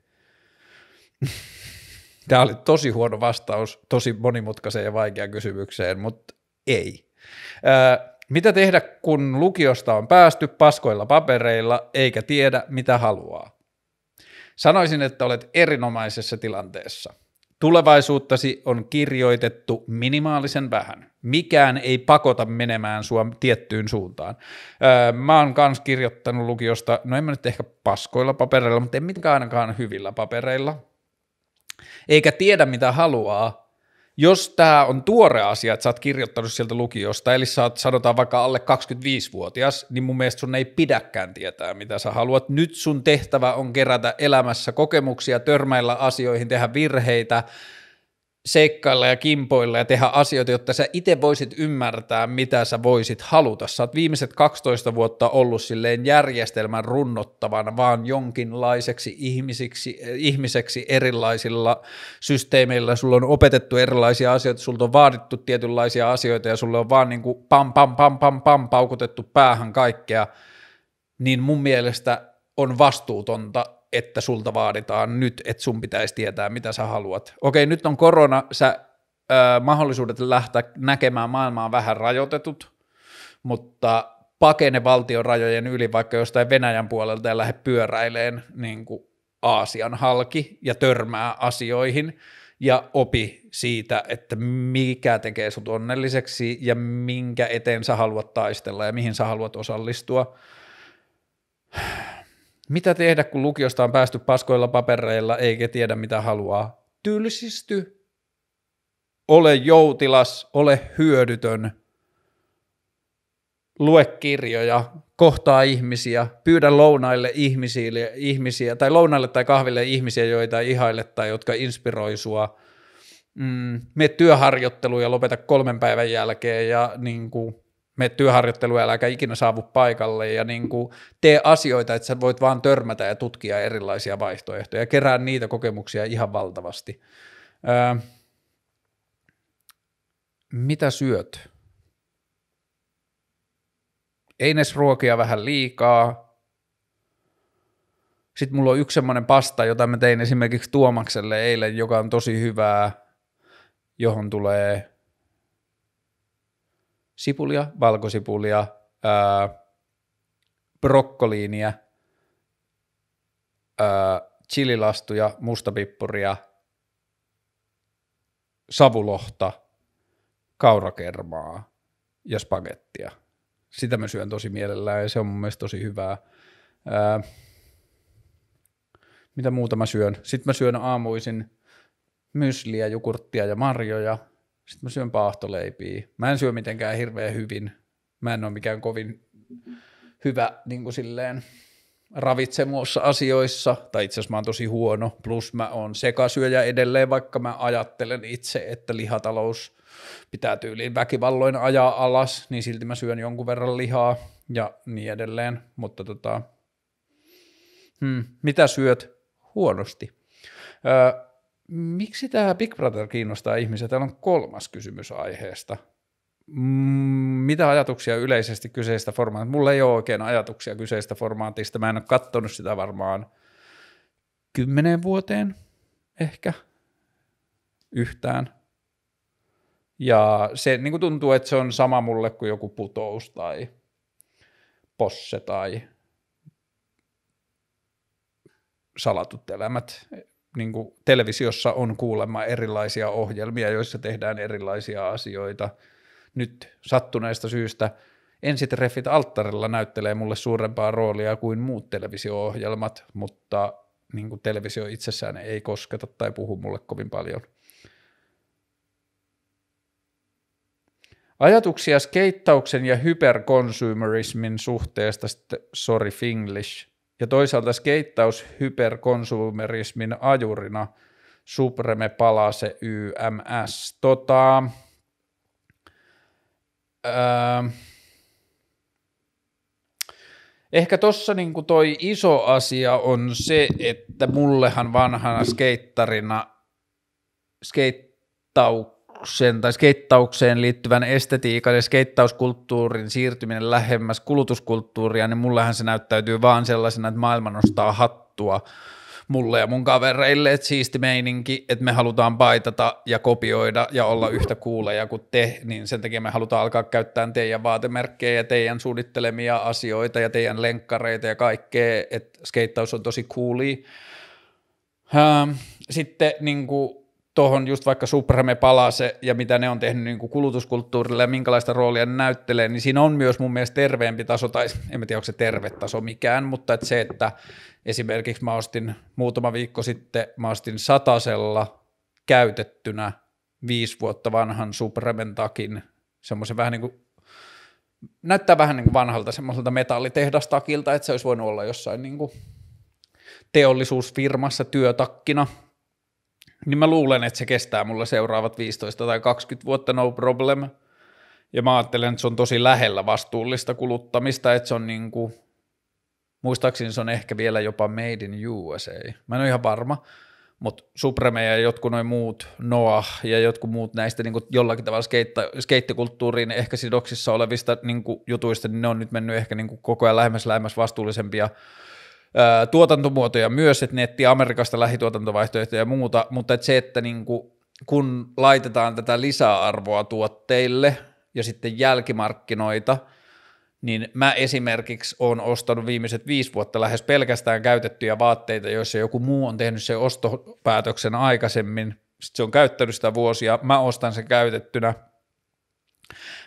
Tämä oli tosi huono vastaus tosi monimutkaiseen ja vaikeaan kysymykseen, mutta ei. Öö, mitä tehdä, kun lukiosta on päästy paskoilla papereilla eikä tiedä, mitä haluaa? Sanoisin, että olet erinomaisessa tilanteessa. Tulevaisuuttasi on kirjoitettu minimaalisen vähän. Mikään ei pakota menemään sua tiettyyn suuntaan. Öö, mä oon kans kirjoittanut lukiosta, no en mä nyt ehkä paskoilla papereilla, mutta en mitenkään ainakaan hyvillä papereilla. Eikä tiedä mitä haluaa, jos tämä on tuore asia, että sä oot kirjoittanut sieltä lukiosta, eli sä oot sanotaan vaikka alle 25-vuotias, niin mun mielestä sun ei pidäkään tietää, mitä sä haluat. Nyt sun tehtävä on kerätä elämässä kokemuksia, törmäillä asioihin, tehdä virheitä, seikkailla ja kimpoilla ja tehdä asioita, jotta sä itse voisit ymmärtää, mitä sä voisit haluta. Sä oot viimeiset 12 vuotta ollut silleen järjestelmän runnottavana, vaan jonkinlaiseksi ihmisiksi, eh, ihmiseksi erilaisilla systeemeillä. Sulla on opetettu erilaisia asioita, sulta on vaadittu tietynlaisia asioita ja sulle on vaan niin kuin pam, pam, pam, pam, pam, paukutettu päähän kaikkea. Niin mun mielestä on vastuutonta että sulta vaaditaan nyt, että sun pitäisi tietää, mitä sä haluat. Okei, nyt on korona, sä ö, mahdollisuudet lähteä näkemään maailmaa vähän rajoitetut, mutta pakene valtion rajojen yli vaikka jostain Venäjän puolelta ja lähde pyöräileen niin kuin Aasian halki ja törmää asioihin ja opi siitä, että mikä tekee sut onnelliseksi ja minkä eteen sä haluat taistella ja mihin sä haluat osallistua. Mitä tehdä, kun lukiosta on päästy paskoilla papereilla eikä tiedä mitä haluaa? Tylsisty. Ole joutilas, ole hyödytön. Lue kirjoja, kohtaa ihmisiä, pyydä lounaille ihmisiä, ihmisiä, tai lounaille tai kahville ihmisiä, joita ihailet tai jotka inspiroi sua. Mm, mene työharjoitteluun ja lopeta kolmen päivän jälkeen ja niin kuin, me työharjoitteluja äläkä ikinä saavu paikalle ja niin kuin tee asioita, että sä voit vaan törmätä ja tutkia erilaisia vaihtoehtoja ja kerää niitä kokemuksia ihan valtavasti. Öö, mitä syöt? ruokia vähän liikaa. Sitten mulla on yksi semmoinen pasta, jota mä tein esimerkiksi Tuomakselle eilen, joka on tosi hyvää, johon tulee sipulia, valkosipulia, ää, brokkoliinia, ää, chililastuja, mustapippuria, savulohta, kaurakermaa ja spagettia. Sitä mä syön tosi mielellään ja se on mun mielestä tosi hyvää. Ää, mitä muuta mä syön? Sitten mä syön aamuisin mysliä, jogurttia ja marjoja – sitten mä syön paahtoleipiä. Mä en syö mitenkään hirveän hyvin. Mä en ole mikään kovin hyvä niin kuin silleen ravitsemuussa asioissa, tai itse asiassa mä oon tosi huono, plus mä oon sekasyöjä edelleen, vaikka mä ajattelen itse, että lihatalous pitää tyyliin väkivalloin ajaa alas, niin silti mä syön jonkun verran lihaa ja niin edelleen, mutta tota, hmm, mitä syöt huonosti? Öö, miksi tämä Big Brother kiinnostaa ihmisiä? Täällä on kolmas kysymys aiheesta. Mm, mitä ajatuksia yleisesti kyseistä formaatista? Mulla ei ole oikein ajatuksia kyseistä formaatista. Mä en ole katsonut sitä varmaan kymmeneen vuoteen ehkä yhtään. Ja se niin tuntuu, että se on sama mulle kuin joku putous tai posse tai salatut elämät niin kuin televisiossa on kuulemma erilaisia ohjelmia, joissa tehdään erilaisia asioita. Nyt sattuneesta syystä ensitreffit alttarilla näyttelee mulle suurempaa roolia kuin muut televisio-ohjelmat, mutta niin kuin televisio itsessään ei kosketa tai puhu mulle kovin paljon. Ajatuksia skeittauksen ja hyperkonsumerismin suhteesta, sorry Finglish – ja toisaalta skeittaus hyperkonsumerismin ajurina Supreme Palace YMS. Tota, ää, ähm, Ehkä tuossa niin toi iso asia on se, että mullehan vanhana skeittarina skeittau, skeittaukseen tai skeittaukseen liittyvän estetiikan ja skeittauskulttuurin siirtyminen lähemmäs kulutuskulttuuria, niin mullehan se näyttäytyy vaan sellaisena, että maailma nostaa hattua mulle ja mun kavereille, että siisti meininki, että me halutaan paitata ja kopioida ja olla yhtä kuuleja kuin te, niin sen takia me halutaan alkaa käyttää teidän vaatemerkkejä ja teidän suunnittelemia asioita ja teidän lenkkareita ja kaikkea, että skeittaus on tosi coolia. sitten niin kuin, tuohon just vaikka Supreme palase ja mitä ne on tehnyt niin kuin kulutuskulttuurille ja minkälaista roolia ne näyttelee, niin siinä on myös mun mielestä terveempi taso, tai en mä tiedä onko se terve taso mikään, mutta että se, että esimerkiksi mä ostin muutama viikko sitten, mä ostin satasella käytettynä viisi vuotta vanhan Supremen takin, semmoisen vähän niin kuin näyttää vähän niin kuin vanhalta semmoiselta metallitehdastakilta, että se olisi voinut olla jossain niin kuin teollisuusfirmassa työtakkina, niin mä luulen, että se kestää mulla seuraavat 15 tai 20 vuotta, no problem. Ja mä ajattelen, että se on tosi lähellä vastuullista kuluttamista, että se on niin kuin, muistaakseni se on ehkä vielä jopa made in USA. Mä en ole ihan varma, mutta Supreme ja jotkut noin muut, Noah ja jotkut muut näistä niin kuin jollakin tavalla skeittä, skeittikulttuuriin ehkä sidoksissa olevista niin kuin jutuista, niin ne on nyt mennyt ehkä niin kuin koko ajan lähemmäs lähemmäs vastuullisempia tuotantomuotoja myös, että netti Amerikasta lähituotantovaihtoehtoja ja muuta, mutta että se, että niin kuin, kun laitetaan tätä lisäarvoa tuotteille ja sitten jälkimarkkinoita, niin mä esimerkiksi olen ostanut viimeiset viisi vuotta lähes pelkästään käytettyjä vaatteita, joissa joku muu on tehnyt sen ostopäätöksen aikaisemmin, sitten se on käyttänyt sitä vuosia, mä ostan sen käytettynä,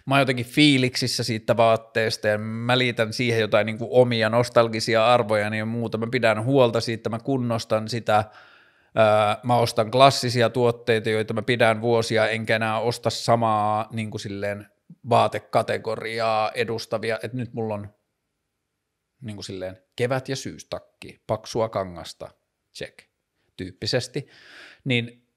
mä oon jotenkin fiiliksissä siitä vaatteesta ja mä liitän siihen jotain niin kuin omia nostalgisia arvoja ja niin muuta, mä pidän huolta siitä, mä kunnostan sitä, Mä ostan klassisia tuotteita, joita mä pidän vuosia, enkä enää osta samaa niin kuin silleen, vaatekategoriaa edustavia, että nyt mulla on niin kuin silleen kevät- ja syystakki, paksua kangasta, check, tyyppisesti, niin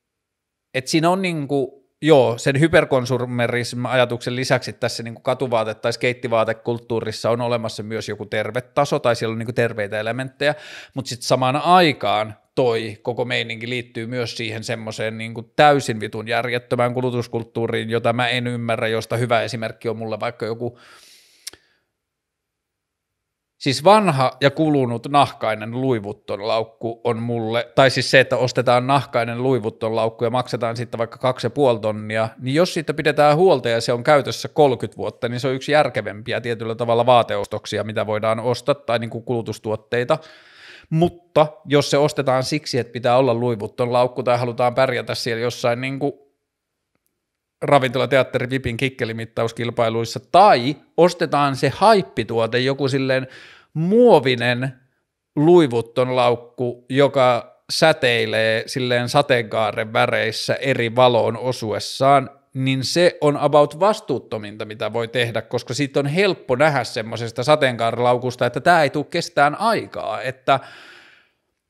et siinä on niin kuin Joo, sen hyperkonsumerism-ajatuksen lisäksi tässä niin kuin katuvaate- tai skeittivaatekulttuurissa on olemassa myös joku terve taso, tai siellä on niin kuin terveitä elementtejä, mutta sitten samaan aikaan toi koko meininki liittyy myös siihen semmoiseen niin kuin täysin vitun järjettömään kulutuskulttuuriin, jota mä en ymmärrä, josta hyvä esimerkki on mulle vaikka joku – Siis vanha ja kulunut nahkainen luivutton laukku on mulle, tai siis se, että ostetaan nahkainen luivutton laukku ja maksetaan sitten vaikka 2,5 tonnia, niin jos siitä pidetään huolta ja se on käytössä 30 vuotta, niin se on yksi järkevempiä tietyllä tavalla vaateostoksia, mitä voidaan ostaa, tai niin kuin kulutustuotteita. Mutta jos se ostetaan siksi, että pitää olla luivutton laukku tai halutaan pärjätä siellä jossain niin kuin ravintolateatteri Vipin kikkelimittauskilpailuissa, tai ostetaan se haippituote, joku silleen muovinen luivutton laukku, joka säteilee silleen sateenkaaren väreissä eri valoon osuessaan, niin se on about vastuuttominta, mitä voi tehdä, koska siitä on helppo nähdä semmoisesta sateenkaarilaukusta, että tämä ei tule kestään aikaa, että –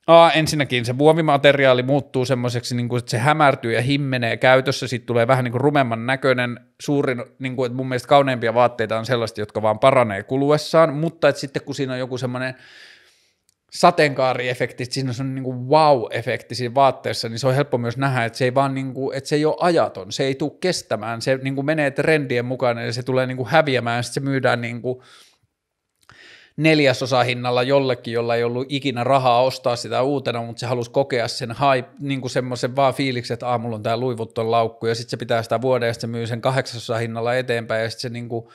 A, ensinnäkin se muovimateriaali muuttuu semmoiseksi, niin kuin, että se hämärtyy ja himmenee käytössä, sitten tulee vähän niin kuin rumemman näköinen, suurin, niin kuin, että mun mielestä kauneimpia vaatteita on sellaista, jotka vaan paranee kuluessaan, mutta että sitten kun siinä on joku semmoinen sateenkaariefekti, siinä on semmoinen niin wow-efekti siinä vaatteessa, niin se on helppo myös nähdä, että se ei vaan niin kuin, että se ei ole ajaton, se ei tule kestämään, se niin kuin menee trendien mukana ja se tulee niin kuin häviämään, sitten se myydään niin kuin, hinnalla jollekin, jolla ei ollut ikinä rahaa ostaa sitä uutena, mutta se halusi kokea sen hype, niin kuin semmoisen vaan fiiliksen, että aamulla on tämä luivutton laukku, ja sitten se pitää sitä vuoden, ja sitten se myy sen hinnalla eteenpäin, ja sitten se niin kuin,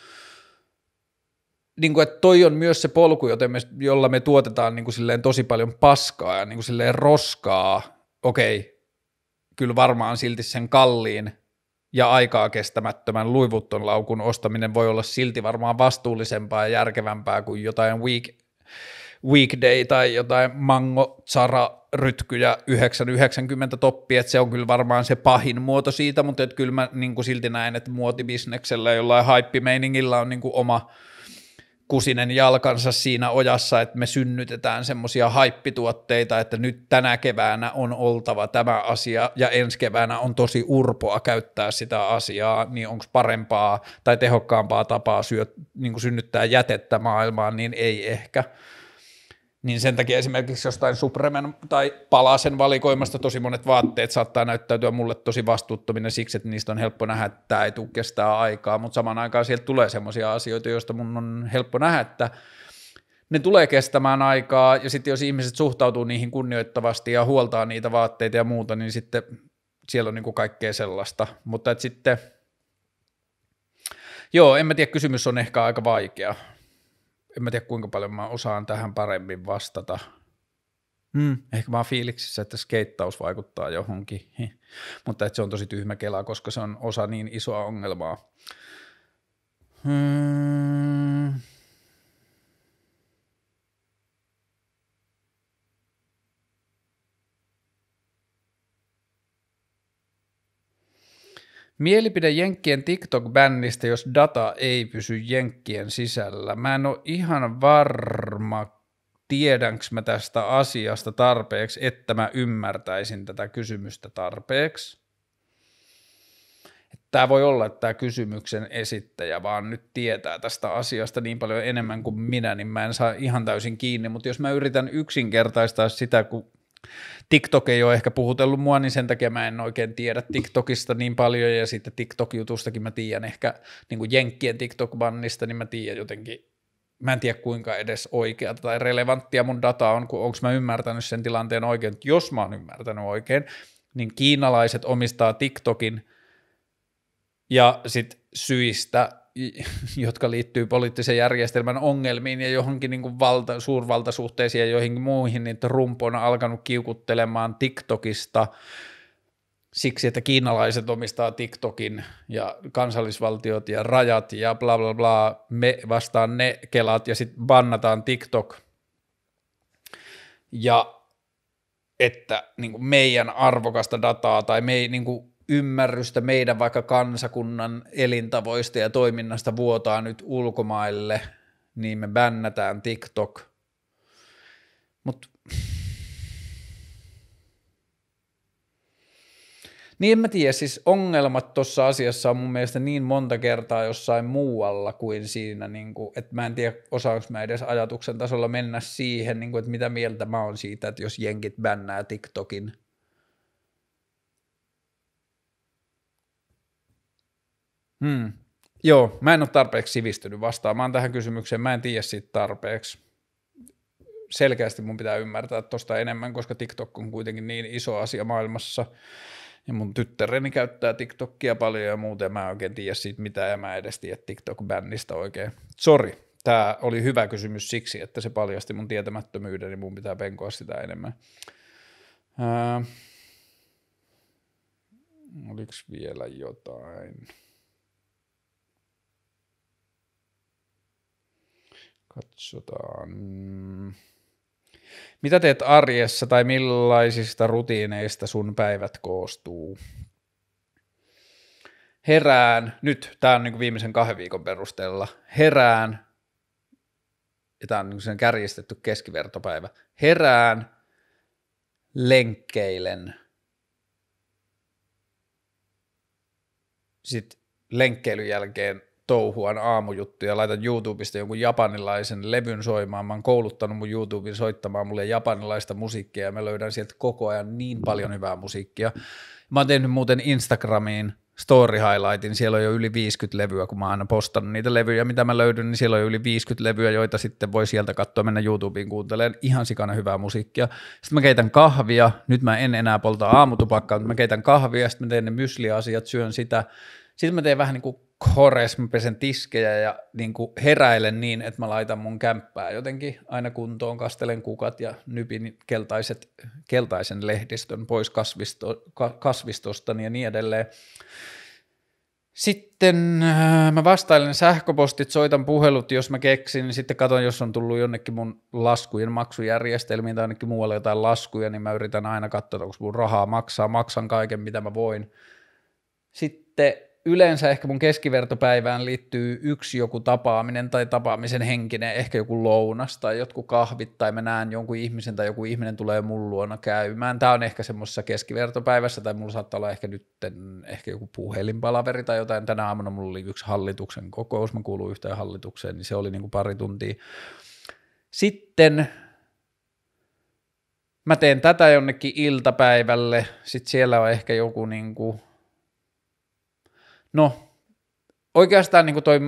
niin kuin, että toi on myös se polku, joten me, jolla me tuotetaan niin kuin silleen tosi paljon paskaa ja niin kuin silleen roskaa, okei, kyllä varmaan silti sen kalliin ja aikaa kestämättömän luivutton laukun ostaminen voi olla silti varmaan vastuullisempaa ja järkevämpää kuin jotain week, weekday tai jotain mango, tsara rytkyjä 990 toppia, että se on kyllä varmaan se pahin muoto siitä, mutta kyllä mä niin kuin silti näen, että muotibisneksellä jollain hype-meiningillä on niin kuin oma, kusinen jalkansa siinä ojassa, että me synnytetään semmoisia haippituotteita, että nyt tänä keväänä on oltava tämä asia ja ensi keväänä on tosi urpoa käyttää sitä asiaa, niin onko parempaa tai tehokkaampaa tapaa syö, niin synnyttää jätettä maailmaan, niin ei ehkä niin sen takia esimerkiksi jostain Supremen tai Palasen valikoimasta tosi monet vaatteet saattaa näyttäytyä mulle tosi vastuuttomina siksi, että niistä on helppo nähdä, että tämä ei tule kestää aikaa, mutta samaan aikaan sieltä tulee semmoisia asioita, joista mun on helppo nähdä, että ne tulee kestämään aikaa ja sitten jos ihmiset suhtautuu niihin kunnioittavasti ja huoltaa niitä vaatteita ja muuta, niin sitten siellä on niin kuin kaikkea sellaista, mutta et sitten, joo, en mä tiedä, kysymys on ehkä aika vaikea en mä tiedä kuinka paljon mä osaan tähän paremmin vastata. Mm, ehkä mä oon fiiliksissä, että skeittaus vaikuttaa johonkin, mutta että se on tosi tyhmä kelaa, koska se on osa niin isoa ongelmaa. Hmm. Mielipide Jenkkien TikTok-bännistä, jos data ei pysy Jenkkien sisällä. Mä en ole ihan varma, tiedänkö mä tästä asiasta tarpeeksi, että mä ymmärtäisin tätä kysymystä tarpeeksi. Tämä voi olla, että tämä kysymyksen esittäjä vaan nyt tietää tästä asiasta niin paljon enemmän kuin minä, niin mä en saa ihan täysin kiinni, mutta jos mä yritän yksinkertaistaa sitä, kun TikTok ei ole ehkä puhutellut mua, niin sen takia mä en oikein tiedä TikTokista niin paljon, ja sitten TikTok-jutustakin mä tiedän ehkä niin kuin Jenkkien TikTok-bannista, niin mä tiedän jotenkin, mä en tiedä kuinka edes oikeata tai relevanttia mun data on, kun onko mä ymmärtänyt sen tilanteen oikein, että jos mä oon ymmärtänyt oikein, niin kiinalaiset omistaa TikTokin, ja sitten syistä, jotka liittyy poliittisen järjestelmän ongelmiin ja johonkin niin kuin valta, suurvaltasuhteisiin ja joihinkin muihin, niin Trump on alkanut kiukuttelemaan TikTokista siksi, että kiinalaiset omistaa TikTokin ja kansallisvaltiot ja rajat ja bla bla bla, me vastaan ne kelat ja sitten bannataan TikTok. Ja että niin kuin meidän arvokasta dataa tai me ei niin kuin ymmärrystä meidän vaikka kansakunnan elintavoista ja toiminnasta vuotaa nyt ulkomaille, niin me bännätään TikTok. Mutta Niin en mä tiedä, siis ongelmat tuossa asiassa on mun mielestä niin monta kertaa jossain muualla kuin siinä, niin kuin, että mä en tiedä osaanko mä edes ajatuksen tasolla mennä siihen, niin kuin, että mitä mieltä mä oon siitä, että jos jenkit bännää TikTokin – Hmm. Joo, mä en ole tarpeeksi sivistynyt vastaamaan tähän kysymykseen, mä en tiedä siitä tarpeeksi. Selkeästi mun pitää ymmärtää tuosta enemmän, koska TikTok on kuitenkin niin iso asia maailmassa. Ja mun tyttäreni käyttää TikTokia paljon ja muuten mä en oikein tiedä siitä mitään ja mä edes tiedä TikTok-bännistä oikein. Sori, tämä oli hyvä kysymys siksi, että se paljasti mun tietämättömyyden niin mun pitää penkoa sitä enemmän. Öö, oliko vielä jotain? Katsotaan. Mitä teet arjessa tai millaisista rutiineista sun päivät koostuu? Herään, nyt, tämä on niin viimeisen kahden viikon perusteella, herään, ja tämä on niin sen kärjistetty keskivertopäivä, herään, lenkkeilen, sitten lenkkeilyn jälkeen touhuan aamujuttuja, laitan YouTubesta jonkun japanilaisen levyn soimaan, mä oon kouluttanut mun YouTubein soittamaan mulle japanilaista musiikkia ja mä löydän sieltä koko ajan niin paljon hyvää musiikkia. Mä oon tehnyt muuten Instagramiin story highlightin, siellä on jo yli 50 levyä, kun mä oon aina postannut niitä levyjä, mitä mä löydyn, niin siellä on jo yli 50 levyä, joita sitten voi sieltä katsoa, mennä YouTubeen kuuntelemaan ihan sikana hyvää musiikkia. Sitten mä keitän kahvia, nyt mä en enää polta aamutupakkaa, mutta mä keitän kahvia, sitten mä teen ne mysliasiat, syön sitä. Sitten mä teen vähän niin kuin kores, mä pesen tiskejä ja niin kuin heräilen niin, että mä laitan mun kämppää jotenkin aina kuntoon, kastelen kukat ja nypin keltaiset, keltaisen lehdistön pois kasvisto, kasvistostani ja niin edelleen. Sitten äh, mä vastailen sähköpostit, soitan puhelut, jos mä keksin, niin sitten katson, jos on tullut jonnekin mun laskujen maksujärjestelmiin tai ainakin muualle jotain laskuja, niin mä yritän aina katsoa, onko mun rahaa maksaa, maksan kaiken mitä mä voin. Sitten yleensä ehkä mun keskivertopäivään liittyy yksi joku tapaaminen tai tapaamisen henkinen, ehkä joku lounas tai jotkut kahvit tai mä näen jonkun ihmisen tai joku ihminen tulee mun luona käymään. Tämä on ehkä semmoisessa keskivertopäivässä tai mulla saattaa olla ehkä nyt ehkä joku puhelinpalaveri tai jotain. Tänä aamuna mulla oli yksi hallituksen kokous, mä kuulun yhteen hallitukseen, niin se oli niin kuin pari tuntia. Sitten mä teen tätä jonnekin iltapäivälle, sitten siellä on ehkä joku niinku – No, oikeastaan niin kuin toi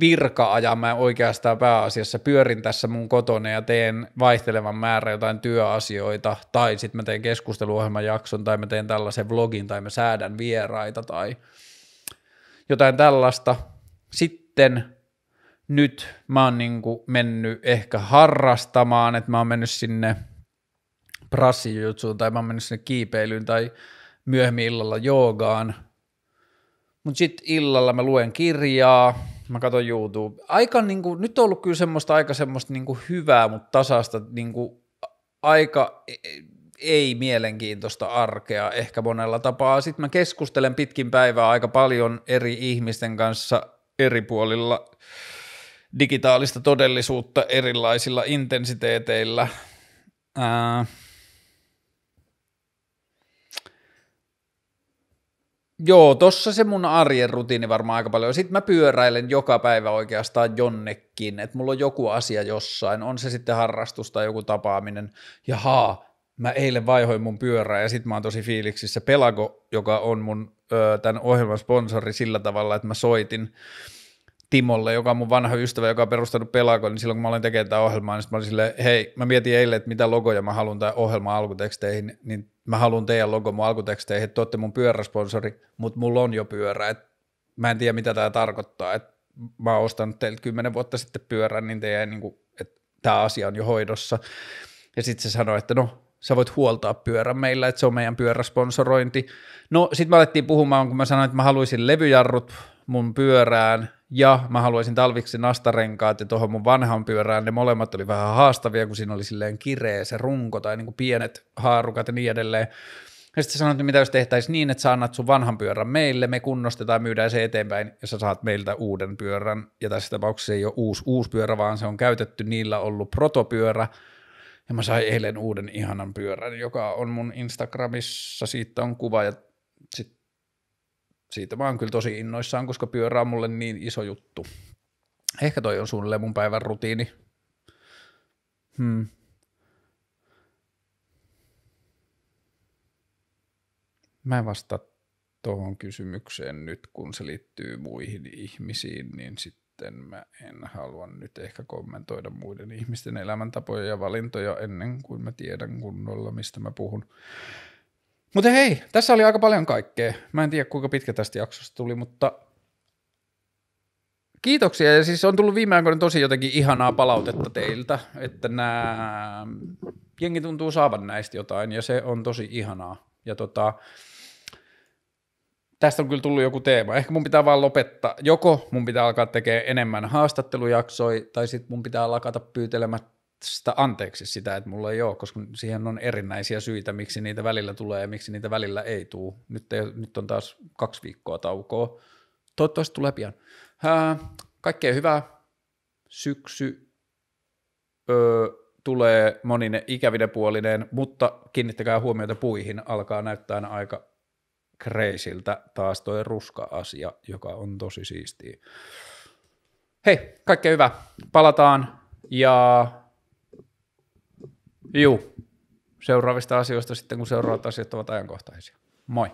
virka-aja mä oikeastaan pääasiassa pyörin tässä mun kotona ja teen vaihtelevan määrän jotain työasioita, tai sitten mä teen keskusteluohjelman jakson, tai mä teen tällaisen vlogin, tai mä säädän vieraita, tai jotain tällaista. Sitten nyt mä oon niin kuin mennyt ehkä harrastamaan, että mä oon mennyt sinne prassijutsuun, tai mä oon mennyt sinne kiipeilyyn, tai myöhemmin illalla joogaan, mutta sitten illalla mä luen kirjaa, mä katson YouTube. Aika niinku, nyt on ollut kyllä semmoista aika semmoista niinku hyvää, mutta tasasta niinku, aika e, e, ei mielenkiintoista arkea ehkä monella tapaa. Sitten mä keskustelen pitkin päivää aika paljon eri ihmisten kanssa eri puolilla digitaalista todellisuutta erilaisilla intensiteeteillä. Ää, Joo, tossa se mun arjen rutiini varmaan aika paljon. Sitten mä pyöräilen joka päivä oikeastaan jonnekin, että mulla on joku asia jossain, on se sitten harrastus tai joku tapaaminen. Ja haa, mä eilen vaihoin mun pyörää ja sit mä oon tosi fiiliksissä. Pelago, joka on mun ö, tämän ohjelman sponsori sillä tavalla, että mä soitin Timolle, joka on mun vanha ystävä, joka on perustanut Pelago, niin silloin kun mä olin tekemään tätä ohjelmaa, niin mä olin silleen, hei, mä mietin eilen, että mitä logoja mä haluan tämän ohjelman alkuteksteihin, niin mä haluan teidän logo mun alkuteksteihin, että te olette mun pyöräsponsori, mutta mulla on jo pyörä, et mä en tiedä mitä tämä tarkoittaa, että mä oon ostanut teiltä kymmenen vuotta sitten pyörän, niin teidän niin että tämä asia on jo hoidossa. Ja sitten se sanoi, että no, sä voit huoltaa pyörän meillä, että se on meidän pyöräsponsorointi. No, sitten me alettiin puhumaan, kun mä sanoin, että mä haluaisin levyjarrut mun pyörään, ja mä haluaisin talviksi nastarenkaat ja tuohon mun vanhan pyörään, ne molemmat oli vähän haastavia, kun siinä oli silleen kireä se runko tai niin kuin pienet haarukat ja niin edelleen. Ja sitten sanoit, että mitä jos tehtäisiin niin, että sä annat sun vanhan pyörän meille, me kunnostetaan, myydään se eteenpäin, ja sä saat meiltä uuden pyörän. Ja tässä tapauksessa ei ole uusi, uusi pyörä, vaan se on käytetty, niillä ollut protopyörä. Ja mä sain eilen uuden ihanan pyörän, joka on mun Instagramissa, siitä on kuva, ja siitä mä oon kyllä tosi innoissaan, koska pyörä on mulle niin iso juttu. Ehkä toi on suunnilleen mun päivän rutiini. Hmm. Mä en vastaa tuohon kysymykseen nyt, kun se liittyy muihin ihmisiin, niin sitten mä en halua nyt ehkä kommentoida muiden ihmisten elämäntapoja ja valintoja ennen kuin mä tiedän kunnolla, mistä mä puhun. Mutta hei, tässä oli aika paljon kaikkea. Mä en tiedä, kuinka pitkä tästä jaksosta tuli, mutta kiitoksia. Ja siis on tullut viime aikoina tosi jotenkin ihanaa palautetta teiltä, että nämä jengi tuntuu saavan näistä jotain ja se on tosi ihanaa. Ja tota, tästä on kyllä tullut joku teema. Ehkä mun pitää vaan lopettaa. Joko mun pitää alkaa tekemään enemmän haastattelujaksoja, tai sitten mun pitää lakata pyytelemästä sitä anteeksi sitä, että mulla ei ole, koska siihen on erinäisiä syitä, miksi niitä välillä tulee ja miksi niitä välillä ei tule. Nyt, ei, nyt on taas kaksi viikkoa taukoa. Toivottavasti tulee pian. Ää, kaikkea hyvää. Syksy ö, tulee monine ikävinen puolinen, mutta kiinnittäkää huomiota puihin. Alkaa näyttää aika kreisiltä taas toi ruska-asia, joka on tosi siistiä. Hei, kaikkea hyvää. Palataan ja Juu. Seuraavista asioista sitten, kun seuraavat asiat ovat ajankohtaisia. Moi.